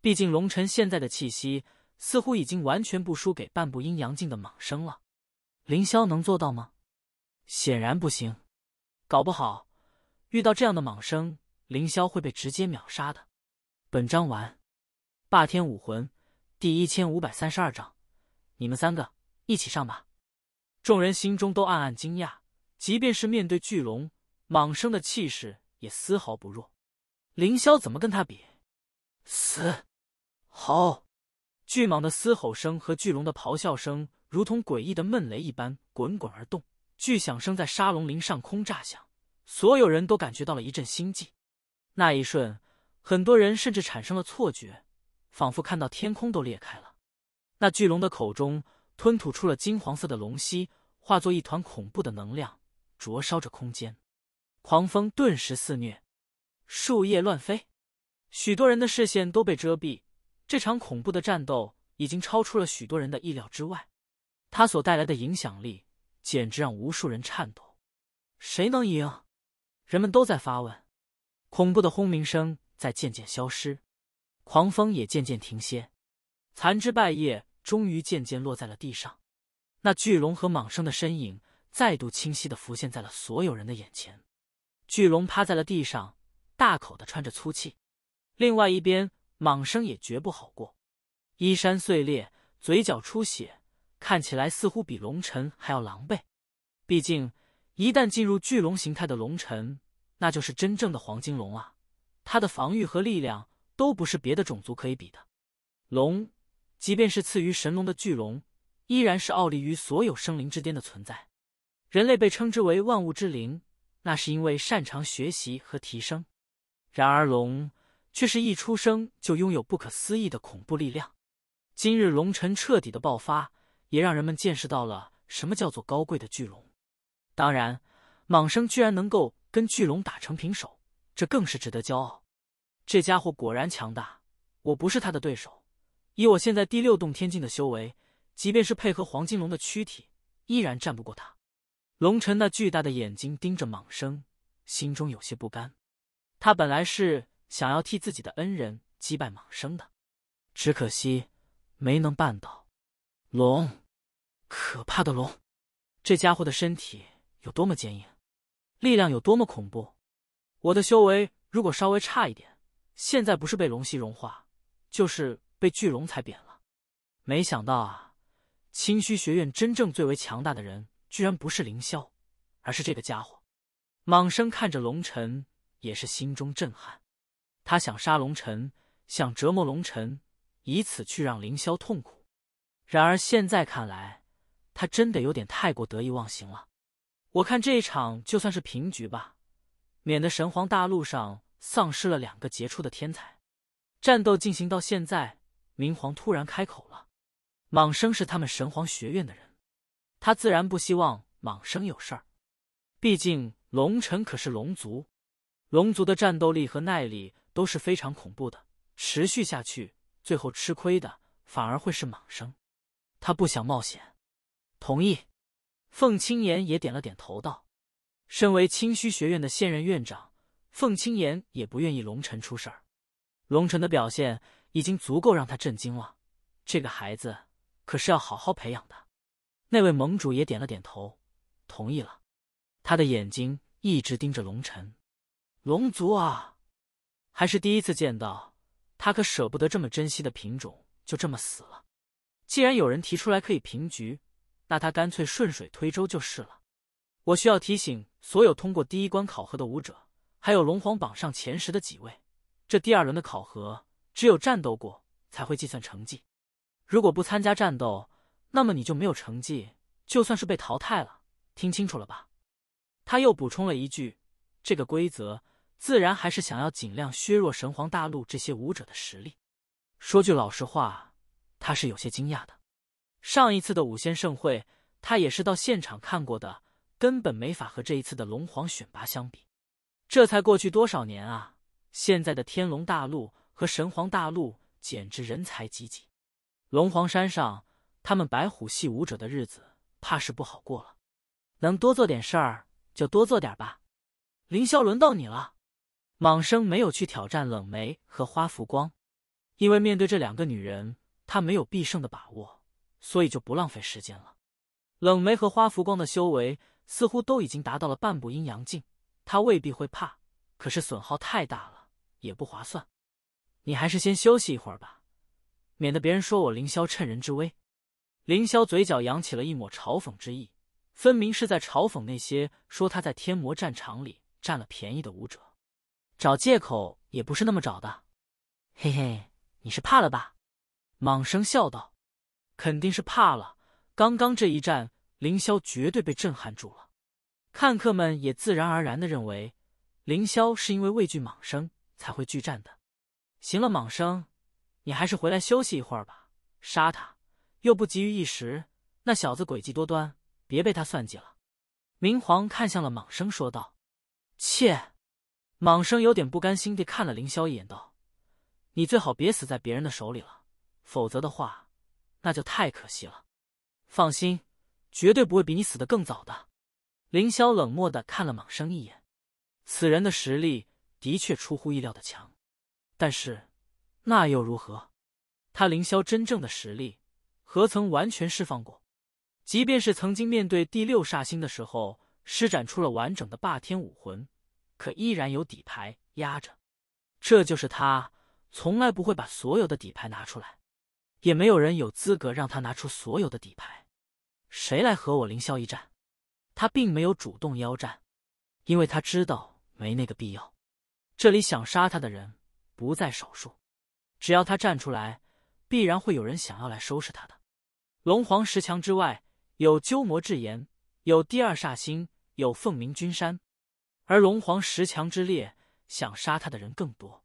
毕竟龙尘现在的气息，似乎已经完全不输给半步阴阳境的蟒生了。凌霄能做到吗？显然不行。搞不好遇到这样的蟒生，凌霄会被直接秒杀的。本章完，《霸天武魂》第一千五百三十二章，你们三个一起上吧！众人心中都暗暗惊讶，即便是面对巨龙，蟒生的气势也丝毫不弱。凌霄怎么跟他比？死！好！巨蟒的嘶吼声和巨龙的咆哮声，如同诡异的闷雷一般滚滚而动，巨响声在沙龙林上空炸响，所有人都感觉到了一阵心悸。那一瞬。很多人甚至产生了错觉，仿佛看到天空都裂开了。那巨龙的口中吞吐出了金黄色的龙息，化作一团恐怖的能量，灼烧着空间。狂风顿时肆虐，树叶乱飞，许多人的视线都被遮蔽。这场恐怖的战斗已经超出了许多人的意料之外，它所带来的影响力简直让无数人颤抖。谁能赢？人们都在发问。恐怖的轰鸣声。在渐渐消失，狂风也渐渐停歇，残枝败叶终于渐渐落在了地上。那巨龙和蟒生的身影再度清晰的浮现在了所有人的眼前。巨龙趴在了地上，大口的喘着粗气。另外一边，蟒生也绝不好过，衣衫碎裂，嘴角出血，看起来似乎比龙晨还要狼狈。毕竟，一旦进入巨龙形态的龙尘，那就是真正的黄金龙啊。它的防御和力量都不是别的种族可以比的。龙，即便是次于神龙的巨龙，依然是傲立于所有生灵之巅的存在。人类被称之为万物之灵，那是因为擅长学习和提升。然而，龙却是一出生就拥有不可思议的恐怖力量。今日龙尘彻底的爆发，也让人们见识到了什么叫做高贵的巨龙。当然，莽生居然能够跟巨龙打成平手。这更是值得骄傲，这家伙果然强大，我不是他的对手。以我现在第六洞天境的修为，即便是配合黄金龙的躯体，依然战不过他。龙晨那巨大的眼睛盯着蟒生，心中有些不甘。他本来是想要替自己的恩人击败蟒生的，只可惜没能办到。龙，可怕的龙，这家伙的身体有多么坚硬，力量有多么恐怖。我的修为如果稍微差一点，现在不是被龙息融化，就是被巨龙踩扁了。没想到啊，清虚学院真正最为强大的人，居然不是凌霄，而是这个家伙。蟒生看着龙尘，也是心中震撼。他想杀龙尘，想折磨龙尘，以此去让凌霄痛苦。然而现在看来，他真的有点太过得意忘形了。我看这一场就算是平局吧。免得神皇大陆上丧失了两个杰出的天才。战斗进行到现在，明皇突然开口了：“蟒生是他们神皇学院的人，他自然不希望蟒生有事儿。毕竟龙尘可是龙族，龙族的战斗力和耐力都是非常恐怖的。持续下去，最后吃亏的反而会是蟒生。他不想冒险。”同意。凤青岩也点了点头，道。身为清虚学院的现任院长，凤青言也不愿意龙晨出事儿。龙晨的表现已经足够让他震惊了，这个孩子可是要好好培养的。那位盟主也点了点头，同意了。他的眼睛一直盯着龙晨。龙族啊，还是第一次见到，他可舍不得这么珍惜的品种就这么死了。既然有人提出来可以平局，那他干脆顺水推舟就是了。我需要提醒。所有通过第一关考核的武者，还有龙皇榜上前十的几位，这第二轮的考核只有战斗过才会计算成绩。如果不参加战斗，那么你就没有成绩，就算是被淘汰了。听清楚了吧？他又补充了一句：“这个规则自然还是想要尽量削弱神皇大陆这些武者的实力。”说句老实话，他是有些惊讶的。上一次的五仙盛会，他也是到现场看过的。根本没法和这一次的龙皇选拔相比。这才过去多少年啊！现在的天龙大陆和神皇大陆简直人才济济，龙皇山上他们白虎系武者的日子怕是不好过了。能多做点事儿就多做点吧。凌霄，轮到你了。蟒生没有去挑战冷梅和花浮光，因为面对这两个女人，他没有必胜的把握，所以就不浪费时间了。冷梅和花浮光的修为。似乎都已经达到了半步阴阳境，他未必会怕，可是损耗太大了，也不划算。你还是先休息一会儿吧，免得别人说我凌霄趁人之危。凌霄嘴角扬起了一抹嘲讽之意，分明是在嘲讽那些说他在天魔战场里占了便宜的武者。找借口也不是那么找的。嘿嘿，你是怕了吧？蟒生笑道，肯定是怕了。刚刚这一战。凌霄绝对被震撼住了，看客们也自然而然的认为，凌霄是因为畏惧莽生才会拒战的。行了，莽生，你还是回来休息一会儿吧。杀他又不急于一时，那小子诡计多端，别被他算计了。明皇看向了莽生，说道：“切。”莽生有点不甘心地看了凌霄一眼，道：“你最好别死在别人的手里了，否则的话，那就太可惜了。”放心。绝对不会比你死的更早的。凌霄冷漠的看了莽生一眼，此人的实力的确出乎意料的强，但是那又如何？他凌霄真正的实力何曾完全释放过？即便是曾经面对第六煞星的时候，施展出了完整的霸天武魂，可依然有底牌压着。这就是他从来不会把所有的底牌拿出来，也没有人有资格让他拿出所有的底牌。谁来和我凌霄一战？他并没有主动邀战，因为他知道没那个必要。这里想杀他的人不在少数，只要他站出来，必然会有人想要来收拾他的。龙皇十强之外，有鸠摩智言，有第二煞星，有凤鸣君山，而龙皇十强之列，想杀他的人更多。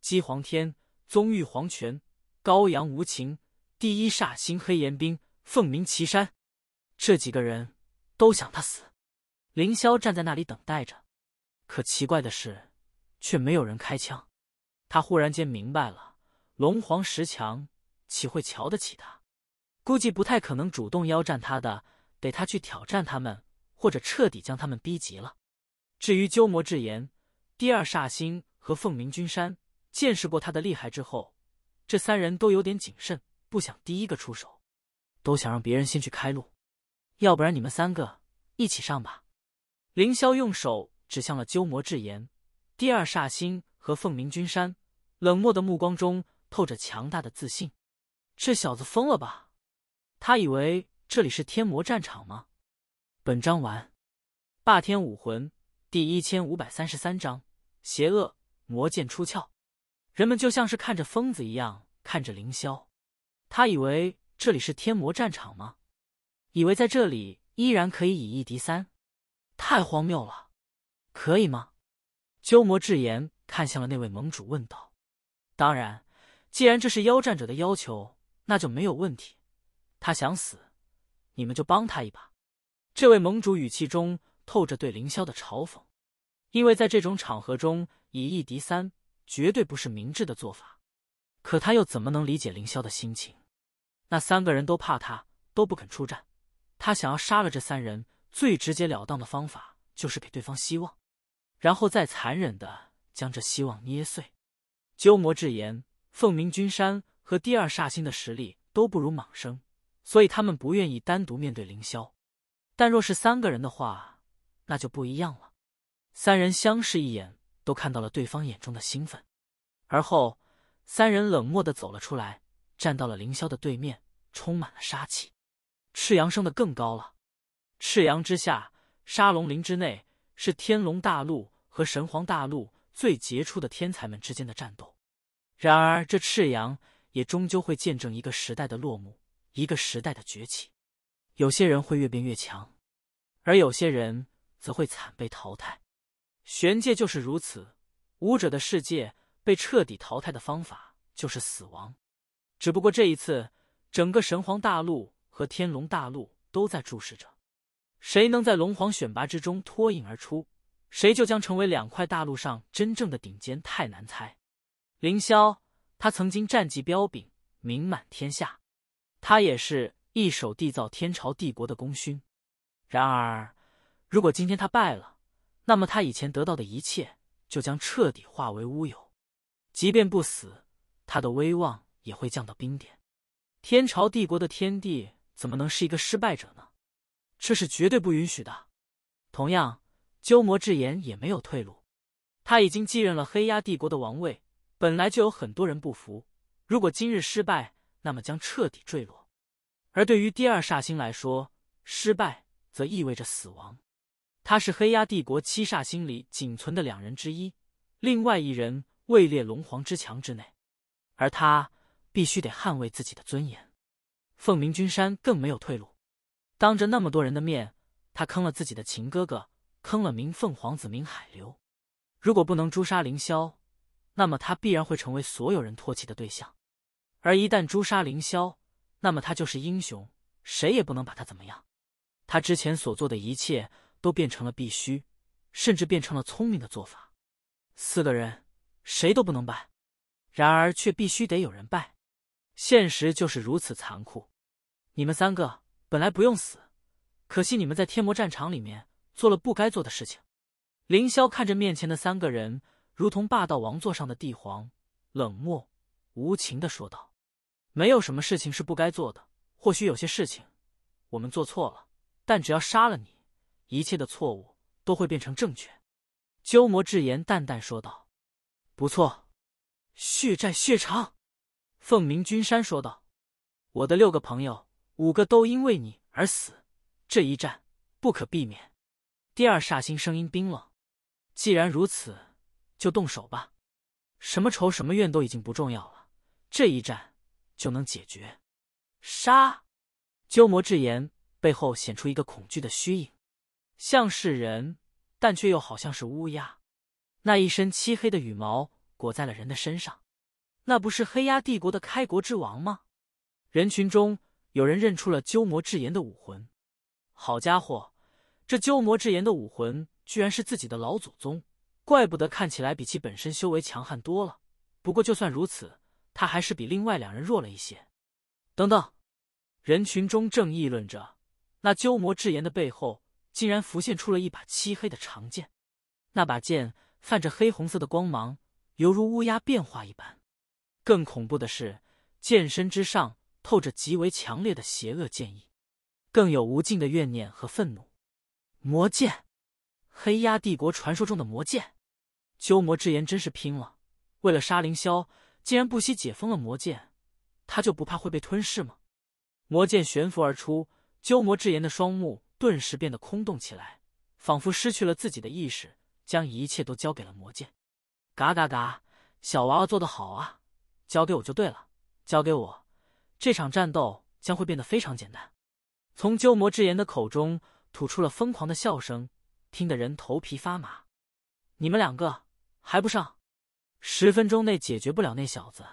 姬皇天、宗玉皇权、高阳无情、第一煞星黑岩冰、凤鸣岐山。这几个人都想他死，凌霄站在那里等待着，可奇怪的是，却没有人开枪。他忽然间明白了，龙皇石强岂会瞧得起他？估计不太可能主动邀战他的，得他去挑战他们，或者彻底将他们逼急了。至于鸠摩智言、第二煞星和凤鸣君山，见识过他的厉害之后，这三人都有点谨慎，不想第一个出手，都想让别人先去开路。要不然你们三个一起上吧！凌霄用手指向了鸠摩智言、第二煞星和凤鸣君山，冷漠的目光中透着强大的自信。这小子疯了吧？他以为这里是天魔战场吗？本章完。霸天武魂第一千五百三十三章：邪恶魔剑出鞘。人们就像是看着疯子一样看着凌霄。他以为这里是天魔战场吗？以为在这里依然可以以一敌三，太荒谬了，可以吗？鸠摩智言看向了那位盟主，问道：“当然，既然这是妖战者的要求，那就没有问题。他想死，你们就帮他一把。”这位盟主语气中透着对凌霄的嘲讽，因为在这种场合中以一敌三绝对不是明智的做法。可他又怎么能理解凌霄的心情？那三个人都怕他，都不肯出战。他想要杀了这三人，最直截了当的方法就是给对方希望，然后再残忍的将这希望捏碎。鸠摩智言，凤鸣君山和第二煞星的实力都不如蟒生，所以他们不愿意单独面对凌霄。但若是三个人的话，那就不一样了。三人相视一眼，都看到了对方眼中的兴奋。而后，三人冷漠的走了出来，站到了凌霄的对面，充满了杀气。赤阳升得更高了，赤阳之下，沙龙林之内，是天龙大陆和神皇大陆最杰出的天才们之间的战斗。然而，这赤阳也终究会见证一个时代的落幕，一个时代的崛起。有些人会越变越强，而有些人则会惨被淘汰。玄界就是如此，武者的世界被彻底淘汰的方法就是死亡。只不过这一次，整个神皇大陆。和天龙大陆都在注视着，谁能在龙皇选拔之中脱颖而出，谁就将成为两块大陆上真正的顶尖。太难猜。凌霄，他曾经战绩彪炳，名满天下，他也是一手缔造天朝帝国的功勋。然而，如果今天他败了，那么他以前得到的一切就将彻底化为乌有。即便不死，他的威望也会降到冰点。天朝帝国的天地怎么能是一个失败者呢？这是绝对不允许的。同样，鸠摩智言也没有退路。他已经继任了黑鸦帝国的王位，本来就有很多人不服。如果今日失败，那么将彻底坠落。而对于第二煞星来说，失败则意味着死亡。他是黑鸦帝国七煞星里仅存的两人之一，另外一人位列龙皇之墙之内，而他必须得捍卫自己的尊严。凤鸣君山更没有退路，当着那么多人的面，他坑了自己的秦哥哥，坑了明凤皇子明海流。如果不能诛杀凌霄，那么他必然会成为所有人唾弃的对象；而一旦诛杀凌霄，那么他就是英雄，谁也不能把他怎么样。他之前所做的一切都变成了必须，甚至变成了聪明的做法。四个人谁都不能败，然而却必须得有人败。现实就是如此残酷，你们三个本来不用死，可惜你们在天魔战场里面做了不该做的事情。凌霄看着面前的三个人，如同霸道王座上的帝皇，冷漠无情的说道：“没有什么事情是不该做的，或许有些事情我们做错了，但只要杀了你，一切的错误都会变成正确。”鸠摩智言淡淡说道：“不错，血债血偿。”凤鸣君山说道：“我的六个朋友，五个都因为你而死，这一战不可避免。”第二煞星声音冰冷：“既然如此，就动手吧。什么仇，什么怨都已经不重要了，这一战就能解决。”杀！鸠摩智言背后显出一个恐惧的虚影，像是人，但却又好像是乌鸦。那一身漆黑的羽毛裹在了人的身上。那不是黑鸦帝国的开国之王吗？人群中有人认出了鸠摩智言的武魂。好家伙，这鸠摩智言的武魂居然是自己的老祖宗，怪不得看起来比其本身修为强悍多了。不过就算如此，他还是比另外两人弱了一些。等等，人群中正议论着，那鸠摩智言的背后竟然浮现出了一把漆黑的长剑，那把剑泛着黑红色的光芒，犹如乌鸦变化一般。更恐怖的是，剑身之上透着极为强烈的邪恶剑意，更有无尽的怨念和愤怒。魔剑，黑鸦帝国传说中的魔剑，鸠摩智言真是拼了，为了杀凌霄，竟然不惜解封了魔剑，他就不怕会被吞噬吗？魔剑悬浮而出，鸠摩智言的双目顿时变得空洞起来，仿佛失去了自己的意识，将一切都交给了魔剑。嘎嘎嘎，小娃娃做的好啊！交给我就对了，交给我，这场战斗将会变得非常简单。从鸠摩智言的口中吐出了疯狂的笑声，听得人头皮发麻。你们两个还不上？十分钟内解决不了那小子，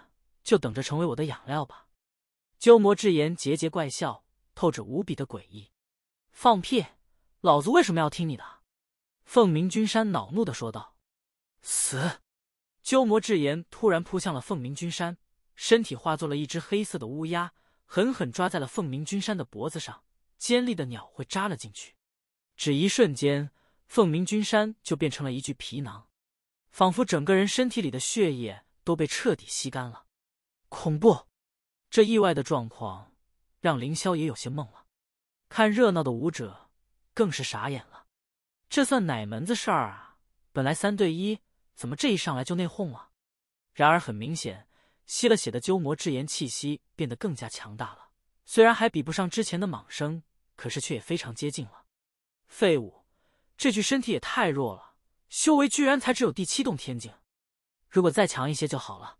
就等着成为我的养料吧！鸠摩智言桀桀怪笑，透着无比的诡异。放屁！老子为什么要听你的？凤鸣君山恼怒的说道：“死！”鸠摩智炎突然扑向了凤鸣君山，身体化作了一只黑色的乌鸦，狠狠抓在了凤鸣君山的脖子上，尖利的鸟喙扎了进去。只一瞬间，凤鸣君山就变成了一具皮囊，仿佛整个人身体里的血液都被彻底吸干了。恐怖！这意外的状况让凌霄也有些懵了，看热闹的舞者更是傻眼了。这算哪门子事儿啊？本来三对一。怎么这一上来就内讧了？然而很明显，吸了血的鸠摩智炎气息变得更加强大了。虽然还比不上之前的蟒生，可是却也非常接近了。废物，这具身体也太弱了，修为居然才只有第七洞天境。如果再强一些就好了。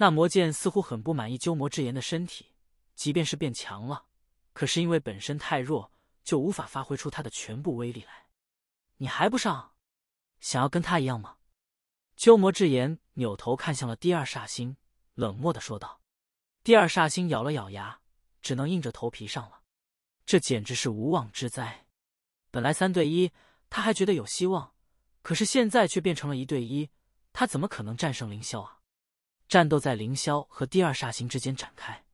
那魔剑似乎很不满意鸠摩智炎的身体，即便是变强了，可是因为本身太弱，就无法发挥出它的全部威力来。你还不上？想要跟他一样吗？鸠摩智言扭头看向了第二煞星，冷漠的说道：“第二煞星咬了咬牙，只能硬着头皮上了。这简直是无妄之灾！本来三对一他还觉得有希望，可是现在却变成了一对一，他怎么可能战胜凌霄啊？”战斗在凌霄和第二煞星之间展开，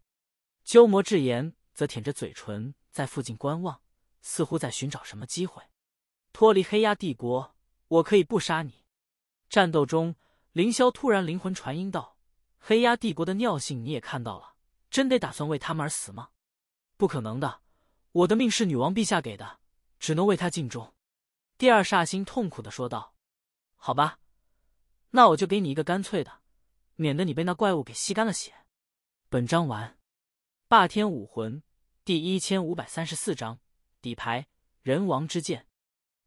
鸠摩智言则舔着嘴唇在附近观望，似乎在寻找什么机会。脱离黑鸦帝国，我可以不杀你。战斗中，凌霄突然灵魂传音道：“黑鸦帝国的尿性你也看到了，真得打算为他们而死吗？不可能的，我的命是女王陛下给的，只能为他尽忠。”第二煞星痛苦的说道：“好吧，那我就给你一个干脆的，免得你被那怪物给吸干了血。”本章完。霸天武魂第一千五百三十四章底牌人王之剑。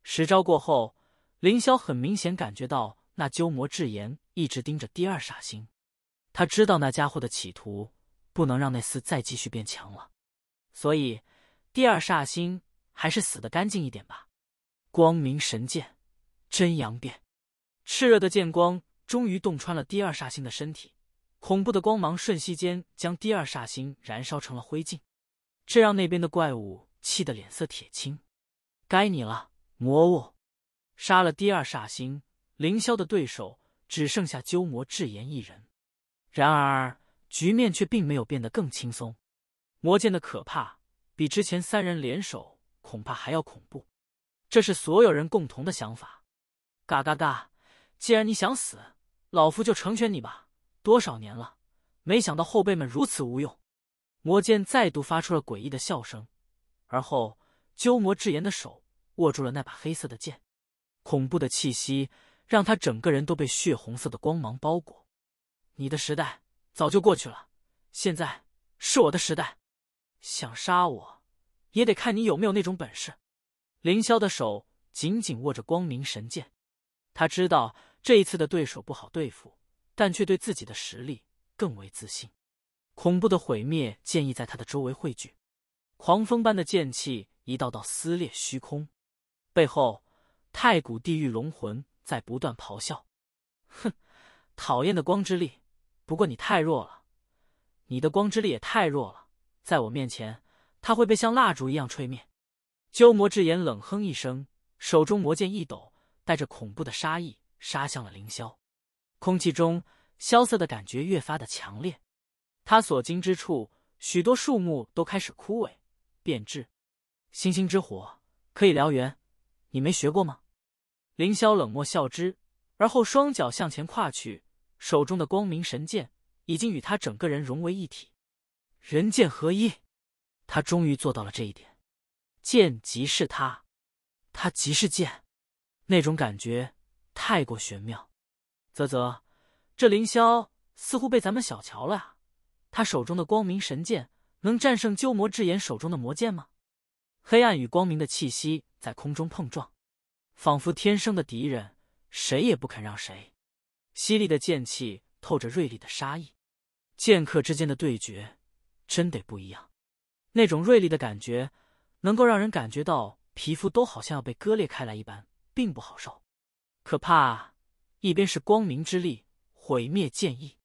十招过后，凌霄很明显感觉到。那鸠摩智言一直盯着第二煞星，他知道那家伙的企图，不能让那厮再继续变强了，所以第二煞星还是死得干净一点吧。光明神剑，真阳变，炽热的剑光终于洞穿了第二煞星的身体，恐怖的光芒瞬息间将第二煞星燃烧成了灰烬，这让那边的怪物气得脸色铁青。该你了，魔物，杀了第二煞星。凌霄的对手只剩下鸠摩智言一人，然而局面却并没有变得更轻松。魔剑的可怕，比之前三人联手恐怕还要恐怖，这是所有人共同的想法。嘎嘎嘎！既然你想死，老夫就成全你吧。多少年了，没想到后辈们如此无用。魔剑再度发出了诡异的笑声，而后鸠摩智言的手握住了那把黑色的剑，恐怖的气息。让他整个人都被血红色的光芒包裹。你的时代早就过去了，现在是我的时代。想杀我，也得看你有没有那种本事。凌霄的手紧紧握着光明神剑，他知道这一次的对手不好对付，但却对自己的实力更为自信。恐怖的毁灭剑意在他的周围汇聚，狂风般的剑气一道道撕裂虚空。背后，太古地狱龙魂。在不断咆哮，哼，讨厌的光之力！不过你太弱了，你的光之力也太弱了，在我面前，它会被像蜡烛一样吹灭。鸠摩智眼冷哼一声，手中魔剑一抖，带着恐怖的杀意杀向了凌霄。空气中萧瑟的感觉越发的强烈，他所经之处，许多树木都开始枯萎、变质。星星之火可以燎原，你没学过吗？凌霄冷漠笑之，而后双脚向前跨去，手中的光明神剑已经与他整个人融为一体，人剑合一，他终于做到了这一点，剑即是他，他即是剑，那种感觉太过玄妙。啧啧，这凌霄似乎被咱们小瞧了啊！他手中的光明神剑能战胜鸠摩智眼手中的魔剑吗？黑暗与光明的气息在空中碰撞。仿佛天生的敌人，谁也不肯让谁。犀利的剑气透着锐利的杀意，剑客之间的对决真得不一样。那种锐利的感觉，能够让人感觉到皮肤都好像要被割裂开来一般，并不好受。可怕！一边是光明之力、毁灭剑意，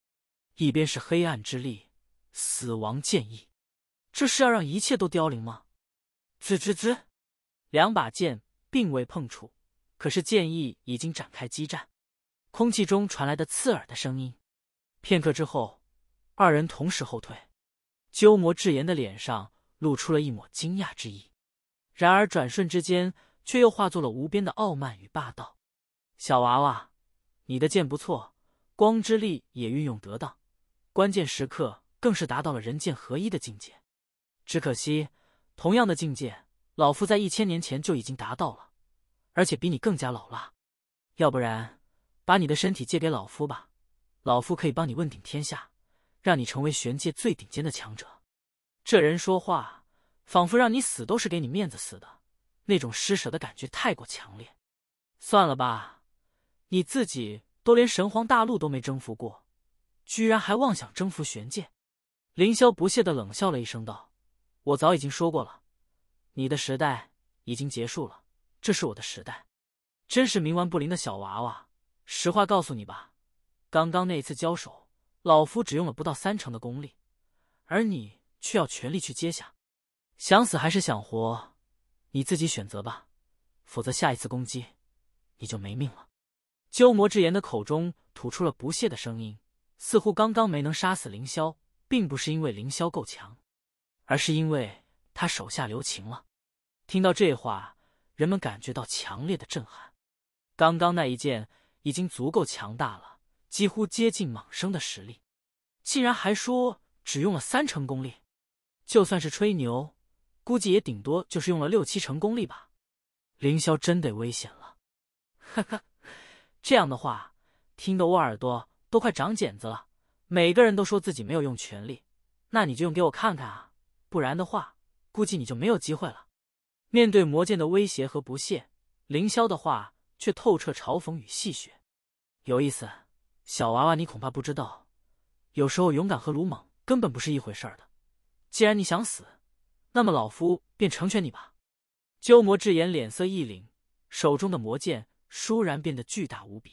一边是黑暗之力、死亡剑意。这是要让一切都凋零吗？吱吱吱，两把剑并未碰触。可是剑意已经展开激战，空气中传来的刺耳的声音。片刻之后，二人同时后退。鸠摩智言的脸上露出了一抹惊讶之意，然而转瞬之间却又化作了无边的傲慢与霸道。小娃娃，你的剑不错，光之力也运用得当，关键时刻更是达到了人剑合一的境界。只可惜，同样的境界，老夫在一千年前就已经达到了。而且比你更加老辣，要不然把你的身体借给老夫吧，老夫可以帮你问鼎天下，让你成为玄界最顶尖的强者。这人说话仿佛让你死都是给你面子似的，那种施舍的感觉太过强烈。算了吧，你自己都连神皇大陆都没征服过，居然还妄想征服玄界？凌霄不屑的冷笑了一声，道：“我早已经说过了，你的时代已经结束了。”这是我的时代，真是冥顽不灵的小娃娃。实话告诉你吧，刚刚那一次交手，老夫只用了不到三成的功力，而你却要全力去接下。想死还是想活，你自己选择吧。否则下一次攻击，你就没命了。鸠摩智言的口中吐出了不屑的声音，似乎刚刚没能杀死凌霄，并不是因为凌霄够强，而是因为他手下留情了。听到这话。人们感觉到强烈的震撼，刚刚那一剑已经足够强大了，几乎接近蟒生的实力，竟然还说只用了三成功力，就算是吹牛，估计也顶多就是用了六七成功力吧。凌霄真得危险了，哈哈，这样的话听得我耳朵都快长茧子了。每个人都说自己没有用全力，那你就用给我看看啊，不然的话，估计你就没有机会了。面对魔剑的威胁和不屑，凌霄的话却透彻嘲讽与戏谑。有意思，小娃娃，你恐怕不知道，有时候勇敢和鲁莽根本不是一回事儿的。既然你想死，那么老夫便成全你吧。鸠摩智眼脸色一凛，手中的魔剑倏然变得巨大无比，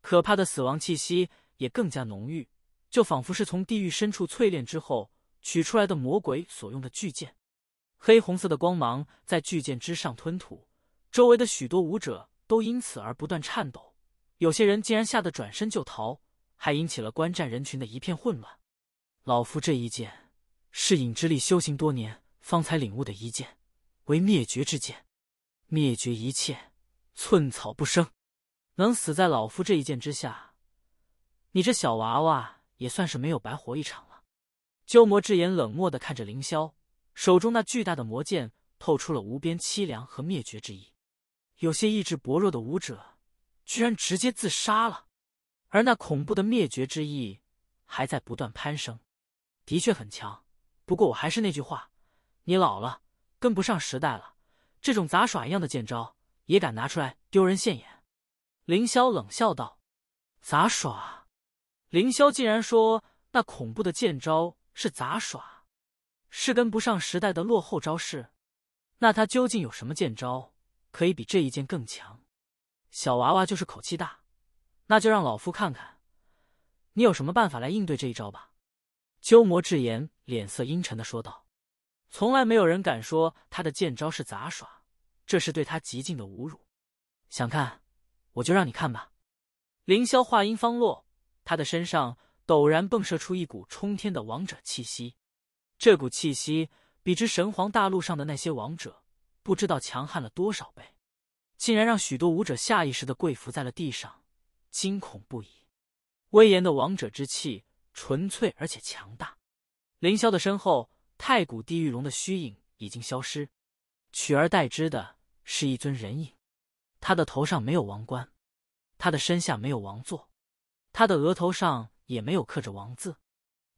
可怕的死亡气息也更加浓郁，就仿佛是从地狱深处淬炼之后取出来的魔鬼所用的巨剑。黑红色的光芒在巨剑之上吞吐，周围的许多武者都因此而不断颤抖，有些人竟然吓得转身就逃，还引起了观战人群的一片混乱。老夫这一剑是影之力修行多年方才领悟的一剑，为灭绝之剑，灭绝一切，寸草不生。能死在老夫这一剑之下，你这小娃娃也算是没有白活一场了。鸠摩智眼冷漠的看着凌霄。手中那巨大的魔剑透出了无边凄凉和灭绝之意，有些意志薄弱的武者居然直接自杀了，而那恐怖的灭绝之意还在不断攀升。的确很强，不过我还是那句话，你老了，跟不上时代了，这种杂耍一样的剑招也敢拿出来丢人现眼？凌霄冷笑道：“杂耍？”凌霄竟然说那恐怖的剑招是杂耍？是跟不上时代的落后招式，那他究竟有什么剑招可以比这一剑更强？小娃娃就是口气大，那就让老夫看看，你有什么办法来应对这一招吧！鸠摩智言脸色阴沉的说道：“从来没有人敢说他的剑招是杂耍，这是对他极尽的侮辱。”想看，我就让你看吧！凌霄话音方落，他的身上陡然迸射出一股冲天的王者气息。这股气息比之神皇大陆上的那些王者，不知道强悍了多少倍，竟然让许多武者下意识的跪伏在了地上，惊恐不已。威严的王者之气，纯粹而且强大。凌霄的身后，太古地狱龙的虚影已经消失，取而代之的是一尊人影。他的头上没有王冠，他的身下没有王座，他的额头上也没有刻着王字，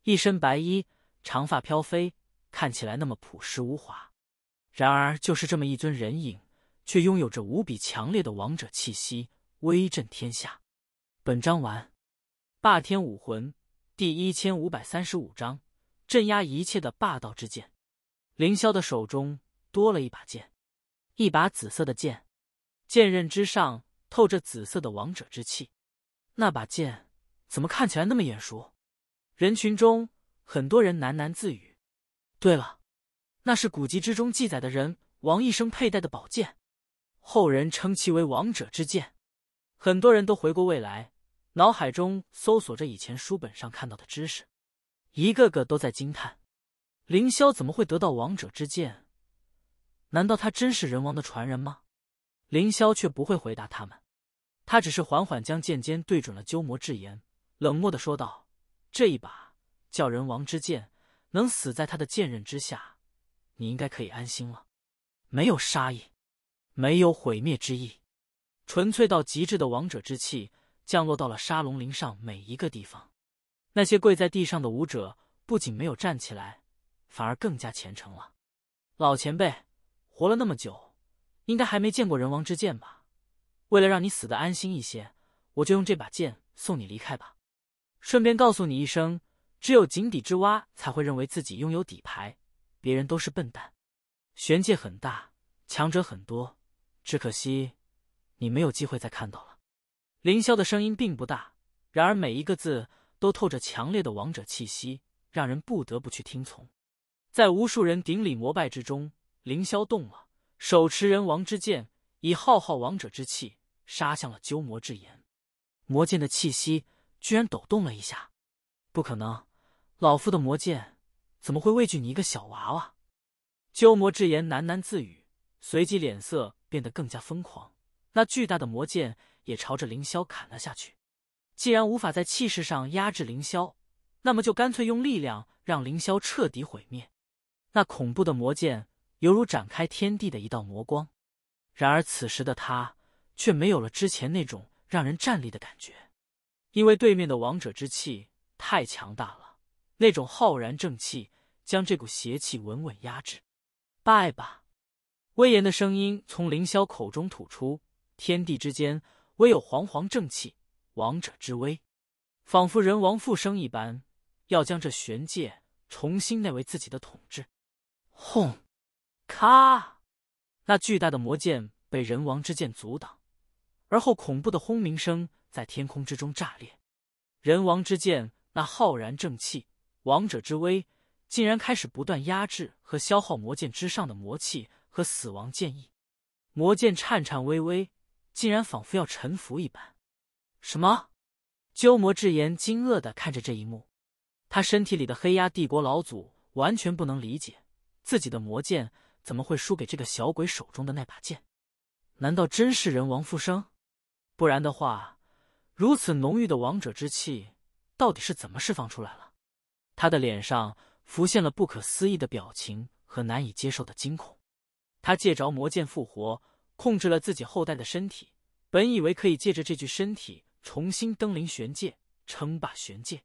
一身白衣。长发飘飞，看起来那么朴实无华。然而，就是这么一尊人影，却拥有着无比强烈的王者气息，威震天下。本章完。霸天武魂第一千五百三十五章：镇压一切的霸道之剑。凌霄的手中多了一把剑，一把紫色的剑，剑刃之上透着紫色的王者之气。那把剑怎么看起来那么眼熟？人群中。很多人喃喃自语：“对了，那是古籍之中记载的人王一生佩戴的宝剑，后人称其为王者之剑。”很多人都回过味来，脑海中搜索着以前书本上看到的知识，一个个都在惊叹：“凌霄怎么会得到王者之剑？难道他真是人王的传人吗？”凌霄却不会回答他们，他只是缓缓将剑尖对准了鸠摩智言，冷漠的说道：“这一把。”叫人王之剑，能死在他的剑刃之下，你应该可以安心了。没有杀意，没有毁灭之意，纯粹到极致的王者之气降落到了沙龙林上每一个地方。那些跪在地上的武者不仅没有站起来，反而更加虔诚了。老前辈，活了那么久，应该还没见过人王之剑吧？为了让你死的安心一些，我就用这把剑送你离开吧。顺便告诉你一声。只有井底之蛙才会认为自己拥有底牌，别人都是笨蛋。玄界很大，强者很多，只可惜你没有机会再看到了。凌霄的声音并不大，然而每一个字都透着强烈的王者气息，让人不得不去听从。在无数人顶礼膜拜之中，凌霄动了，手持人王之剑，以浩浩王者之气杀向了鸠摩智炎。魔剑的气息居然抖动了一下，不可能。老夫的魔剑怎么会畏惧你一个小娃娃？鸠摩智言喃喃自语，随即脸色变得更加疯狂。那巨大的魔剑也朝着凌霄砍了下去。既然无法在气势上压制凌霄，那么就干脆用力量让凌霄彻底毁灭。那恐怖的魔剑犹如展开天地的一道魔光，然而此时的他却没有了之前那种让人站立的感觉，因为对面的王者之气太强大了。那种浩然正气将这股邪气稳稳压制。拜吧！威严的声音从凌霄口中吐出。天地之间唯有煌煌正气，王者之威，仿佛人王复生一般，要将这玄界重新奈为自己的统治。轰！咔！那巨大的魔剑被人王之剑阻挡，而后恐怖的轰鸣声在天空之中炸裂。人王之剑那浩然正气。王者之威竟然开始不断压制和消耗魔剑之上的魔气和死亡剑意，魔剑颤颤巍巍，竟然仿佛要臣服一般。什么？鸠摩智言惊愕的看着这一幕，他身体里的黑鸦帝国老祖完全不能理解，自己的魔剑怎么会输给这个小鬼手中的那把剑？难道真是人王复生？不然的话，如此浓郁的王者之气到底是怎么释放出来了？他的脸上浮现了不可思议的表情和难以接受的惊恐。他借着魔剑复活，控制了自己后代的身体。本以为可以借着这具身体重新登临玄界，称霸玄界。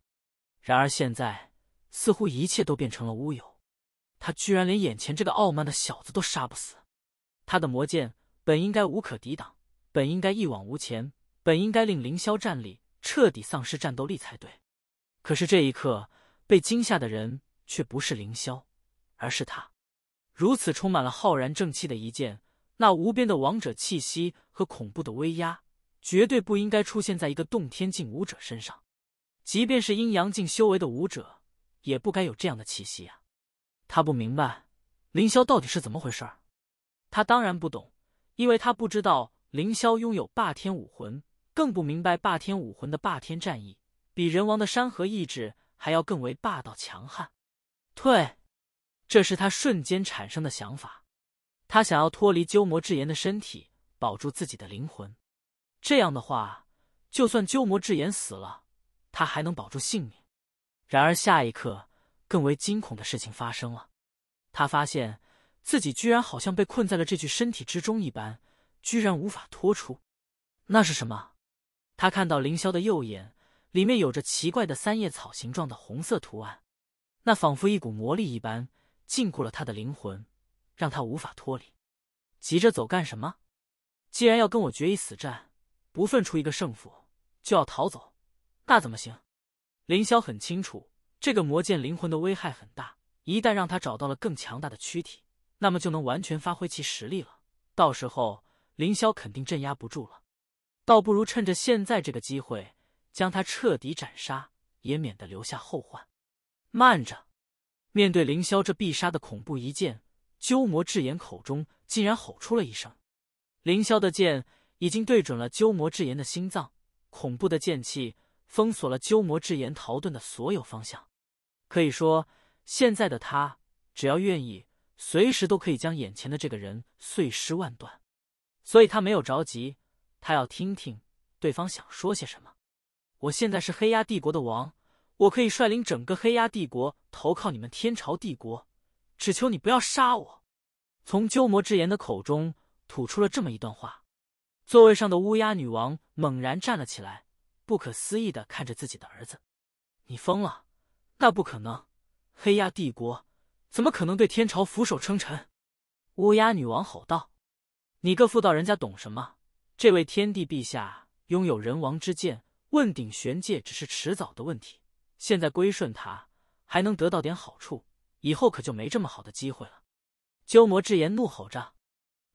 然而现在，似乎一切都变成了乌有。他居然连眼前这个傲慢的小子都杀不死。他的魔剑本应该无可抵挡，本应该一往无前，本应该令凌霄战力彻底丧失战斗力才对。可是这一刻。被惊吓的人却不是凌霄，而是他。如此充满了浩然正气的一剑，那无边的王者气息和恐怖的威压，绝对不应该出现在一个洞天境武者身上。即便是阴阳境修为的武者，也不该有这样的气息啊！他不明白凌霄到底是怎么回事儿。他当然不懂，因为他不知道凌霄拥有霸天武魂，更不明白霸天武魂的霸天战意比人王的山河意志。还要更为霸道强悍，退！这是他瞬间产生的想法。他想要脱离鸠摩智言的身体，保住自己的灵魂。这样的话，就算鸠摩智言死了，他还能保住性命。然而下一刻，更为惊恐的事情发生了。他发现自己居然好像被困在了这具身体之中一般，居然无法脱出。那是什么？他看到凌霄的右眼。里面有着奇怪的三叶草形状的红色图案，那仿佛一股魔力一般禁锢了他的灵魂，让他无法脱离。急着走干什么？既然要跟我决一死战，不分出一个胜负就要逃走，那怎么行？凌霄很清楚，这个魔剑灵魂的危害很大，一旦让他找到了更强大的躯体，那么就能完全发挥其实力了。到时候，凌霄肯定镇压不住了，倒不如趁着现在这个机会。将他彻底斩杀，也免得留下后患。慢着，面对凌霄这必杀的恐怖一剑，鸠摩智言口中竟然吼出了一声。凌霄的剑已经对准了鸠摩智言的心脏，恐怖的剑气封锁了鸠摩智言逃遁的所有方向。可以说，现在的他只要愿意，随时都可以将眼前的这个人碎尸万段。所以他没有着急，他要听听对方想说些什么。我现在是黑鸦帝国的王，我可以率领整个黑鸦帝国投靠你们天朝帝国，只求你不要杀我。从鸠摩智言的口中吐出了这么一段话，座位上的乌鸦女王猛然站了起来，不可思议的看着自己的儿子：“你疯了？那不可能！黑鸦帝国怎么可能对天朝俯首称臣？”乌鸦女王吼道：“你个妇道人家懂什么？这位天帝陛下拥有人王之剑。”问鼎玄界只是迟早的问题，现在归顺他还能得到点好处，以后可就没这么好的机会了。鸠摩智言怒吼着：“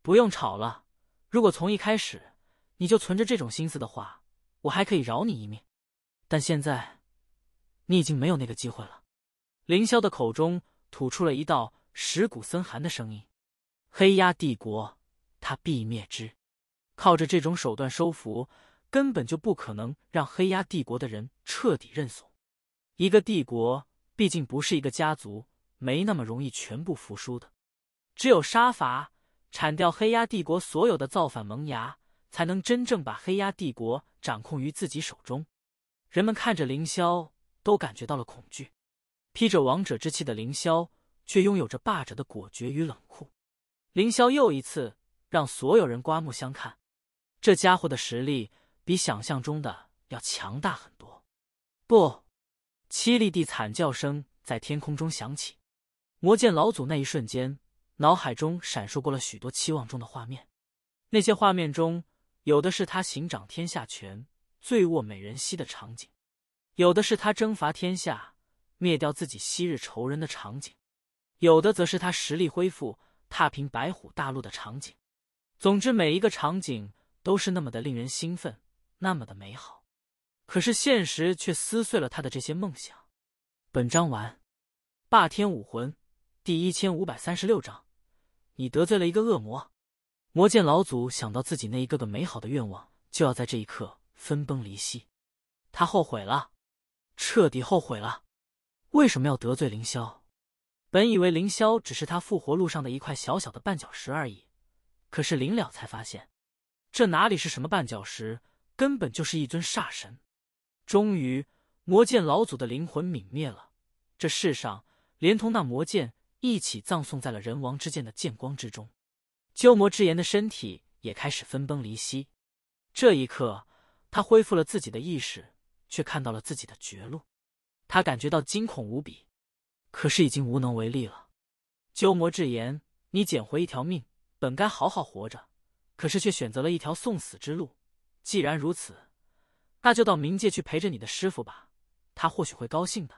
不用吵了，如果从一开始你就存着这种心思的话，我还可以饶你一命。但现在，你已经没有那个机会了。”凌霄的口中吐出了一道石骨森寒的声音：“黑鸦帝国，他必灭之。靠着这种手段收服。”根本就不可能让黑鸦帝国的人彻底认怂。一个帝国毕竟不是一个家族，没那么容易全部服输的。只有杀伐，铲掉黑鸦帝国所有的造反萌芽，才能真正把黑鸦帝国掌控于自己手中。人们看着凌霄，都感觉到了恐惧。披着王者之气的凌霄，却拥有着霸者的果决与冷酷。凌霄又一次让所有人刮目相看。这家伙的实力。比想象中的要强大很多。不，凄厉地惨叫声在天空中响起。魔剑老祖那一瞬间，脑海中闪烁过了许多期望中的画面。那些画面中，有的是他行掌天下权，醉卧美人膝的场景；有的是他征伐天下，灭掉自己昔日仇人的场景；有的则是他实力恢复，踏平白虎大陆的场景。总之，每一个场景都是那么的令人兴奋。那么的美好，可是现实却撕碎了他的这些梦想。本章完。霸天武魂第一千五百三十六章：你得罪了一个恶魔。魔剑老祖想到自己那一个个美好的愿望就要在这一刻分崩离析，他后悔了，彻底后悔了。为什么要得罪凌霄？本以为凌霄只是他复活路上的一块小小的绊脚石而已，可是临了才发现，这哪里是什么绊脚石？根本就是一尊煞神。终于，魔剑老祖的灵魂泯灭了，这世上连同那魔剑一起葬送在了人王之剑的剑光之中。鸠摩智言的身体也开始分崩离析。这一刻，他恢复了自己的意识，却看到了自己的绝路。他感觉到惊恐无比，可是已经无能为力了。鸠摩智言，你捡回一条命，本该好好活着，可是却选择了一条送死之路。既然如此，那就到冥界去陪着你的师傅吧，他或许会高兴的。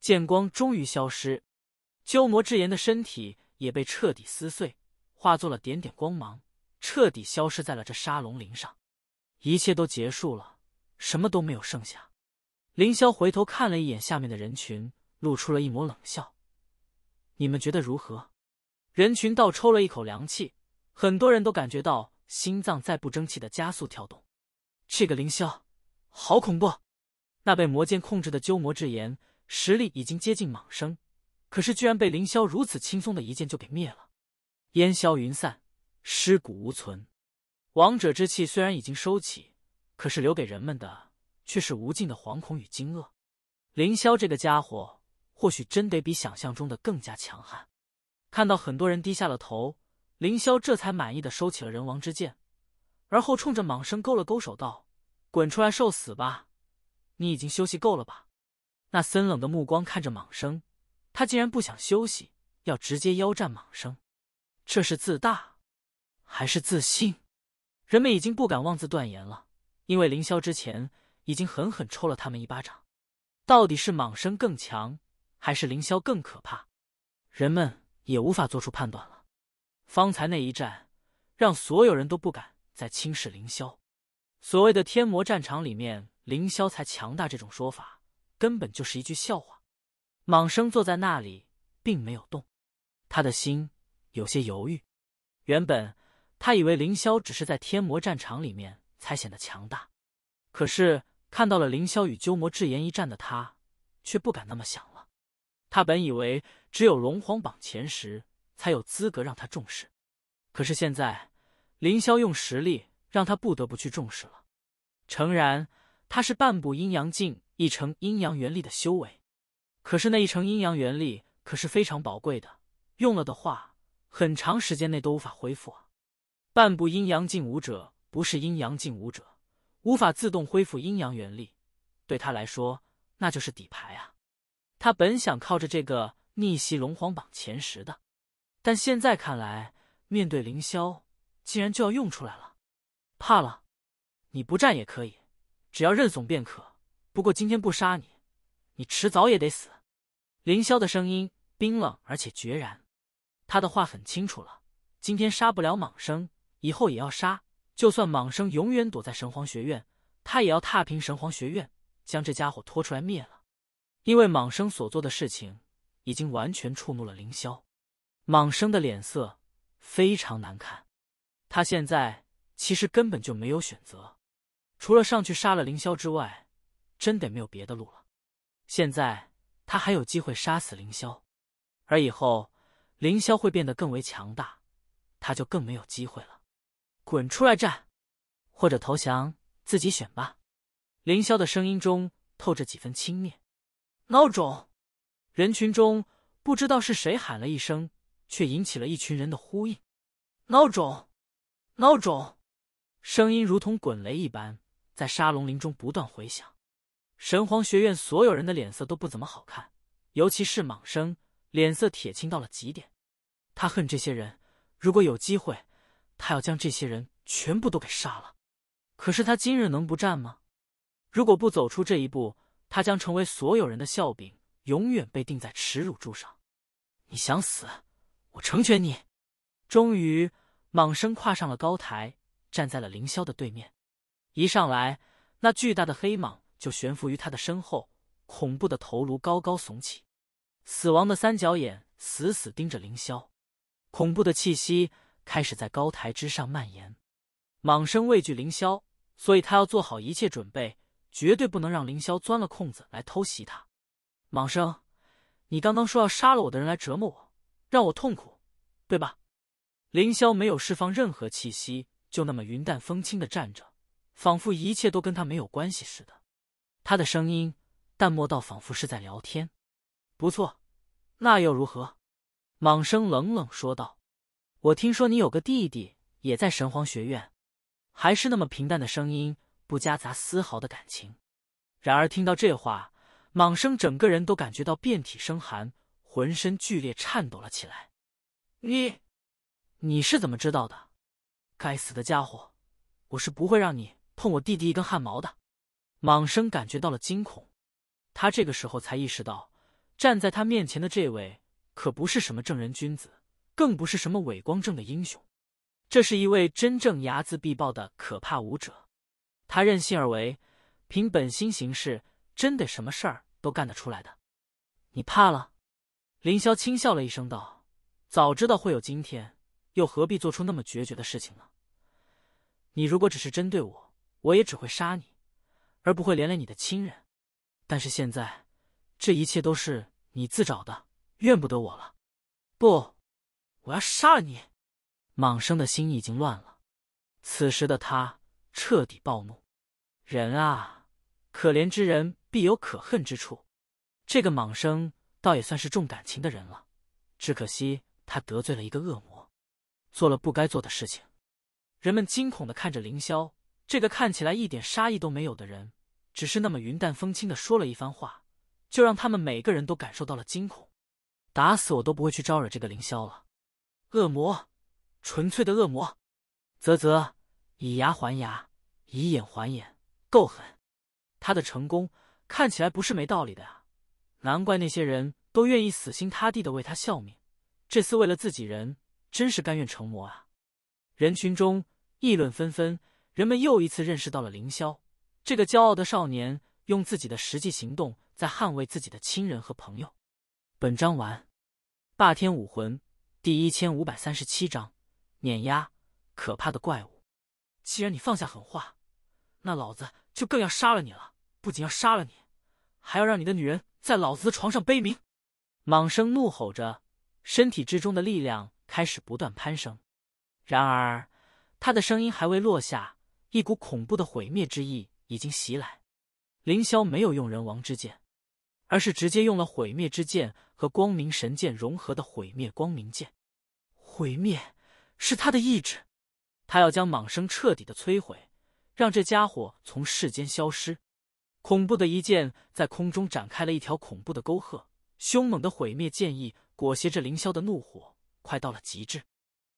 剑光终于消失，鸠摩智言的身体也被彻底撕碎，化作了点点光芒，彻底消失在了这沙龙林上。一切都结束了，什么都没有剩下。凌霄回头看了一眼下面的人群，露出了一抹冷笑：“你们觉得如何？”人群倒抽了一口凉气，很多人都感觉到心脏在不争气的加速跳动。这个凌霄，好恐怖！那被魔剑控制的鸠摩智炎，实力已经接近莽生，可是居然被凌霄如此轻松的一剑就给灭了，烟消云散，尸骨无存。王者之气虽然已经收起，可是留给人们的却是无尽的惶恐与惊愕。凌霄这个家伙，或许真得比想象中的更加强悍。看到很多人低下了头，凌霄这才满意的收起了人王之剑。而后冲着蟒生勾了勾手，道：“滚出来受死吧！你已经休息够了吧？”那森冷的目光看着蟒生，他竟然不想休息，要直接腰战蟒生，这是自大，还是自信？人们已经不敢妄自断言了，因为凌霄之前已经狠狠抽了他们一巴掌。到底是蟒生更强，还是凌霄更可怕？人们也无法做出判断了。方才那一战，让所有人都不敢。在轻视凌霄，所谓的天魔战场里面，凌霄才强大，这种说法根本就是一句笑话。蟒生坐在那里，并没有动，他的心有些犹豫。原本他以为凌霄只是在天魔战场里面才显得强大，可是看到了凌霄与鸠摩智言一战的他，却不敢那么想了。他本以为只有龙皇榜前十才有资格让他重视，可是现在。凌霄用实力让他不得不去重视了。诚然，他是半步阴阳境一成阴阳元力的修为，可是那一成阴阳元力可是非常宝贵的，用了的话，很长时间内都无法恢复啊。半步阴阳境武者不是阴阳境武者，无法自动恢复阴阳元力，对他来说那就是底牌啊。他本想靠着这个逆袭龙皇榜前十的，但现在看来，面对凌霄。竟然就要用出来了，怕了？你不战也可以，只要认怂便可。不过今天不杀你，你迟早也得死。凌霄的声音冰冷而且决然，他的话很清楚了：今天杀不了莽生，以后也要杀。就算莽生永远躲在神皇学院，他也要踏平神皇学院，将这家伙拖出来灭了。因为莽生所做的事情已经完全触怒了凌霄。莽生的脸色非常难看。他现在其实根本就没有选择，除了上去杀了凌霄之外，真得没有别的路了。现在他还有机会杀死凌霄，而以后凌霄会变得更为强大，他就更没有机会了。滚出来战，或者投降，自己选吧。凌霄的声音中透着几分轻蔑：“孬种！”人群中不知道是谁喊了一声，却引起了一群人的呼应：“孬种！”孬种！声音如同滚雷一般，在沙龙林中不断回响。神皇学院所有人的脸色都不怎么好看，尤其是莽生，脸色铁青到了极点。他恨这些人，如果有机会，他要将这些人全部都给杀了。可是他今日能不战吗？如果不走出这一步，他将成为所有人的笑柄，永远被钉在耻辱柱上。你想死，我成全你。终于。蟒生跨上了高台，站在了凌霄的对面。一上来，那巨大的黑蟒就悬浮于他的身后，恐怖的头颅高高耸起，死亡的三角眼死死盯着凌霄，恐怖的气息开始在高台之上蔓延。蟒生畏惧凌霄，所以他要做好一切准备，绝对不能让凌霄钻了空子来偷袭他。蟒生，你刚刚说要杀了我的人来折磨我，让我痛苦，对吧？凌霄没有释放任何气息，就那么云淡风轻的站着，仿佛一切都跟他没有关系似的。他的声音淡漠到仿佛是在聊天。不错，那又如何？莽生冷冷说道：“我听说你有个弟弟，也在神皇学院。”还是那么平淡的声音，不夹杂丝毫的感情。然而听到这话，莽生整个人都感觉到遍体生寒，浑身剧烈颤抖了起来。你。你是怎么知道的？该死的家伙，我是不会让你碰我弟弟一根汗毛的！蟒生感觉到了惊恐，他这个时候才意识到，站在他面前的这位可不是什么正人君子，更不是什么伟光正的英雄，这是一位真正睚眦必报的可怕武者。他任性而为，凭本心行事，真得什么事儿都干得出来的。你怕了？凌霄轻笑了一声，道：“早知道会有今天。”又何必做出那么决绝的事情呢？你如果只是针对我，我也只会杀你，而不会连累你的亲人。但是现在，这一切都是你自找的，怨不得我了。不，我要杀了你！莽生的心已经乱了，此时的他彻底暴怒。人啊，可怜之人必有可恨之处。这个莽生倒也算是重感情的人了，只可惜他得罪了一个恶魔。做了不该做的事情，人们惊恐的看着凌霄。这个看起来一点杀意都没有的人，只是那么云淡风轻的说了一番话，就让他们每个人都感受到了惊恐。打死我都不会去招惹这个凌霄了。恶魔，纯粹的恶魔。啧啧，以牙还牙，以眼还眼，够狠。他的成功看起来不是没道理的呀，难怪那些人都愿意死心塌地的为他效命。这次为了自己人。真是甘愿成魔啊！人群中议论纷纷，人们又一次认识到了凌霄这个骄傲的少年，用自己的实际行动在捍卫自己的亲人和朋友。本章完。霸天武魂第一千五百三十七章：碾压可怕的怪物。既然你放下狠话，那老子就更要杀了你了！不仅要杀了你，还要让你的女人在老子的床上悲鸣！蟒声怒吼着，身体之中的力量。开始不断攀升，然而他的声音还未落下，一股恐怖的毁灭之意已经袭来。凌霄没有用人王之剑，而是直接用了毁灭之剑和光明神剑融合的毁灭光明剑。毁灭是他的意志，他要将蟒生彻底的摧毁，让这家伙从世间消失。恐怖的一剑在空中展开了一条恐怖的沟壑，凶猛的毁灭剑意裹挟着凌霄的怒火。快到了极致，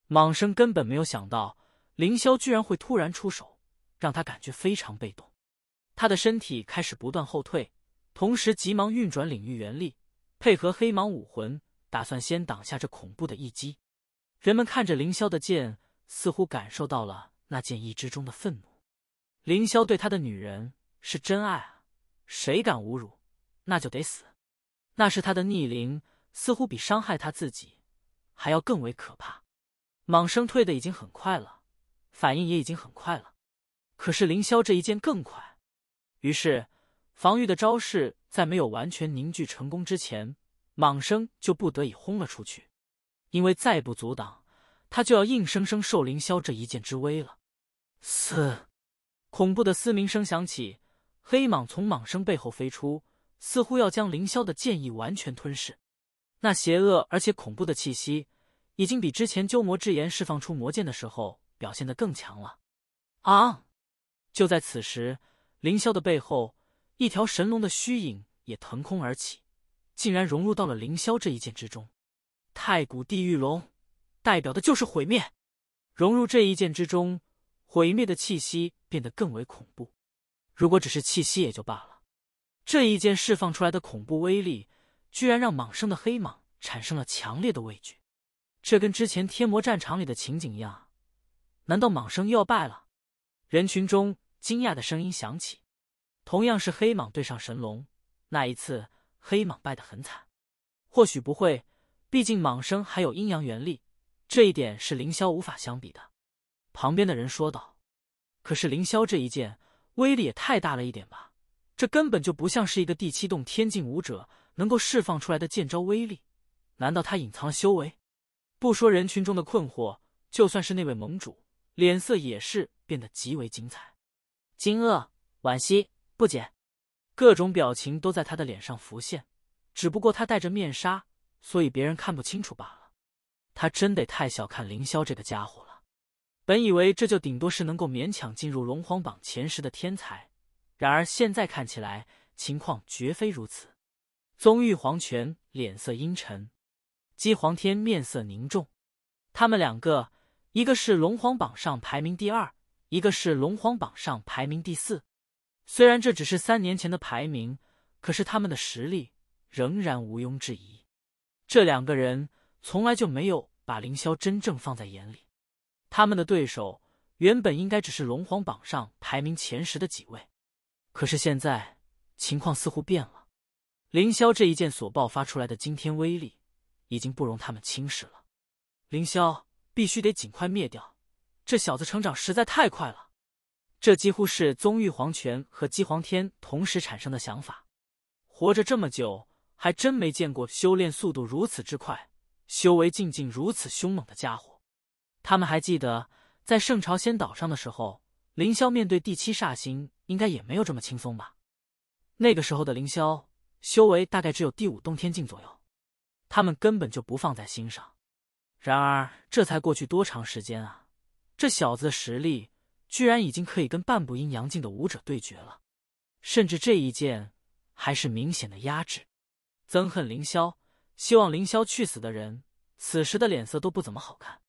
蟒生根本没有想到凌霄居然会突然出手，让他感觉非常被动。他的身体开始不断后退，同时急忙运转领域元力，配合黑蟒武魂，打算先挡下这恐怖的一击。人们看着凌霄的剑，似乎感受到了那剑意之中的愤怒。凌霄对他的女人是真爱啊，谁敢侮辱，那就得死。那是他的逆鳞，似乎比伤害他自己。还要更为可怕，蟒生退的已经很快了，反应也已经很快了，可是凌霄这一剑更快。于是，防御的招式在没有完全凝聚成功之前，蟒生就不得已轰了出去，因为再不阻挡，他就要硬生生受凌霄这一剑之威了。嘶，恐怖的嘶鸣声响起，黑蟒从蟒生背后飞出，似乎要将凌霄的剑意完全吞噬。那邪恶而且恐怖的气息，已经比之前鸠摩智言释放出魔剑的时候表现的更强了。啊！就在此时，凌霄的背后，一条神龙的虚影也腾空而起，竟然融入到了凌霄这一剑之中。太古地狱龙，代表的就是毁灭。融入这一剑之中，毁灭的气息变得更为恐怖。如果只是气息也就罢了，这一剑释放出来的恐怖威力。居然让莽生的黑蟒产生了强烈的畏惧，这跟之前天魔战场里的情景一样。难道蟒生又要败了？人群中惊讶的声音响起。同样是黑蟒对上神龙，那一次黑蟒败得很惨。或许不会，毕竟蟒生还有阴阳元力，这一点是凌霄无法相比的。旁边的人说道：“可是凌霄这一剑威力也太大了一点吧？这根本就不像是一个第七洞天境武者。”能够释放出来的剑招威力，难道他隐藏了修为？不说人群中的困惑，就算是那位盟主，脸色也是变得极为精彩，惊愕、惋惜、不解，各种表情都在他的脸上浮现。只不过他戴着面纱，所以别人看不清楚罢了。他真得太小看凌霄这个家伙了。本以为这就顶多是能够勉强进入龙皇榜前十的天才，然而现在看起来，情况绝非如此。宗玉皇泉脸色阴沉，姬皇天面色凝重。他们两个，一个是龙皇榜上排名第二，一个是龙皇榜上排名第四。虽然这只是三年前的排名，可是他们的实力仍然毋庸置疑。这两个人从来就没有把凌霄真正放在眼里。他们的对手原本应该只是龙皇榜上排名前十的几位，可是现在情况似乎变了。凌霄这一剑所爆发出来的惊天威力，已经不容他们轻视了。凌霄必须得尽快灭掉这小子，成长实在太快了。这几乎是宗玉皇权和姬皇天同时产生的想法。活着这么久，还真没见过修炼速度如此之快、修为境境如此凶猛的家伙。他们还记得，在圣朝仙岛上的时候，凌霄面对第七煞星，应该也没有这么轻松吧？那个时候的凌霄。修为大概只有第五洞天境左右，他们根本就不放在心上。然而这才过去多长时间啊！这小子的实力居然已经可以跟半步阴阳境的武者对决了，甚至这一剑还是明显的压制。憎恨凌霄，希望凌霄去死的人，此时的脸色都不怎么好看。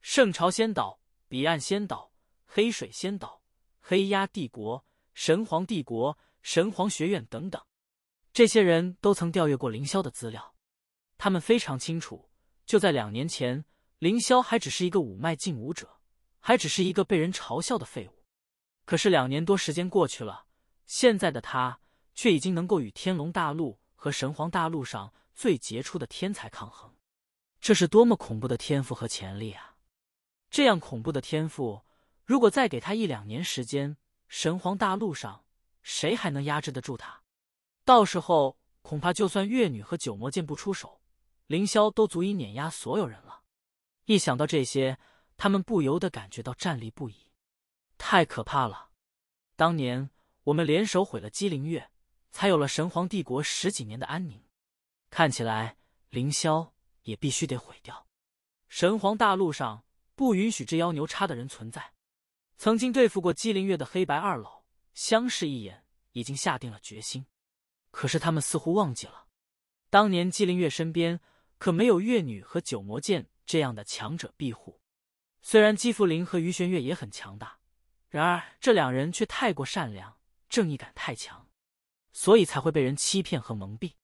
圣朝仙岛、彼岸仙岛、黑水仙岛、黑鸦帝国、神皇帝国、神皇学院等等。这些人都曾调阅过凌霄的资料，他们非常清楚，就在两年前，凌霄还只是一个五脉进武者，还只是一个被人嘲笑的废物。可是两年多时间过去了，现在的他却已经能够与天龙大陆和神皇大陆上最杰出的天才抗衡，这是多么恐怖的天赋和潜力啊！这样恐怖的天赋，如果再给他一两年时间，神皇大陆上谁还能压制得住他？到时候恐怕就算月女和九魔剑不出手，凌霄都足以碾压所有人了。一想到这些，他们不由得感觉到战栗不已，太可怕了！当年我们联手毁了姬灵月，才有了神皇帝国十几年的安宁。看起来凌霄也必须得毁掉。神皇大陆上不允许这妖牛叉的人存在。曾经对付过姬灵月的黑白二老相视一眼，已经下定了决心。可是他们似乎忘记了，当年姬灵月身边可没有月女和九魔剑这样的强者庇护。虽然姬福林和于玄月也很强大，然而这两人却太过善良，正义感太强，所以才会被人欺骗和蒙蔽，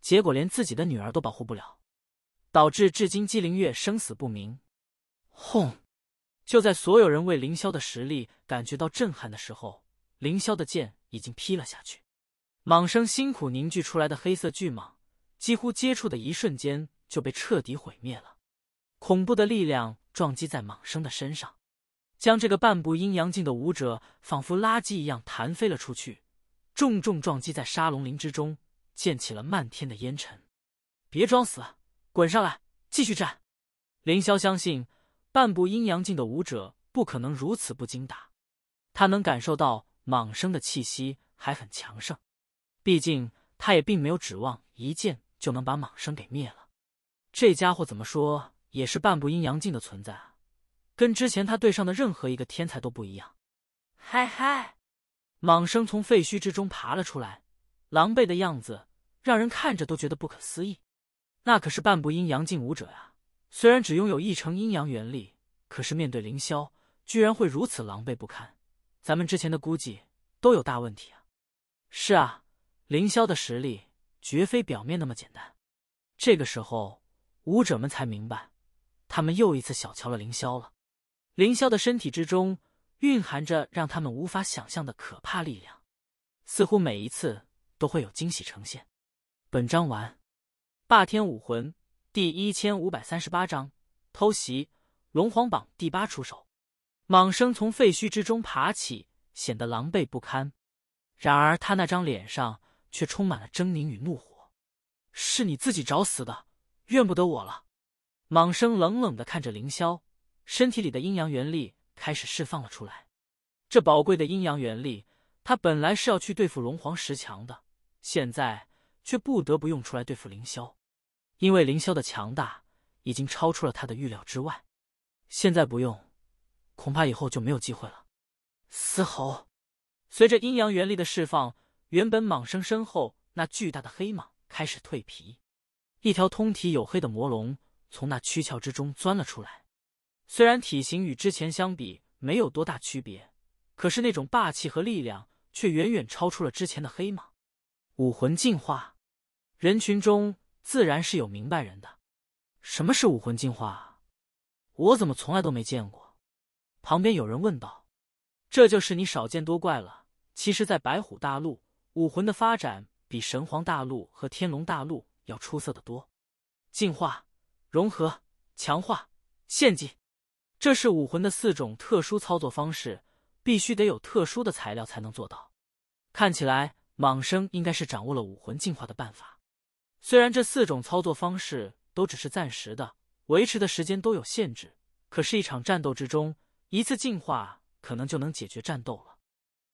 结果连自己的女儿都保护不了，导致至今姬灵月生死不明。轰！就在所有人为凌霄的实力感觉到震撼的时候，凌霄的剑已经劈了下去。蟒生辛苦凝聚出来的黑色巨蟒，几乎接触的一瞬间就被彻底毁灭了。恐怖的力量撞击在蟒生的身上，将这个半步阴阳境的武者仿佛垃圾一样弹飞了出去，重重撞击在沙龙林之中，溅起了漫天的烟尘。别装死，滚上来，继续战！凌霄相信，半步阴阳境的武者不可能如此不经打，他能感受到蟒生的气息还很强盛。毕竟他也并没有指望一剑就能把蟒生给灭了。这家伙怎么说也是半步阴阳境的存在，啊，跟之前他对上的任何一个天才都不一样。嗨嗨，蟒生从废墟之中爬了出来，狼狈的样子让人看着都觉得不可思议。那可是半步阴阳境武者啊，虽然只拥有一成阴阳元力，可是面对凌霄，居然会如此狼狈不堪，咱们之前的估计都有大问题啊！是啊。凌霄的实力绝非表面那么简单。这个时候，武者们才明白，他们又一次小瞧了凌霄了。凌霄的身体之中蕴含着让他们无法想象的可怕力量，似乎每一次都会有惊喜呈现。本章完。霸天武魂第一千五百三十八章偷袭。龙皇榜第八出手，蟒生从废墟之中爬起，显得狼狈不堪。然而，他那张脸上……却充满了狰狞与怒火，是你自己找死的，怨不得我了。蟒生冷冷的看着凌霄，身体里的阴阳元力开始释放了出来。这宝贵的阴阳元力，他本来是要去对付龙皇石墙的，现在却不得不用出来对付凌霄，因为凌霄的强大已经超出了他的预料之外。现在不用，恐怕以后就没有机会了。嘶吼，随着阴阳元力的释放。原本蟒生身后那巨大的黑蟒开始蜕皮，一条通体黝黑的魔龙从那躯壳之中钻了出来。虽然体型与之前相比没有多大区别，可是那种霸气和力量却远远超出了之前的黑蟒。武魂进化，人群中自然是有明白人的。什么是武魂进化？我怎么从来都没见过？旁边有人问道：“这就是你少见多怪了。其实，在白虎大陆。”武魂的发展比神皇大陆和天龙大陆要出色的多，进化、融合、强化、献祭，这是武魂的四种特殊操作方式，必须得有特殊的材料才能做到。看起来，蟒生应该是掌握了武魂进化的办法。虽然这四种操作方式都只是暂时的，维持的时间都有限制，可是，一场战斗之中，一次进化可能就能解决战斗了。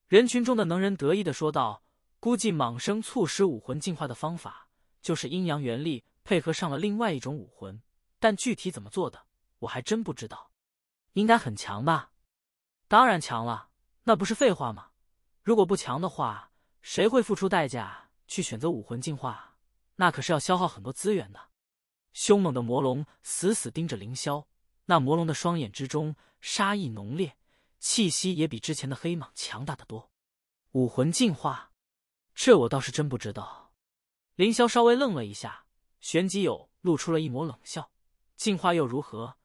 人群中的能人得意的说道。估计蟒生促使武魂进化的方法就是阴阳元力配合上了另外一种武魂，但具体怎么做的我还真不知道。应该很强吧？当然强了，那不是废话吗？如果不强的话，谁会付出代价去选择武魂进化？那可是要消耗很多资源的。凶猛的魔龙死死盯着凌霄，那魔龙的双眼之中杀意浓烈，气息也比之前的黑蟒强大得多。武魂进化。这我倒是真不知道。凌霄稍微愣了一下，旋即有露出了一抹冷笑。进化又如何？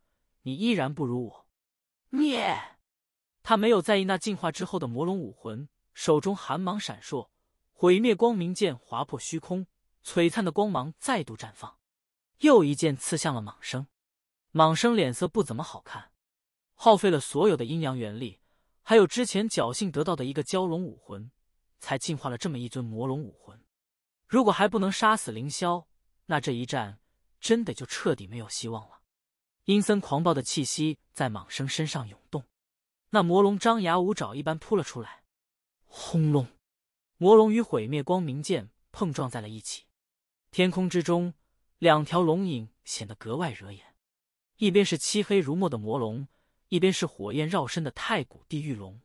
你依然不如我。灭！他没有在意那进化之后的魔龙武魂，手中寒芒闪烁，毁灭光明剑划破虚空，璀璨的光芒再度绽放，又一剑刺向了蟒生。蟒生脸色不怎么好看，耗费了所有的阴阳元力，还有之前侥幸得到的一个蛟龙武魂。才进化了这么一尊魔龙武魂，如果还不能杀死凌霄，那这一战真的就彻底没有希望了。阴森狂暴的气息在蟒生身上涌动，那魔龙张牙舞爪一般扑了出来。轰隆！魔龙与毁灭光明剑碰撞在了一起，天空之中两条龙影显得格外惹眼。一边是漆黑如墨的魔龙，一边是火焰绕身的太古地狱龙，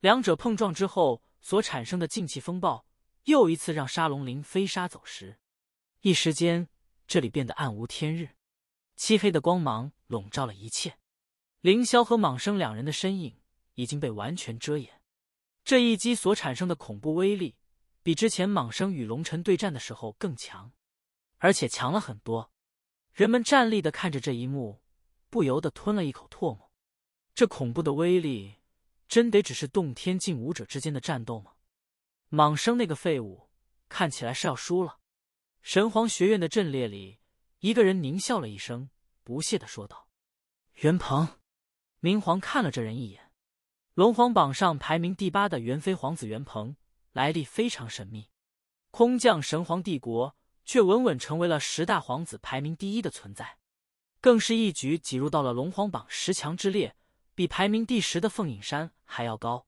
两者碰撞之后。所产生的静气风暴又一次让沙龙鳞飞沙走石，一时间这里变得暗无天日，漆黑的光芒笼罩了一切，凌霄和蟒生两人的身影已经被完全遮掩。这一击所产生的恐怖威力比之前蟒生与龙尘对战的时候更强，而且强了很多。人们站立的看着这一幕，不由得吞了一口唾沫，这恐怖的威力。真得只是洞天境武者之间的战斗吗？莽生那个废物看起来是要输了。神皇学院的阵列里，一个人狞笑了一声，不屑的说道：“袁鹏。”明皇看了这人一眼，龙皇榜上排名第八的元妃皇子袁鹏，来历非常神秘，空降神皇帝国，却稳稳成为了十大皇子排名第一的存在，更是一举挤入到了龙皇榜十强之列。比排名第十的凤隐山还要高，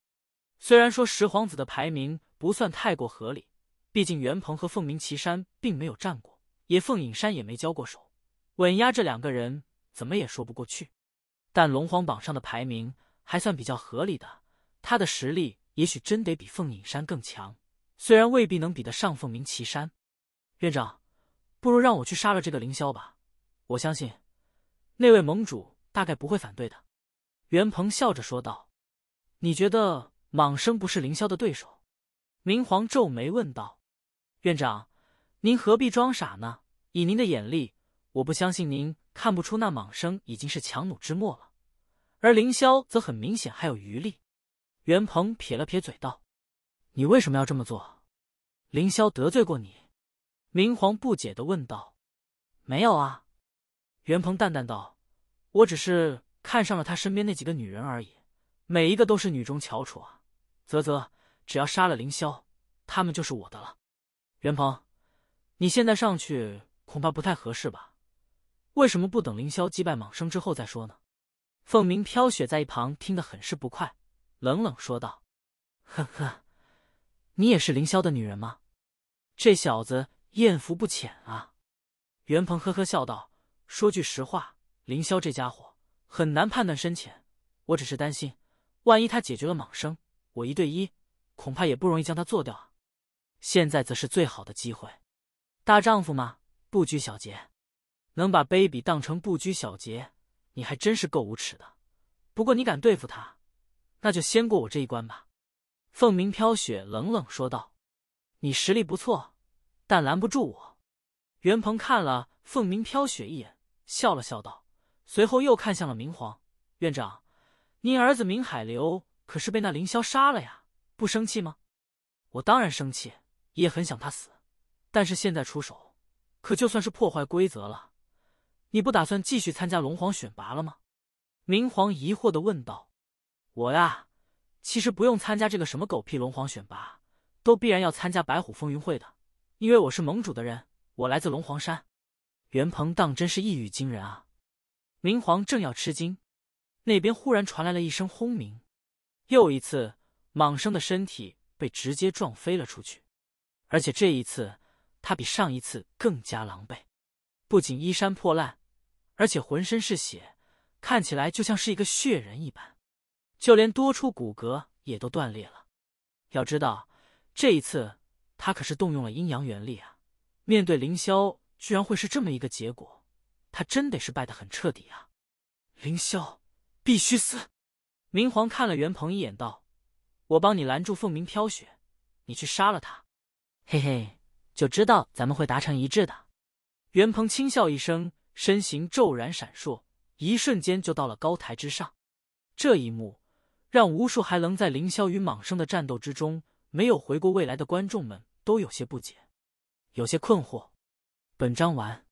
虽然说十皇子的排名不算太过合理，毕竟袁鹏和凤鸣岐山并没有战过，也凤隐山也没交过手，稳压这两个人怎么也说不过去。但龙皇榜上的排名还算比较合理的，他的实力也许真得比凤隐山更强，虽然未必能比得上凤鸣岐山。院长，不如让我去杀了这个凌霄吧，我相信那位盟主大概不会反对的。袁鹏笑着说道：“你觉得蟒生不是凌霄的对手？”明皇皱眉问道：“院长，您何必装傻呢？以您的眼力，我不相信您看不出那蟒生已经是强弩之末了，而凌霄则很明显还有余力。”袁鹏撇了撇嘴道：“你为什么要这么做？凌霄得罪过你？”明皇不解的问道：“没有啊。”袁鹏淡淡道：“我只是。”看上了他身边那几个女人而已，每一个都是女中翘楚啊！啧啧，只要杀了凌霄，他们就是我的了。袁鹏，你现在上去恐怕不太合适吧？为什么不等凌霄击败蟒生之后再说呢？凤鸣飘雪在一旁听得很是不快，冷冷说道：“呵呵，你也是凌霄的女人吗？这小子艳福不浅啊！”袁鹏呵呵笑道：“说句实话，凌霄这家伙……”很难判断深浅，我只是担心，万一他解决了蟒生，我一对一恐怕也不容易将他做掉啊。现在则是最好的机会，大丈夫嘛，不拘小节，能把卑鄙当成不拘小节，你还真是够无耻的。不过你敢对付他，那就先过我这一关吧。”凤鸣飘雪冷冷说道，“你实力不错，但拦不住我。”袁鹏看了凤鸣飘雪一眼，笑了笑道。随后又看向了明皇院长，您儿子明海流可是被那凌霄杀了呀？不生气吗？我当然生气，也很想他死，但是现在出手，可就算是破坏规则了。你不打算继续参加龙皇选拔了吗？明皇疑惑的问道。我呀，其实不用参加这个什么狗屁龙皇选拔，都必然要参加白虎风云会的，因为我是盟主的人，我来自龙皇山。袁鹏当真是一语惊人啊！明皇正要吃惊，那边忽然传来了一声轰鸣，又一次，蟒生的身体被直接撞飞了出去，而且这一次他比上一次更加狼狈，不仅衣衫破烂，而且浑身是血，看起来就像是一个血人一般，就连多出骨骼也都断裂了。要知道，这一次他可是动用了阴阳元力啊，面对凌霄，居然会是这么一个结果。他真得是败得很彻底啊！凌霄必须死。明皇看了袁鹏一眼，道：“我帮你拦住凤鸣飘雪，你去杀了他。”嘿嘿，就知道咱们会达成一致的。袁鹏轻笑一声，身形骤然闪烁，一瞬间就到了高台之上。这一幕让无数还愣在凌霄与蟒生的战斗之中没有回过未来的观众们都有些不解，有些困惑。本章完。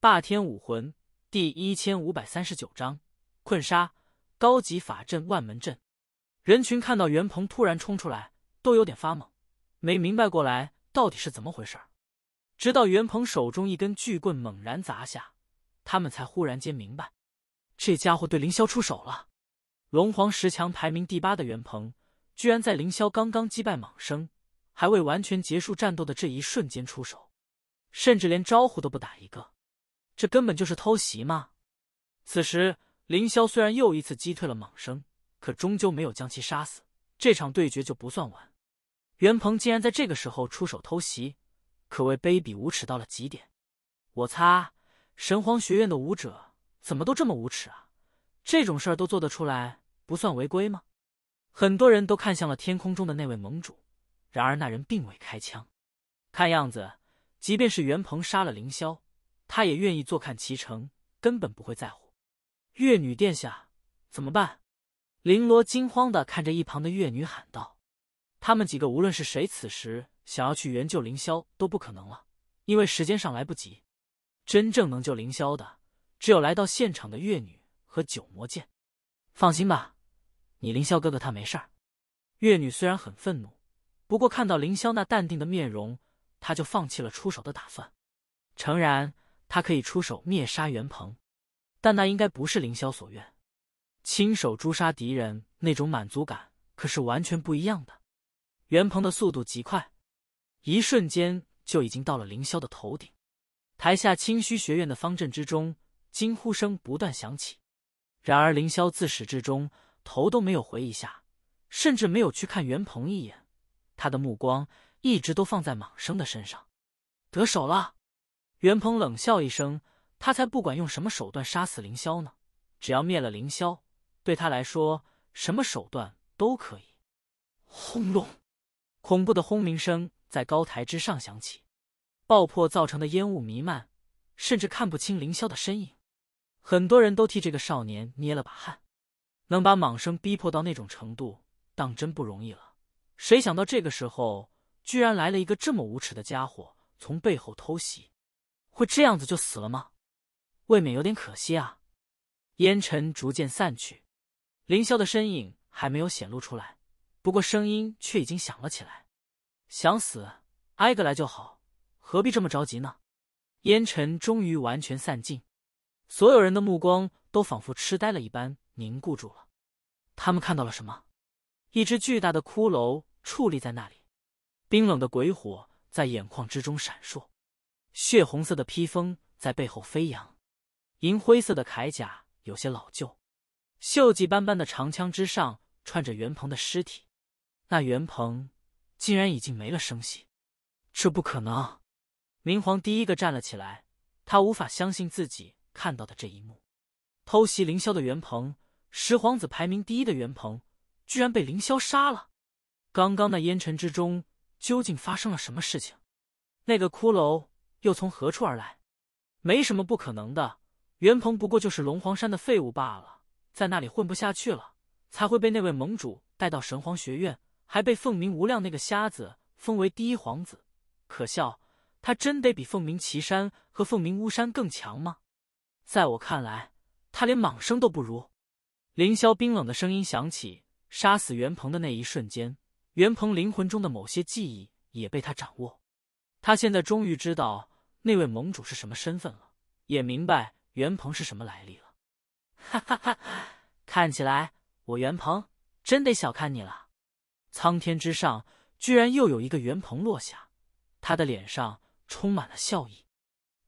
霸天武魂第一千五百三十九章困杀高级法阵万门阵。人群看到袁鹏突然冲出来，都有点发懵，没明白过来到底是怎么回事。直到袁鹏手中一根巨棍猛然砸下，他们才忽然间明白，这家伙对凌霄出手了。龙皇十强排名第八的袁鹏，居然在凌霄刚刚击败蟒生，还未完全结束战斗的这一瞬间出手，甚至连招呼都不打一个。这根本就是偷袭嘛！此时凌霄虽然又一次击退了蟒生，可终究没有将其杀死，这场对决就不算完。袁鹏竟然在这个时候出手偷袭，可谓卑鄙无耻到了极点！我擦，神皇学院的武者怎么都这么无耻啊？这种事儿都做得出来，不算违规吗？很多人都看向了天空中的那位盟主，然而那人并未开枪。看样子，即便是袁鹏杀了凌霄。他也愿意坐看其成，根本不会在乎。月女殿下怎么办？绫罗惊慌的看着一旁的月女喊道：“他们几个无论是谁，此时想要去援救凌霄都不可能了，因为时间上来不及。真正能救凌霄的，只有来到现场的月女和九魔剑。放心吧，你凌霄哥哥他没事儿。”月女虽然很愤怒，不过看到凌霄那淡定的面容，她就放弃了出手的打算。诚然。他可以出手灭杀袁鹏，但那应该不是凌霄所愿。亲手诛杀敌人那种满足感可是完全不一样的。袁鹏的速度极快，一瞬间就已经到了凌霄的头顶。台下清虚学院的方阵之中，惊呼声不断响起。然而凌霄自始至终头都没有回一下，甚至没有去看袁鹏一眼。他的目光一直都放在蟒生的身上。得手了。袁鹏冷笑一声，他才不管用什么手段杀死凌霄呢，只要灭了凌霄，对他来说什么手段都可以。轰隆，恐怖的轰鸣声在高台之上响起，爆破造成的烟雾弥漫，甚至看不清凌霄的身影。很多人都替这个少年捏了把汗，能把蟒生逼迫到那种程度，当真不容易了。谁想到这个时候，居然来了一个这么无耻的家伙，从背后偷袭。会这样子就死了吗？未免有点可惜啊！烟尘逐渐散去，凌霄的身影还没有显露出来，不过声音却已经响了起来：“想死，挨个来就好，何必这么着急呢？”烟尘终于完全散尽，所有人的目光都仿佛痴呆了一般凝固住了。他们看到了什么？一只巨大的骷髅矗立在那里，冰冷的鬼火在眼眶之中闪烁。血红色的披风在背后飞扬，银灰色的铠甲有些老旧，锈迹斑斑的长枪之上串着袁鹏的尸体。那袁鹏竟然已经没了声息，这不可能！明皇第一个站了起来，他无法相信自己看到的这一幕：偷袭凌霄的袁鹏，十皇子排名第一的袁鹏，居然被凌霄杀了！刚刚那烟尘之中究竟发生了什么事情？那个骷髅。又从何处而来？没什么不可能的。袁鹏不过就是龙皇山的废物罢了，在那里混不下去了，才会被那位盟主带到神皇学院，还被凤鸣无量那个瞎子封为第一皇子。可笑，他真得比凤鸣岐山和凤鸣巫山更强吗？在我看来，他连蟒生都不如。凌霄冰冷的声音响起：“杀死袁鹏的那一瞬间，袁鹏灵魂中的某些记忆也被他掌握。他现在终于知道。”那位盟主是什么身份了？也明白袁鹏是什么来历了。哈哈哈，看起来我袁鹏真得小看你了。苍天之上，居然又有一个袁鹏落下，他的脸上充满了笑意。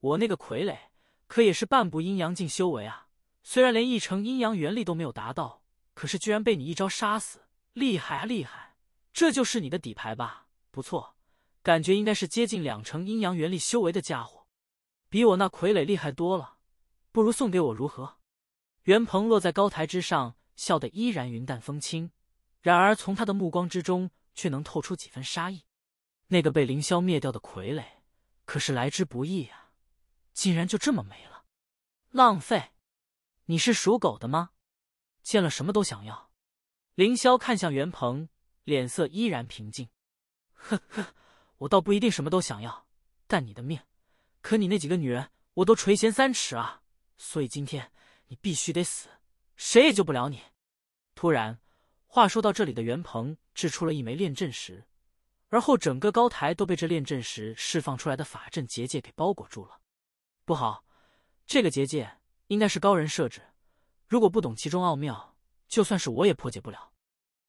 我那个傀儡可也是半步阴阳境修为啊，虽然连一成阴阳元力都没有达到，可是居然被你一招杀死，厉害啊，厉害！这就是你的底牌吧？不错。感觉应该是接近两成阴阳元力修为的家伙，比我那傀儡厉害多了。不如送给我如何？袁鹏落在高台之上，笑得依然云淡风轻，然而从他的目光之中却能透出几分杀意。那个被凌霄灭掉的傀儡可是来之不易啊，竟然就这么没了，浪费！你是属狗的吗？见了什么都想要？凌霄看向袁鹏，脸色依然平静。呵呵。我倒不一定什么都想要，但你的命，可你那几个女人，我都垂涎三尺啊！所以今天你必须得死，谁也救不了你。突然，话说到这里，的袁鹏掷出了一枚炼阵石，而后整个高台都被这炼阵石释放出来的法阵结界给包裹住了。不好，这个结界应该是高人设置，如果不懂其中奥妙，就算是我也破解不了。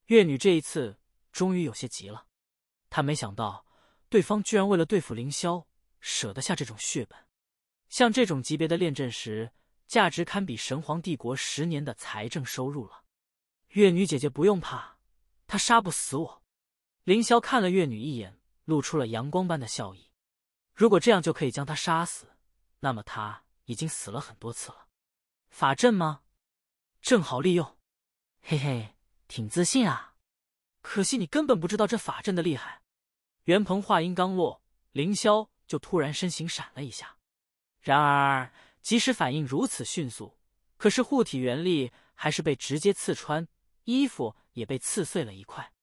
月女这一次终于有些急了，她没想到。对方居然为了对付凌霄，舍得下这种血本。像这种级别的炼阵石，价值堪比神皇帝国十年的财政收入了。月女姐姐不用怕，他杀不死我。凌霄看了月女一眼，露出了阳光般的笑意。如果这样就可以将他杀死，那么他已经死了很多次了。法阵吗？正好利用。嘿嘿，挺自信啊。可惜你根本不知道这法阵的厉害。袁鹏话音刚落，凌霄就突然身形闪了一下。然而，即使反应如此迅速，可是护体元力还是被直接刺穿，衣服也被刺碎了一块。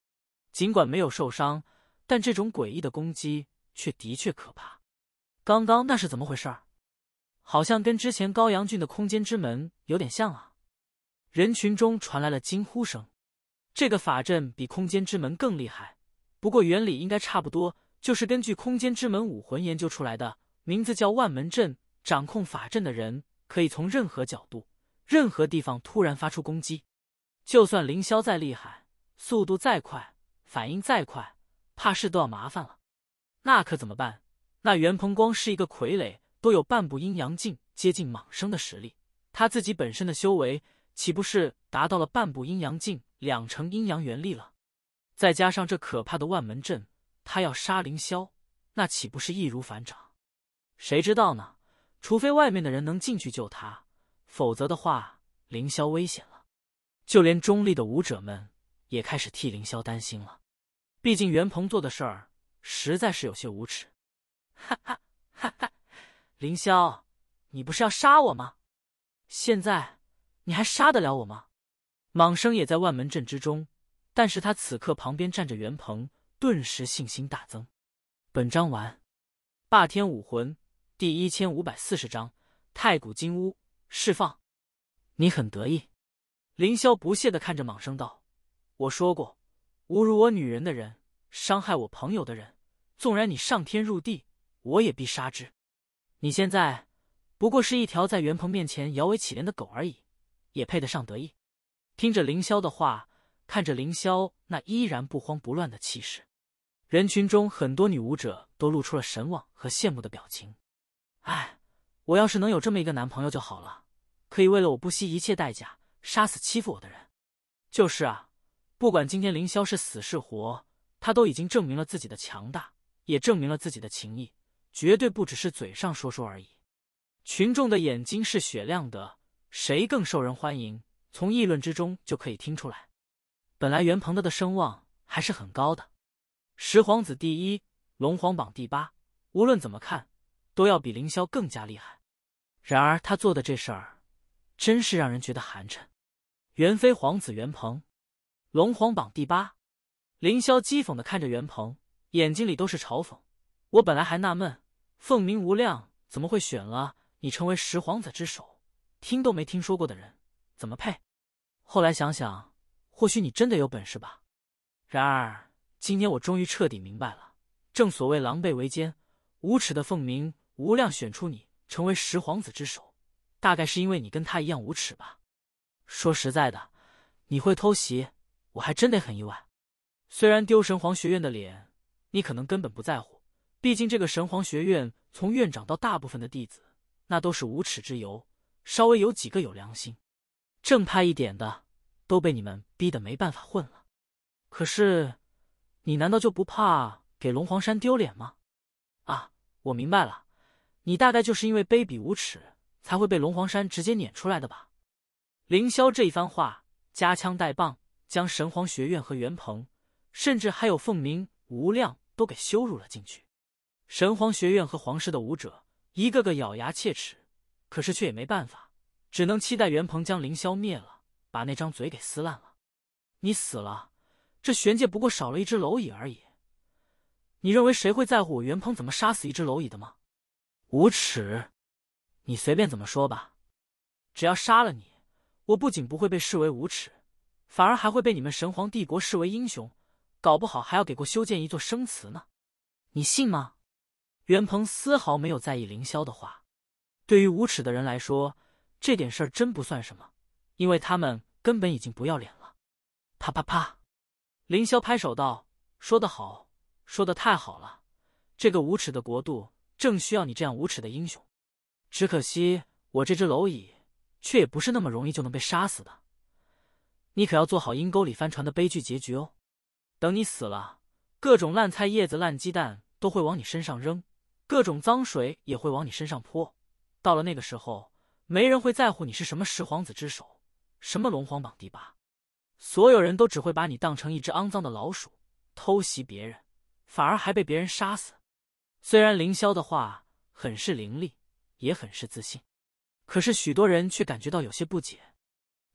尽管没有受伤，但这种诡异的攻击却的确可怕。刚刚那是怎么回事？好像跟之前高阳郡的空间之门有点像啊！人群中传来了惊呼声：“这个法阵比空间之门更厉害！”不过原理应该差不多，就是根据空间之门武魂研究出来的，名字叫万门阵。掌控法阵的人可以从任何角度、任何地方突然发出攻击，就算凌霄再厉害，速度再快，反应再快，怕是都要麻烦了。那可怎么办？那袁鹏光是一个傀儡，都有半步阴阳境接近蟒生的实力，他自己本身的修为岂不是达到了半步阴阳境两成阴阳元力了？再加上这可怕的万门阵，他要杀凌霄，那岂不是易如反掌？谁知道呢？除非外面的人能进去救他，否则的话，凌霄危险了。就连中立的武者们也开始替凌霄担心了。毕竟袁鹏做的事儿实在是有些无耻。哈哈哈哈凌霄，你不是要杀我吗？现在你还杀得了我吗？蟒生也在万门阵之中。但是他此刻旁边站着袁鹏，顿时信心大增。本章完。霸天武魂第一千五百四十章：太古金乌释放。你很得意？凌霄不屑的看着蟒生道：“我说过，侮辱我女人的人，伤害我朋友的人，纵然你上天入地，我也必杀之。你现在不过是一条在袁鹏面前摇尾乞怜的狗而已，也配得上得意？”听着凌霄的话。看着凌霄那依然不慌不乱的气势，人群中很多女舞者都露出了神往和羡慕的表情。哎，我要是能有这么一个男朋友就好了，可以为了我不惜一切代价杀死欺负我的人。就是啊，不管今天凌霄是死是活，他都已经证明了自己的强大，也证明了自己的情谊，绝对不只是嘴上说说而已。群众的眼睛是雪亮的，谁更受人欢迎，从议论之中就可以听出来。本来袁鹏的的声望还是很高的，十皇子第一，龙皇榜第八，无论怎么看，都要比凌霄更加厉害。然而他做的这事儿，真是让人觉得寒碜。元妃皇子袁鹏，龙皇榜第八，凌霄讥讽的看着袁鹏，眼睛里都是嘲讽。我本来还纳闷，凤鸣无量怎么会选了你成为十皇子之首，听都没听说过的人，怎么配？后来想想。或许你真的有本事吧，然而今天我终于彻底明白了。正所谓狼狈为奸，无耻的凤鸣无量选出你成为十皇子之首，大概是因为你跟他一样无耻吧。说实在的，你会偷袭，我还真得很意外。虽然丢神皇学院的脸，你可能根本不在乎，毕竟这个神皇学院从院长到大部分的弟子，那都是无耻之尤，稍微有几个有良心、正派一点的。都被你们逼得没办法混了，可是你难道就不怕给龙皇山丢脸吗？啊，我明白了，你大概就是因为卑鄙无耻，才会被龙皇山直接撵出来的吧？凌霄这一番话夹枪带棒，将神皇学院和袁鹏，甚至还有凤鸣无量都给羞辱了进去。神皇学院和皇室的武者一个个咬牙切齿，可是却也没办法，只能期待袁鹏将凌霄灭了。把那张嘴给撕烂了！你死了，这玄界不过少了一只蝼蚁而已。你认为谁会在乎我袁鹏怎么杀死一只蝼蚁的吗？无耻！你随便怎么说吧，只要杀了你，我不仅不会被视为无耻，反而还会被你们神皇帝国视为英雄，搞不好还要给过修建一座生祠呢。你信吗？袁鹏丝毫没有在意凌霄的话。对于无耻的人来说，这点事儿真不算什么。因为他们根本已经不要脸了！啪啪啪，凌霄拍手道：“说得好，说的太好了！这个无耻的国度正需要你这样无耻的英雄。只可惜我这只蝼蚁，却也不是那么容易就能被杀死的。你可要做好阴沟里翻船的悲剧结局哦！等你死了，各种烂菜叶子、烂鸡蛋都会往你身上扔，各种脏水也会往你身上泼。到了那个时候，没人会在乎你是什么十皇子之首。”什么龙皇榜第八？所有人都只会把你当成一只肮脏的老鼠，偷袭别人，反而还被别人杀死。虽然凌霄的话很是凌厉，也很是自信，可是许多人却感觉到有些不解。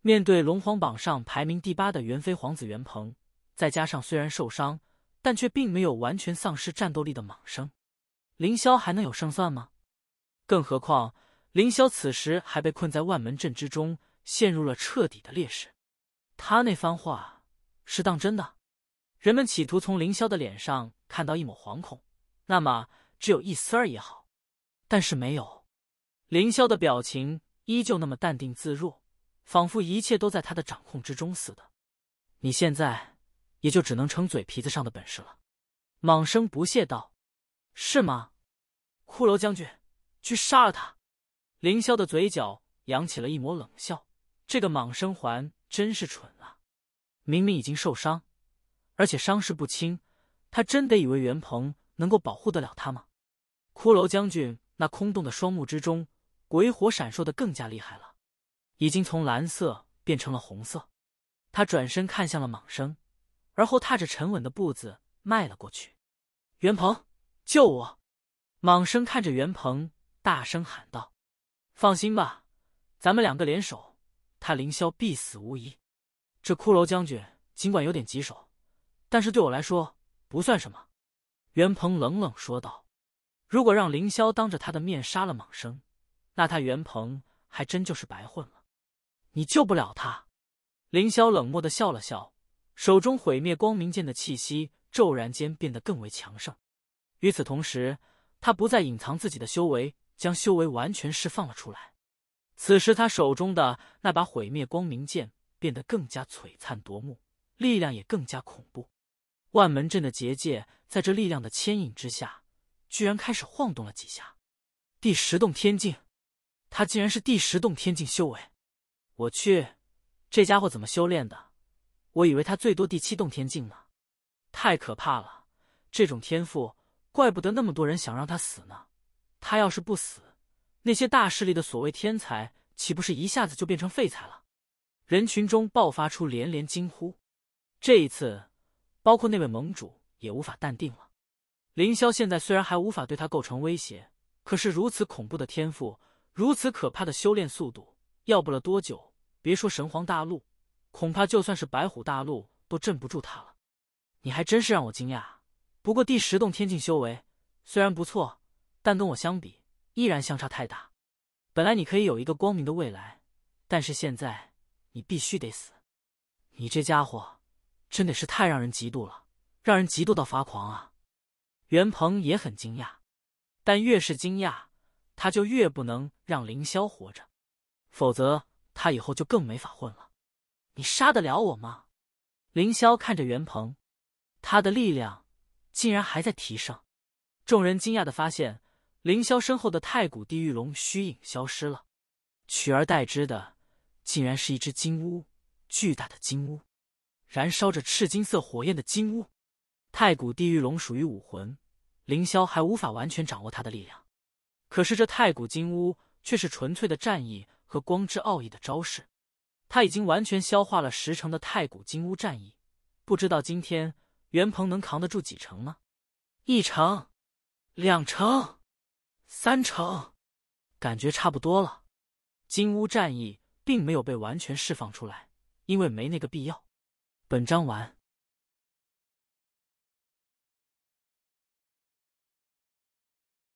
面对龙皇榜上排名第八的元妃皇子元鹏，再加上虽然受伤，但却并没有完全丧失战斗力的蟒生，凌霄还能有胜算吗？更何况，凌霄此时还被困在万门阵之中。陷入了彻底的劣势。他那番话是当真的？人们企图从凌霄的脸上看到一抹惶恐，那么只有一丝儿也好。但是没有，凌霄的表情依旧那么淡定自若，仿佛一切都在他的掌控之中似的。你现在也就只能逞嘴皮子上的本事了。”莽生不屑道，“是吗？骷髅将军，去杀了他！”凌霄的嘴角扬起了一抹冷笑。这个蟒生环真是蠢啊！明明已经受伤，而且伤势不轻，他真得以为袁鹏能够保护得了他吗？骷髅将军那空洞的双目之中，鬼火闪烁的更加厉害了，已经从蓝色变成了红色。他转身看向了蟒生，而后踏着沉稳的步子迈了过去。袁鹏，救我！蟒生看着袁鹏，大声喊道：“放心吧，咱们两个联手。”他凌霄必死无疑，这骷髅将军尽管有点棘手，但是对我来说不算什么。袁鹏冷冷说道：“如果让凌霄当着他的面杀了莽生，那他袁鹏还真就是白混了。”你救不了他。凌霄冷漠的笑了笑，手中毁灭光明剑的气息骤然间变得更为强盛。与此同时，他不再隐藏自己的修为，将修为完全释放了出来。此时，他手中的那把毁灭光明剑变得更加璀璨夺目，力量也更加恐怖。万门阵的结界在这力量的牵引之下，居然开始晃动了几下。第十洞天境，他竟然是第十洞天境修为！我去，这家伙怎么修炼的？我以为他最多第七洞天境呢。太可怕了，这种天赋，怪不得那么多人想让他死呢。他要是不死……那些大势力的所谓天才，岂不是一下子就变成废材了？人群中爆发出连连惊呼。这一次，包括那位盟主也无法淡定了。凌霄现在虽然还无法对他构成威胁，可是如此恐怖的天赋，如此可怕的修炼速度，要不了多久，别说神皇大陆，恐怕就算是白虎大陆都镇不住他了。你还真是让我惊讶。不过第十洞天境修为虽然不错，但跟我相比……依然相差太大。本来你可以有一个光明的未来，但是现在你必须得死。你这家伙，真的是太让人嫉妒了，让人嫉妒到发狂啊！袁鹏也很惊讶，但越是惊讶，他就越不能让凌霄活着，否则他以后就更没法混了。你杀得了我吗？凌霄看着袁鹏，他的力量竟然还在提升。众人惊讶的发现。凌霄身后的太古地狱龙虚影消失了，取而代之的竟然是一只金乌，巨大的金乌，燃烧着赤金色火焰的金乌。太古地狱龙属于武魂，凌霄还无法完全掌握它的力量，可是这太古金乌却是纯粹的战意和光之奥义的招式。他已经完全消化了十成的太古金乌战意，不知道今天袁鹏能扛得住几成呢？一成，两成。三成，感觉差不多了。金乌战役并没有被完全释放出来，因为没那个必要。本章完。